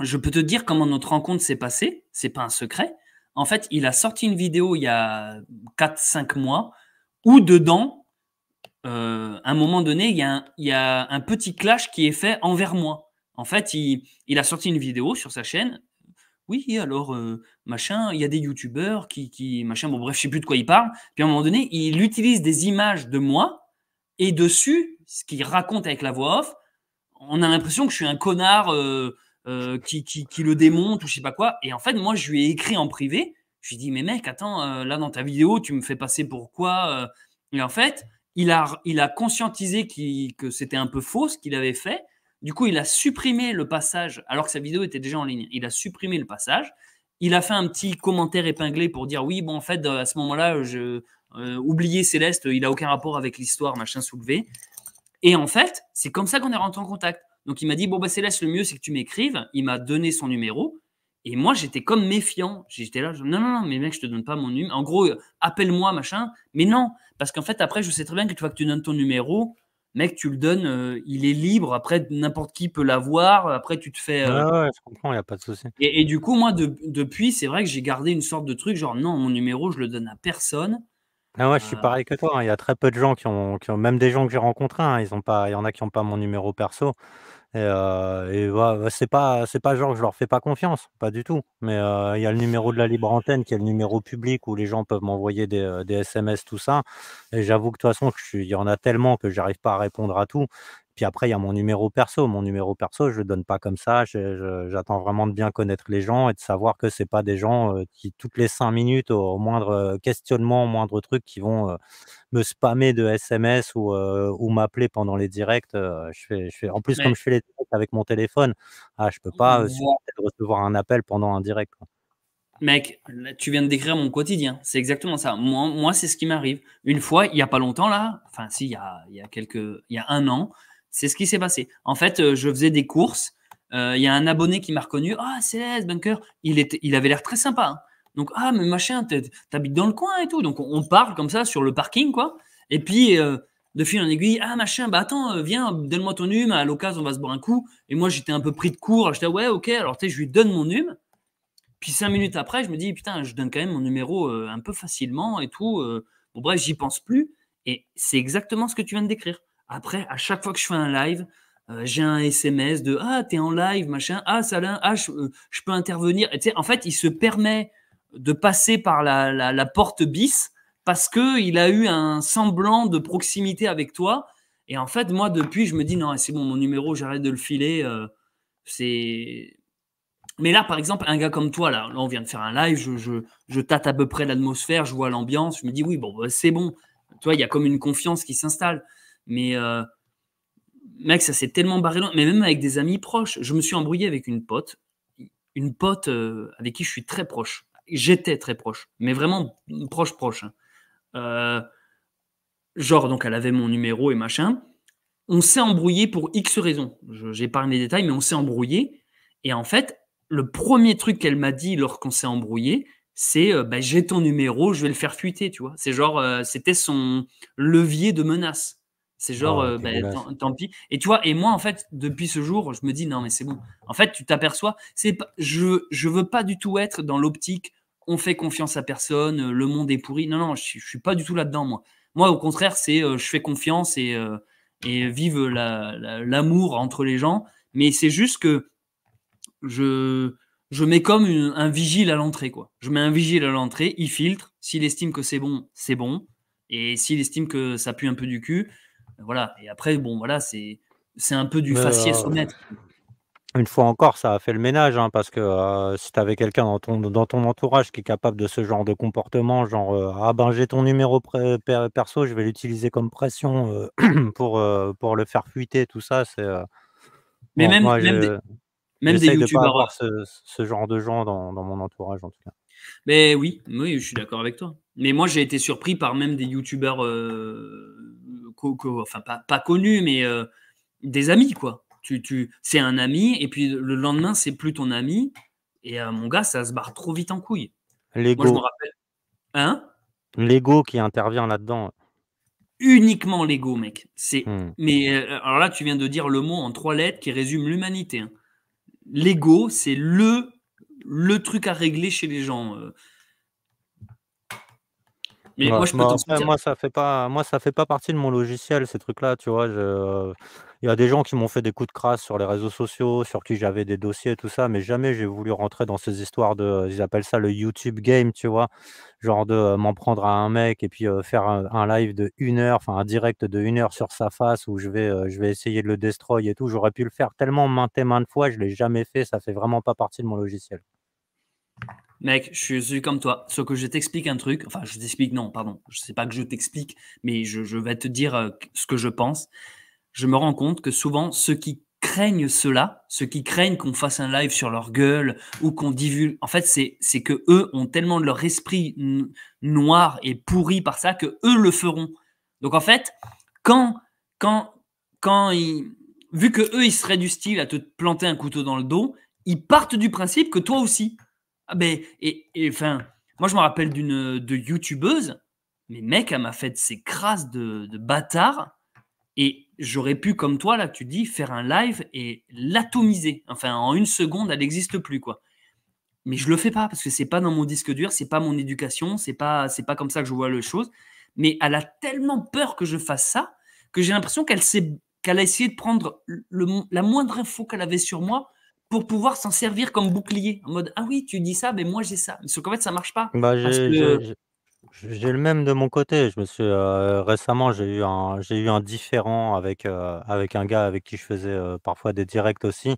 Je peux te dire comment notre rencontre s'est passée, c'est pas un secret. En fait, il a sorti une vidéo il y a 4-5 mois où dedans, euh, à un moment donné, il y a un petit clash qui est fait envers moi. En fait, il, a sorti une vidéo sur sa chaîne. Oui, alors, euh, machin, il y a des youtubeurs qui, machin, bon, bref, je sais plus de quoi il parle. Puis à un moment donné, il utilise des images de moi et dessus, ce qu'il raconte avec la voix off, on a l'impression que je suis un connard euh, euh, qui, le démonte ou je sais pas quoi. Et en fait, moi, je lui ai écrit en privé. Je lui ai dit, mais mec, attends, là, dans ta vidéo, tu me fais passer pourquoi Et en fait, il a, il a conscientisé que c'était un peu faux ce qu'il avait fait du coup, il a supprimé le passage, alors que sa vidéo était déjà en ligne. Il a supprimé le passage. Il a fait un petit commentaire épinglé pour dire oui, bon, en fait, euh, à ce moment-là, je euh, oublié Céleste, il n'a aucun rapport avec l'histoire, machin soulevé. Et en fait, c'est comme ça qu'on est rentré en contact. Donc il m'a dit bon bah Céleste, le mieux c'est que tu m'écrives. Il m'a donné son numéro. Et moi, j'étais comme méfiant. J'étais là, non, non, non, mais mec, je te donne pas mon numéro. En gros, euh, appelle-moi, machin. Mais non, parce qu'en fait, après, je sais très bien que tu vas que tu donnes ton numéro, mec, tu le donnes, euh, il est libre. Après, n'importe qui peut l'avoir. Après, tu te fais. Euh, ah ouais, je comprends, il n'y a pas de souci. Et, du coup, moi, depuis, c'est vrai que j'ai gardé une sorte de truc, genre, non, mon numéro, je le donne à personne. Ah ouais, je suis euh, pareil que toi. Hein. Il y a très peu de gens qui ont, même des gens que j'ai rencontrés. Hein. ils ont pas, il y en a qui n'ont pas mon numéro perso. Et, euh, et bah, c'est pas c'est pas genre que je leur fais pas confiance, pas du tout. Mais il y a le numéro de la libre antenne qui est le numéro public où les gens peuvent m'envoyer des, des, SMS, tout ça. Et j'avoue que de toute façon, il y en a tellement que j'arrive pas à répondre à tout. Puis après, il y a mon numéro perso. Mon numéro perso, je le donne pas comme ça. J'attends vraiment de bien connaître les gens et de savoir que c'est pas des gens qui, toutes les cinq minutes, au, moindre questionnement, au moindre truc, qui vont me spammer de SMS ou, m'appeler pendant les directs. je fais, En plus, comme je fais les directs avec mon téléphone, ah, je peux mmh, pas mmh. recevoir un appel pendant un direct. Mec, tu viens de décrire mon quotidien. C'est exactement ça. Moi, c'est ce qui m'arrive. Une fois, il n'y a pas longtemps, là, enfin, si, il y y a quelques, il y a un an, c'est ce qui s'est passé. En fait, euh, je faisais des courses. Il euh, y a un abonné qui m'a reconnu. Ah, c'est Céleste, bunker. Il, il avait l'air très sympa. Hein. Donc, ah, mais machin, t'habites dans le coin et tout. Donc, on, parle comme ça sur le parking, quoi. Et puis, euh, de fil en aiguille, ah, machin, bah attends, viens, donne-moi ton hume. À l'occasion, on va se boire un coup. Et moi, j'étais un peu pris de court. J'étais, ouais, ok. Alors, tu sais, je lui donne mon hume. Puis, cinq minutes après, je me dis, putain, je donne quand même mon numéro un peu facilement et tout. bref, j'y pense plus. Et c'est exactement ce que tu viens de décrire. Après, à chaque fois que je fais un live, euh, j'ai un SMS de Ah, t'es en live, machin. Ah, Salin ah, je, euh, peux intervenir. en fait, il se permet de passer par la, la, porte bis parce qu'il a eu un semblant de proximité avec toi. Et en fait, moi, depuis, je me dis Non, c'est bon, mon numéro, j'arrête de le filer. Euh, c'est. Mais là, par exemple, un gars comme toi, là, là on vient de faire un live, je, je, je tâte à peu près l'atmosphère, je vois l'ambiance, je me dis oui, bon, bah, c'est bon. tu vois il y a comme une confiance qui s'installe. Mais euh, mec, ça s'est tellement barré Mais même avec des amis proches, je me suis embrouillé avec une pote, une pote euh, avec qui je suis très proche. J'étais très proche, mais vraiment proche proche. Hein. Euh, genre, donc elle avait mon numéro et machin. On s'est embrouillé pour X raisons. J'épargne les détails, mais on s'est embrouillé. Et en fait, le premier truc qu'elle m'a dit lorsqu'on s'est embrouillé, c'est bah, j'ai ton numéro, je vais le faire fuiter, tu vois. C'est genre, c'était son levier de menace. C'est ah genre, euh, bah, tant, pis. Et tu et moi, en fait, depuis ce jour, je me dis, non, mais c'est bon. En fait, tu t'aperçois, c'est je, je veux pas du tout être dans l'optique, on fait confiance à personne, euh, le monde est pourri. Non, non, je, suis pas du tout là-dedans, moi. Moi, au contraire, c'est euh, je fais confiance et, et vive l'amour entre les gens. Mais c'est juste que je, je mets comme un vigile à l'entrée, quoi. Je mets un vigile à l'entrée, il filtre. S'il estime que c'est bon, c'est bon. Et s'il estime que ça pue un peu du cul, voilà. Et après, bon, voilà, c'est un peu du faciès euh, au une fois encore, ça a fait le ménage, hein, parce que euh, si tu avais quelqu'un dans ton, dans ton entourage qui est capable de ce genre de comportement, genre euh, ah ben j'ai ton numéro perso, je vais l'utiliser comme pression pour, pour le faire fuiter, tout ça, c'est. Mais même, même, des, même des youtubeurs. Hein. ce, genre de gens dans, mon entourage, en tout cas. Mais oui, oui je suis d'accord avec toi. Mais moi, j'ai été surpris par même des youtubeurs enfin pas, connu, mais euh, des amis, quoi. Tu, tu, c'est un ami, et puis le lendemain, c'est plus ton ami. Et euh, mon gars, ça se barre trop vite en couille. L'ego. Hein L'ego qui intervient là-dedans. Uniquement l'ego, mec. C'est. Hmm. Mais euh, alors là, tu viens de dire le mot en trois lettres qui résume l'humanité. Hein. L'ego, c'est le le truc à régler chez les gens. Bah, moi, ça fait pas, moi, ça fait pas partie de mon logiciel, ces trucs-là, tu vois. Euh, il y a des gens qui m'ont fait des coups de crasse sur les réseaux sociaux, sur qui j'avais des dossiers, tout ça, mais jamais j'ai voulu rentrer dans ces histoires de, ils appellent ça le YouTube game, tu vois, genre de euh, m'en prendre à un mec et puis euh, faire un, live de une heure, enfin un direct de une heure sur sa face où je vais, je vais essayer de le destroy et tout. J'aurais pu le faire tellement maintes et maintes fois, je l'ai jamais fait, ça fait vraiment pas partie de mon logiciel. Mec, je suis comme toi. Sauf que je t'explique un truc. Enfin, je t'explique, non, pardon. Je ne sais pas que je t'explique, mais je, vais te dire euh, ce que je pense. Je me rends compte que souvent, ceux qui craignent cela, ceux qui craignent qu'on fasse un live sur leur gueule ou qu'on divulgue, en fait, c'est que eux ont tellement leur esprit noir et pourri par ça que eux le feront. Donc en fait, quand, quand, quand ils, vu que eux, ils seraient du style à te planter un couteau dans le dos, ils partent du principe que toi aussi. Ah ben, et, enfin, moi je me rappelle d'une de youtubeuse, mais mec, elle m'a fait ces crasses de, de bâtard. Et j'aurais pu, comme toi, là, tu dis, faire un live et l'atomiser. Enfin, en une seconde, elle n'existe plus, quoi. Mais je le fais pas parce que c'est pas dans mon disque dur, c'est pas mon éducation, c'est pas, c'est pas comme ça que je vois les choses. Mais elle a tellement peur que je fasse ça que j'ai l'impression qu'elle qu'elle a essayé de prendre le, la moindre info qu'elle avait sur moi pour pouvoir s'en servir comme bouclier. En mode, ah oui, tu dis ça, mais moi j'ai ça. ce qu'en fait, ça marche pas. Bah, parce que... J'ai le même de mon côté. Je me suis euh, récemment, j'ai eu un, j'ai eu un différent avec euh, avec un gars avec qui je faisais euh, parfois des directs aussi.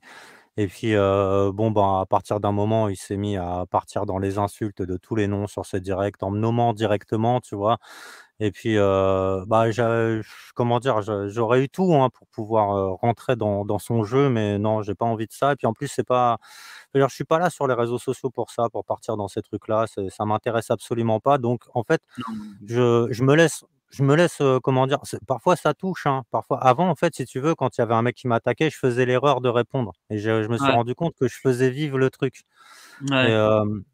Et puis bon, ben à partir d'un moment, il s'est mis à partir dans les insultes de tous les noms sur ses directs en me nommant directement, tu vois. Et puis, bah, comment dire, j'aurais eu tout hein, pour pouvoir rentrer dans, dans, son jeu, mais non, j'ai pas envie de ça. Et puis en plus, c'est pas, je ne suis pas là sur les réseaux sociaux pour ça, pour partir dans ces trucs-là. Ça m'intéresse absolument pas. Donc en fait, je, je me laisse je me laisse, comment dire, parfois ça touche. Hein. parfois, avant, en fait, si tu veux, quand il y avait un mec qui m'attaquait, je faisais l'erreur de répondre. Et je, me suis rendu compte que je faisais vivre le truc.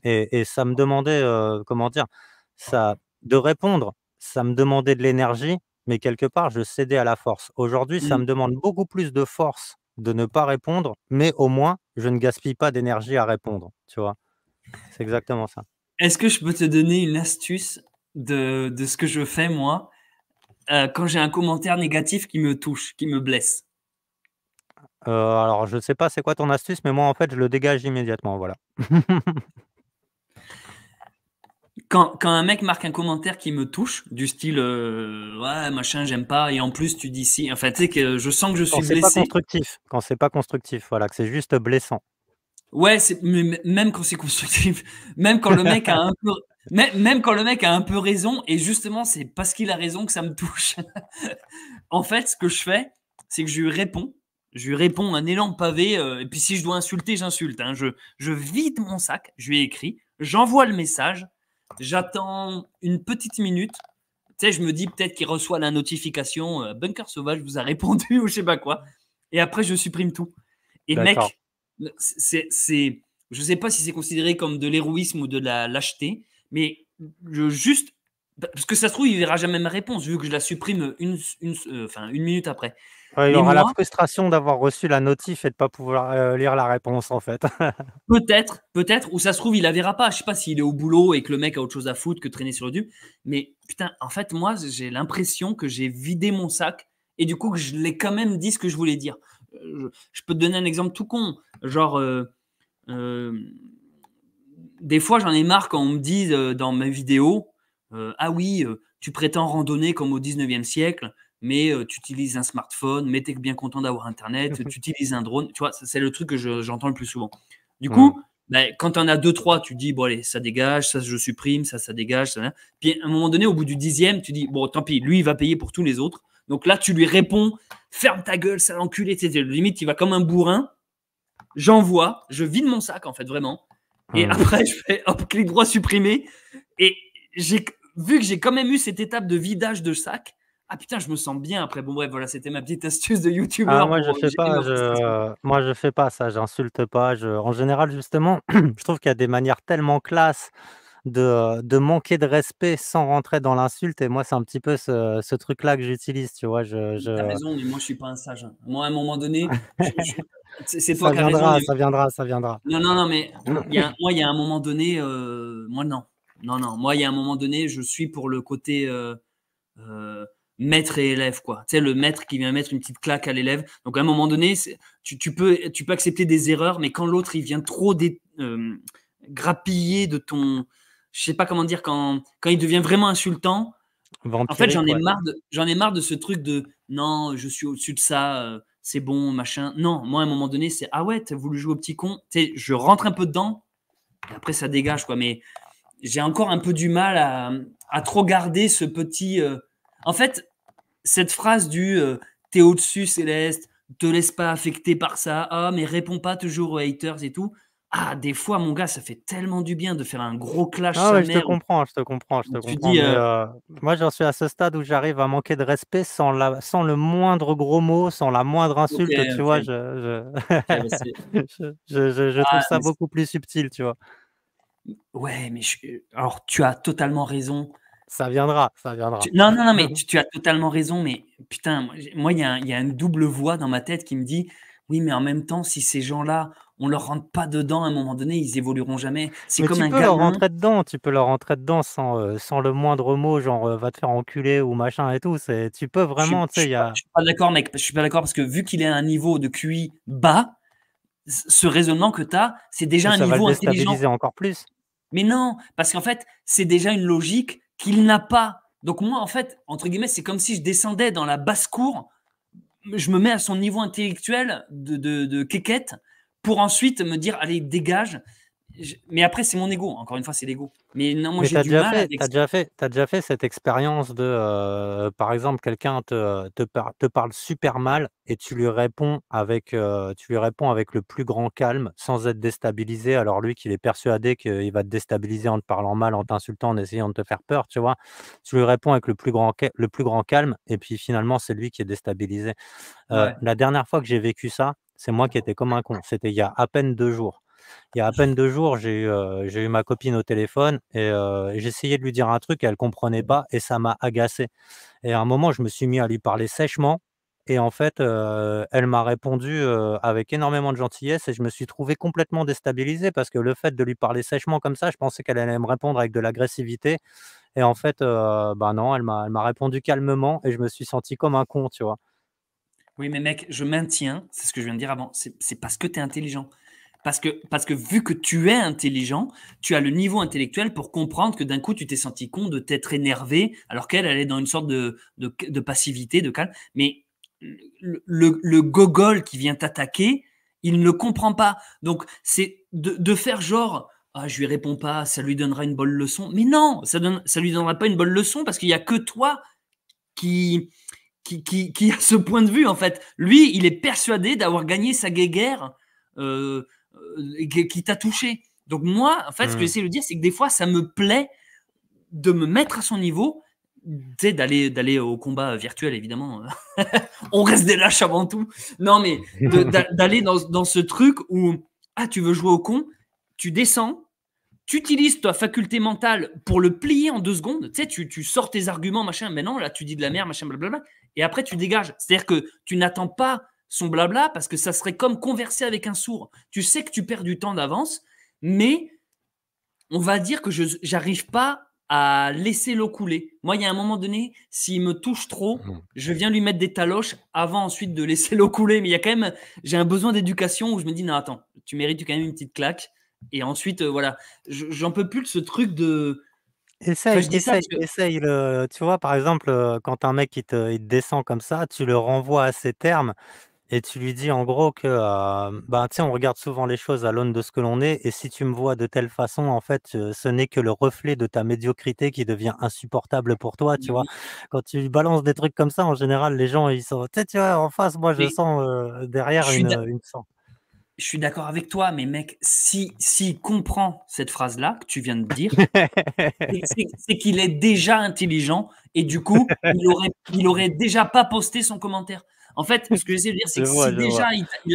Et, et, ça me demandait, comment dire, ça, de répondre ça me demandait de l'énergie, mais quelque part, je cédais à la force. Aujourd'hui, ça mmh. me demande beaucoup plus de force de ne pas répondre, mais au moins, je ne gaspille pas d'énergie à répondre. Tu vois, c'est exactement ça. Est-ce que je peux te donner une astuce de, ce que je fais, moi, euh, quand j'ai un commentaire négatif qui me touche, qui me blesse euh, Alors, je ne sais pas c'est quoi ton astuce, mais moi, en fait, je le dégage immédiatement. Voilà. quand, un mec marque un commentaire qui me touche, du style euh, ouais machin j'aime pas, et en plus tu dis si, enfin tu sais que je sens que je suis blessé. Pas constructif, quand c'est pas constructif, voilà, que c'est juste blessant. Ouais, même quand c'est constructif, même quand le mec a un peu, même, même, quand le mec a un peu raison, et justement c'est parce qu'il a raison que ça me touche. en fait, ce que je fais, c'est que je lui réponds, je lui réponds un élan pavé, euh, et puis si je dois insulter, j'insulte. Hein. je, je vide mon sac, je lui écris, j'envoie le message. J'attends une petite minute. Tu sais, je me dis peut-être qu'il reçoit la notification euh, Bunker Sauvage vous a répondu ou je sais pas quoi. Et après, je supprime tout. Et mec, c'est, c'est, je sais pas si c'est considéré comme de l'héroïsme ou de la lâcheté, mais je, juste parce que ça se trouve, il verra jamais ma réponse vu que je la supprime une, une, euh, une minute après il aura la frustration d'avoir reçu la notif et de ne pas pouvoir euh, lire la réponse, en fait. peut-être, peut-être, ou ça se trouve, il la verra pas. Je sais pas s'il est au boulot et que le mec a autre chose à foutre que traîner sur le dupe. Mais putain, en fait, moi, j'ai l'impression que j'ai vidé mon sac et du coup, que je l'ai quand même dit ce que je voulais dire. Euh, je, peux te donner un exemple tout con. Genre, euh, des fois, j'en ai marre quand on me dit dans mes vidéos Ah oui, tu prétends randonner comme au 19e siècle mais euh, tu utilises un smartphone, mais tu es bien content d'avoir Internet, tu utilises un drone. Tu vois, c'est le truc que j'entends le plus souvent. Du coup, bah, quand tu en as deux, trois, tu dis, bon, allez, ça dégage, ça, je supprime, ça, ça dégage. Ça, Puis à un moment donné, au bout du dixième, tu dis, bon, tant pis, lui, il va payer pour tous les autres. Donc là, tu lui réponds, ferme ta gueule, sale enculé, etc. Limite, il va comme un bourrin. J'envoie, je vide mon sac, en fait, vraiment. Et après, je fais, un clic droit, supprimer. Et j'ai vu que j'ai quand même eu cette étape de vidage de sac, ah putain, je me sens bien après. Bon, bref, voilà, c'était ma petite astuce de YouTube. Ah, moi, je fais pas, moi, je fais pas ça, j'insulte pas. Je... En général, justement, je trouve qu'il y a des manières tellement classe de, manquer de respect sans rentrer dans l'insulte. Et moi, c'est un petit peu ce, truc-là que j'utilise, tu vois. Je, je... raison, mais moi, je suis pas un sage. Hein. Moi, à un moment donné, c'est toi qui as raison. Ça viendra, ça viendra. Non, non, non, mais moi, il y a un moment donné, euh, moi, non. Non, non, moi, il y a un moment donné, je suis pour le côté. Euh, euh, maître et élève, quoi. Tu sais, le maître qui vient mettre une petite claque à l'élève. Donc, à un moment donné, tu, peux, tu peux accepter des erreurs, mais quand l'autre, il vient trop euh, grappiller de ton. Je sais pas comment dire, quand, quand il devient vraiment insultant. en fait, j'en ai, marre de, j'en ai marre de ce truc de non, je suis au-dessus de ça, euh, c'est bon, machin. Non, moi, à un moment donné, c'est ah ouais, t'as voulu jouer au petit con. Tu sais, je rentre un peu dedans, après, ça dégage, quoi. Mais j'ai encore un peu du mal à, trop garder ce petit. Euh, en fait, cette phrase du euh, t'es au-dessus, Céleste, te laisse pas affecter par ça, ah, mais réponds pas toujours aux haters et tout. Ah, des fois, mon gars, ça fait tellement du bien de faire un gros clash. Ah, je te comprends, je te comprends, je te comprends. Euh, euh, moi, j'en suis à ce stade où j'arrive à manquer de respect sans, la, sans le moindre gros mot, sans la moindre insulte, tu vois. Je, trouve ça beaucoup plus subtil, tu vois. Ouais, mais alors tu as totalement raison. Ça viendra, ça viendra. non, non, non, mais tu, as totalement raison. Mais putain, moi, il y, a, une double voix dans ma tête qui me dit oui, mais en même temps, si ces gens-là, on ne leur rentre pas dedans, à un moment donné, ils évolueront jamais. C'est comme un tu peux leur rentrer dedans, tu peux leur rentrer dedans sans, euh, le moindre mot, genre euh, va te faire enculer ou machin et tout. tu peux vraiment, tu sais, il a. Je suis pas d'accord, mec. Je suis pas d'accord parce que vu qu'il est un niveau de QI bas, ce raisonnement que tu as, c'est déjà un ça niveau va intelligent. encore plus. Mais non, parce qu'en fait, c'est déjà une logique qu'il n'a pas. Donc moi, en fait, entre guillemets, c'est comme si je descendais dans la basse-cour, je me mets à son niveau intellectuel de, de, pour ensuite me dire, allez, dégage, mais après, c'est mon ego. Encore une fois, c'est l'ego. Mais non, moi, j'ai du mal. Fait, avec as déjà fait, as déjà fait cette expérience de, euh, par exemple, quelqu'un te, te, parle super mal et tu lui réponds avec, euh, tu lui réponds avec le plus grand calme, sans être déstabilisé. Alors lui, qui est persuadé qu'il va te déstabiliser en te parlant mal, en t'insultant, en essayant de te faire peur, tu vois. Tu lui réponds avec le plus grand, le plus grand calme et puis finalement, c'est lui qui est déstabilisé. Euh, la dernière fois que j'ai vécu ça, c'est moi qui étais comme un con. C'était il y a à peine deux jours il y a à peine deux jours, j'ai eu, euh, ma copine au téléphone euh, et j'essayais de lui dire un truc, et elle comprenait mmh. pas et ça m'a agacé. Et à un moment, je me suis mis à lui parler sèchement et en fait, euh, elle m'a répondu avec énormément de gentillesse et je me suis trouvé complètement déstabilisé parce que le fait de lui parler sèchement comme ça, je pensais qu'elle allait me répondre avec de l'agressivité. Et en fait, bah non, elle m'a répondu calmement et je me suis senti comme un con, tu vois. Oui, mais mec, je maintiens, c'est ce que je viens de dire avant, c'est parce que tu es intelligent. Parce que, parce que vu que tu es intelligent, tu as le niveau intellectuel pour comprendre que d'un coup, tu t'es senti con de t'être énervé, alors qu'elle, elle est dans une sorte de, de, de passivité, de calme. Mais le, le, gogol qui vient t'attaquer, il ne le comprend pas. Donc, c'est de, de, faire genre, ah, je lui réponds pas, ça lui donnera une bonne leçon. Mais non, ça ne ça lui donnera pas une bonne leçon parce qu'il n'y a que toi qui, qui, qui, a ce point de vue, en fait. Lui, il est persuadé d'avoir gagné sa guéguerre. Euh, euh, qui, t'a touché. Donc moi, en fait, ce que hmm. j'essaie de dire, c'est que des fois, ça me plaît de me mettre à son niveau, d'aller d'aller au combat virtuel, évidemment. On reste des lâches avant tout. Non, mais d'aller dans, ce truc où, ah, tu veux jouer au con, tu descends, tu utilises ta faculté mentale pour le plier en deux secondes. Tu sais, tu, tu sors tes arguments, machin, mais non, là, tu dis de la merde, machin, blablabla. Et après, tu dégages. C'est-à-dire que tu n'attends pas son blabla parce que ça serait comme converser avec un sourd. Tu sais que tu perds du temps d'avance, mais on va dire que je n'arrive pas à laisser l'eau couler. Moi, il y a un moment donné, s'il me touche trop, mmh. je viens lui mettre des taloches avant ensuite de laisser l'eau couler. Mais il y a quand même, j'ai un besoin d'éducation où je me dis non, attends, tu mérites quand même une petite claque. Et ensuite, euh, voilà, j'en peux plus de ce truc de. Essaye, je le... tu vois, par exemple, euh, quand un mec il descend comme ça, tu le renvoies à ses termes et tu lui dis en gros que bah, on regarde souvent les choses à l'aune de ce que l'on est, et si tu me vois de telle façon, en fait, ce n'est que le reflet de ta médiocrité qui devient insupportable pour toi, tu vois. Quand tu balances des trucs comme ça, en général, les gens, ils sont, tu vois, en face, moi, je sens derrière une, sang. Je suis d'accord avec toi, mais mec, si s'il comprend cette phrase-là que tu viens de dire, c'est qu'il est déjà intelligent et du coup, il n'aurait il aurait déjà pas posté son commentaire. En fait, ce que j'essaie de dire, c'est que si déjà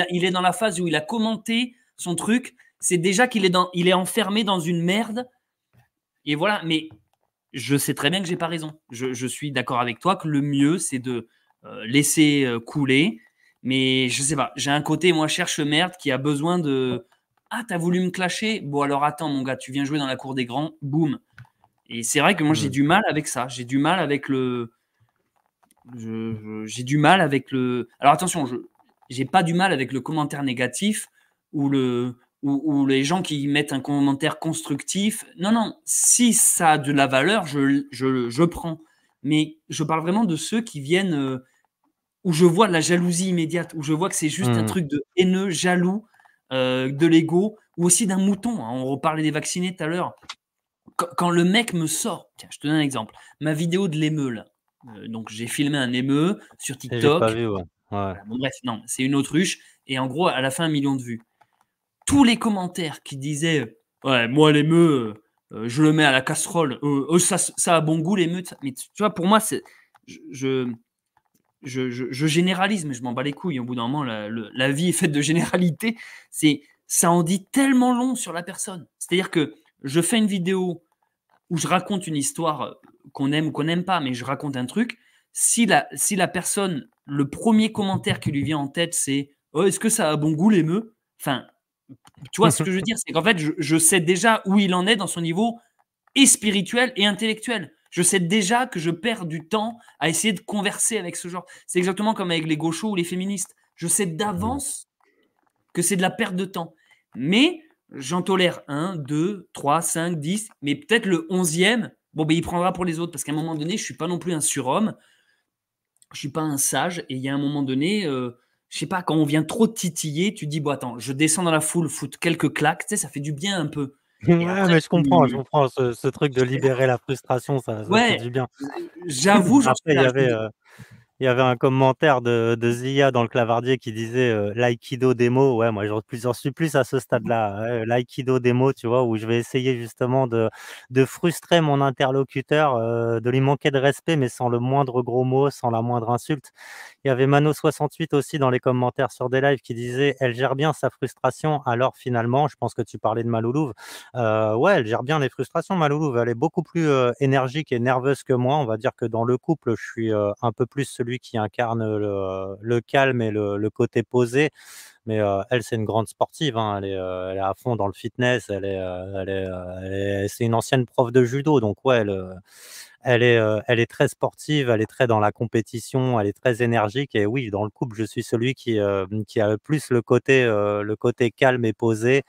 il, est dans la phase où il a commenté son truc, c'est déjà qu'il est, dans, il est enfermé dans une merde. Et voilà, mais je sais très bien que j'ai pas raison. Je, suis d'accord avec toi que le mieux, c'est de euh, laisser euh, couler. Mais je sais pas, j'ai un côté, moi, cherche merde, qui a besoin de. Ah, t'as voulu me clasher Bon, alors attends, mon gars, tu viens jouer dans la cour des grands, boum. Et c'est vrai que moi, j'ai hmm. du mal avec ça. J'ai du mal avec le j'ai du mal avec le. Alors attention, je j'ai pas du mal avec le commentaire négatif ou le ou, les gens qui mettent un commentaire constructif. Non, non, si ça a de la valeur, je, je, je prends. Mais je parle vraiment de ceux qui viennent euh, où je vois de la jalousie immédiate, où je vois que c'est juste un hmm. truc de haineux, jaloux, euh, de l'ego, ou aussi d'un mouton. Hein. On reparlait des vaccinés tout à l'heure. quand le mec me sort, tiens, je te donne un exemple, ma vidéo de l'émeule, euh, donc j'ai filmé un émeu sur TikTok. Pas ouais. bref, non, c'est une autruche. Et en gros, à la fin, un million de vues. Tous les commentaires qui disaient Ouais, moi, l'émeu, euh, euh, je le mets à la casserole. ça, a bon goût, l'émeu. Mais tu vois, pour moi, c'est. Je je, généralise, mais je m'en bats les couilles. Au bout d'un moment, la, vie est faite de généralité. C'est, ça en dit tellement long sur la personne. C'est-à-dire que je fais une vidéo où je raconte une histoire euh, qu'on aime ou qu'on n'aime pas, mais je raconte un truc, si la, si la personne, le premier commentaire qui lui vient en tête, c'est oh, Est-ce que ça a bon goût, l'émeu Enfin, tu vois ce que je veux dire C'est qu'en fait, je, je, sais déjà où il en est dans son niveau et spirituel et intellectuel. Je sais déjà que je perds du temps à essayer de converser avec ce genre. C'est exactement comme avec les gauchos ou les féministes. Je sais d'avance que c'est de la perte de temps. Mais j'en tolère un, deux, trois, cinq, dix, mais peut-être le 11e, bon, ben, il prendra pour les autres, parce qu'à un moment donné, je suis pas non plus un surhomme, je suis pas un sage, et il y a un moment donné, je euh, je sais pas, quand on vient trop titiller, tu dis, bon, attends, je descends dans la foule, foute quelques claques, tu sais, ça fait du bien un peu. Ouais, mais je comprends, je comprends ce, truc de libérer la frustration, ça, fait du bien. J'avoue, j'en suis, il y avait un commentaire de, Zia dans le clavardier qui disait laikido euh, l'aïkido démo. Ouais, moi, j'en suis plus à ce stade-là. laikido l'aïkido démo, tu vois, où je vais essayer justement de, de frustrer mon interlocuteur, euh, de lui manquer de respect, mais sans le moindre gros mot, sans la moindre insulte. Il y avait Mano68 aussi dans les commentaires sur des lives qui disait elle gère bien sa frustration. Alors finalement, je pense que tu parlais de Maloulouve. Euh, ouais, elle gère bien les frustrations. Maloulouve, elle est beaucoup plus euh, énergique et nerveuse que moi. On va dire que dans le couple, je suis euh, un peu plus celui qui incarne le, calme et le côté posé. Mais elle, c'est une grande sportive. Hein, elle, est, à fond dans le fitness. Elle est, elle est, c'est une ancienne prof de judo. Donc, ouais, elle, elle est, elle est très sportive. Elle est très dans la compétition. Elle est très énergique. Et oui, dans le couple, je suis celui qui, qui a le plus le côté, le côté calme et posé.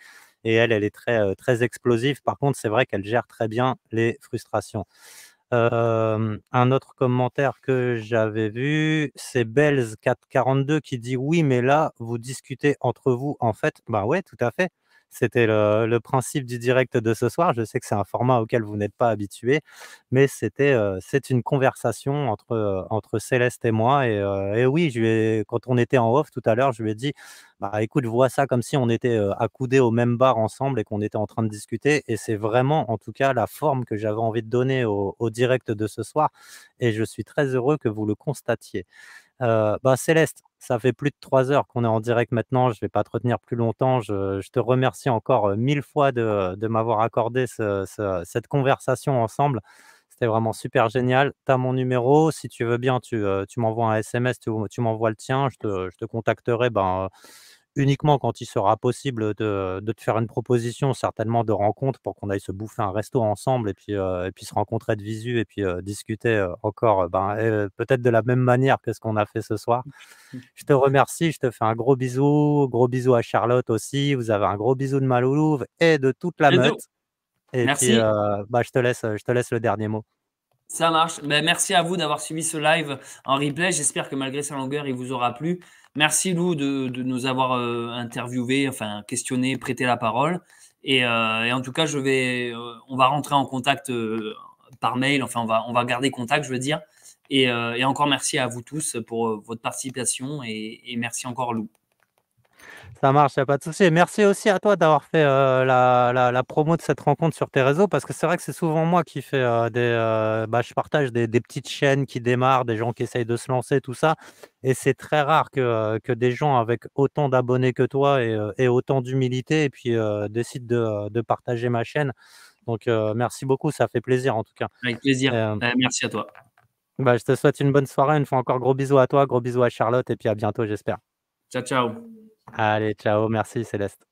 Et elle, elle est très, très explosive. Par contre, c'est vrai qu'elle gère très bien les frustrations un autre commentaire que j'avais vu, c'est Bells442 qui dit oui, mais là, vous discutez entre vous. En fait, bah ouais, tout à fait. C'était le, principe du direct de ce soir. Je sais que c'est un format auquel vous n'êtes pas habitué, mais c'était euh, c'est une conversation entre, euh, entre Céleste et moi. Et, euh, oui, je quand on était en off tout à l'heure, je lui ai dit bah, écoute, vois ça comme si on était accoudés au même bar ensemble et qu'on était en train de discuter. Et c'est vraiment, en tout cas, la forme que j'avais envie de donner au direct de ce soir. Et je suis très heureux que vous le constatiez. Bah, Céleste, ça fait plus de trois heures qu'on est en direct maintenant. Je ne vais pas te retenir plus longtemps. Je, te remercie encore mille fois de, m'avoir accordé cette conversation ensemble. C'était vraiment super génial. Tu as mon numéro. Si tu veux bien, tu, m'envoies un SMS, tu, m'envoies le tien. Je te, je te contacterai. Ben, uniquement quand il sera possible de, euh, de te faire une proposition, certainement de rencontre, pour qu'on aille se bouffer un resto ensemble et puis, euh, et puis se rencontrer de visu et puis euh, discuter encore, ben, peut-être de la même manière que ce qu'on a fait ce soir. Je te remercie, je te fais un gros bisou, gros bisou à Charlotte aussi. Vous avez un gros bisou de Malouve et de toute la meute. Merci. Bah, je, te laisse, je te laisse le dernier mot. Ça marche. Ben, merci à vous d'avoir suivi ce live en replay. J'espère que malgré sa longueur, il vous aura plu. Merci Lou de, nous avoir euh, interviewé, enfin questionné, prêté la parole. Euh, et, en tout cas, je vais, euh, on va rentrer en contact par mail. Enfin, on va, on va garder contact, je veux dire. Et, encore merci à vous tous pour votre participation et merci encore Lou. Ça marche, il n'y a pas de souci. merci aussi à toi d'avoir fait euh, la, la, promo de cette rencontre sur tes réseaux, parce que c'est vrai que c'est souvent moi qui fais euh, des. Euh, bah, je partage des, petites chaînes qui démarrent, des gens qui essayent de se lancer, tout ça. Et c'est très rare que, que, des gens avec autant d'abonnés que toi et, et autant d'humilité, et puis décident de, de, partager ma chaîne. Donc merci beaucoup, ça fait plaisir en tout cas. Avec plaisir. merci à toi. Bah, je te souhaite une bonne soirée. Une fois encore, gros bisous à toi, gros bisous à Charlotte, et puis à bientôt, j'espère. Ciao, ciao. Allez, ciao, merci Céleste.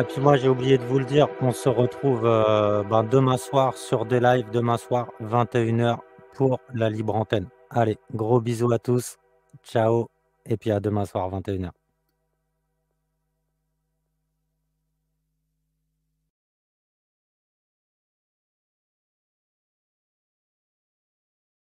et puis moi j'ai oublié de vous le dire, on se retrouve euh, ben, demain soir sur des lives, demain soir 21h pour la libre antenne. Allez, gros bisous à tous, ciao, et puis à demain soir 21h.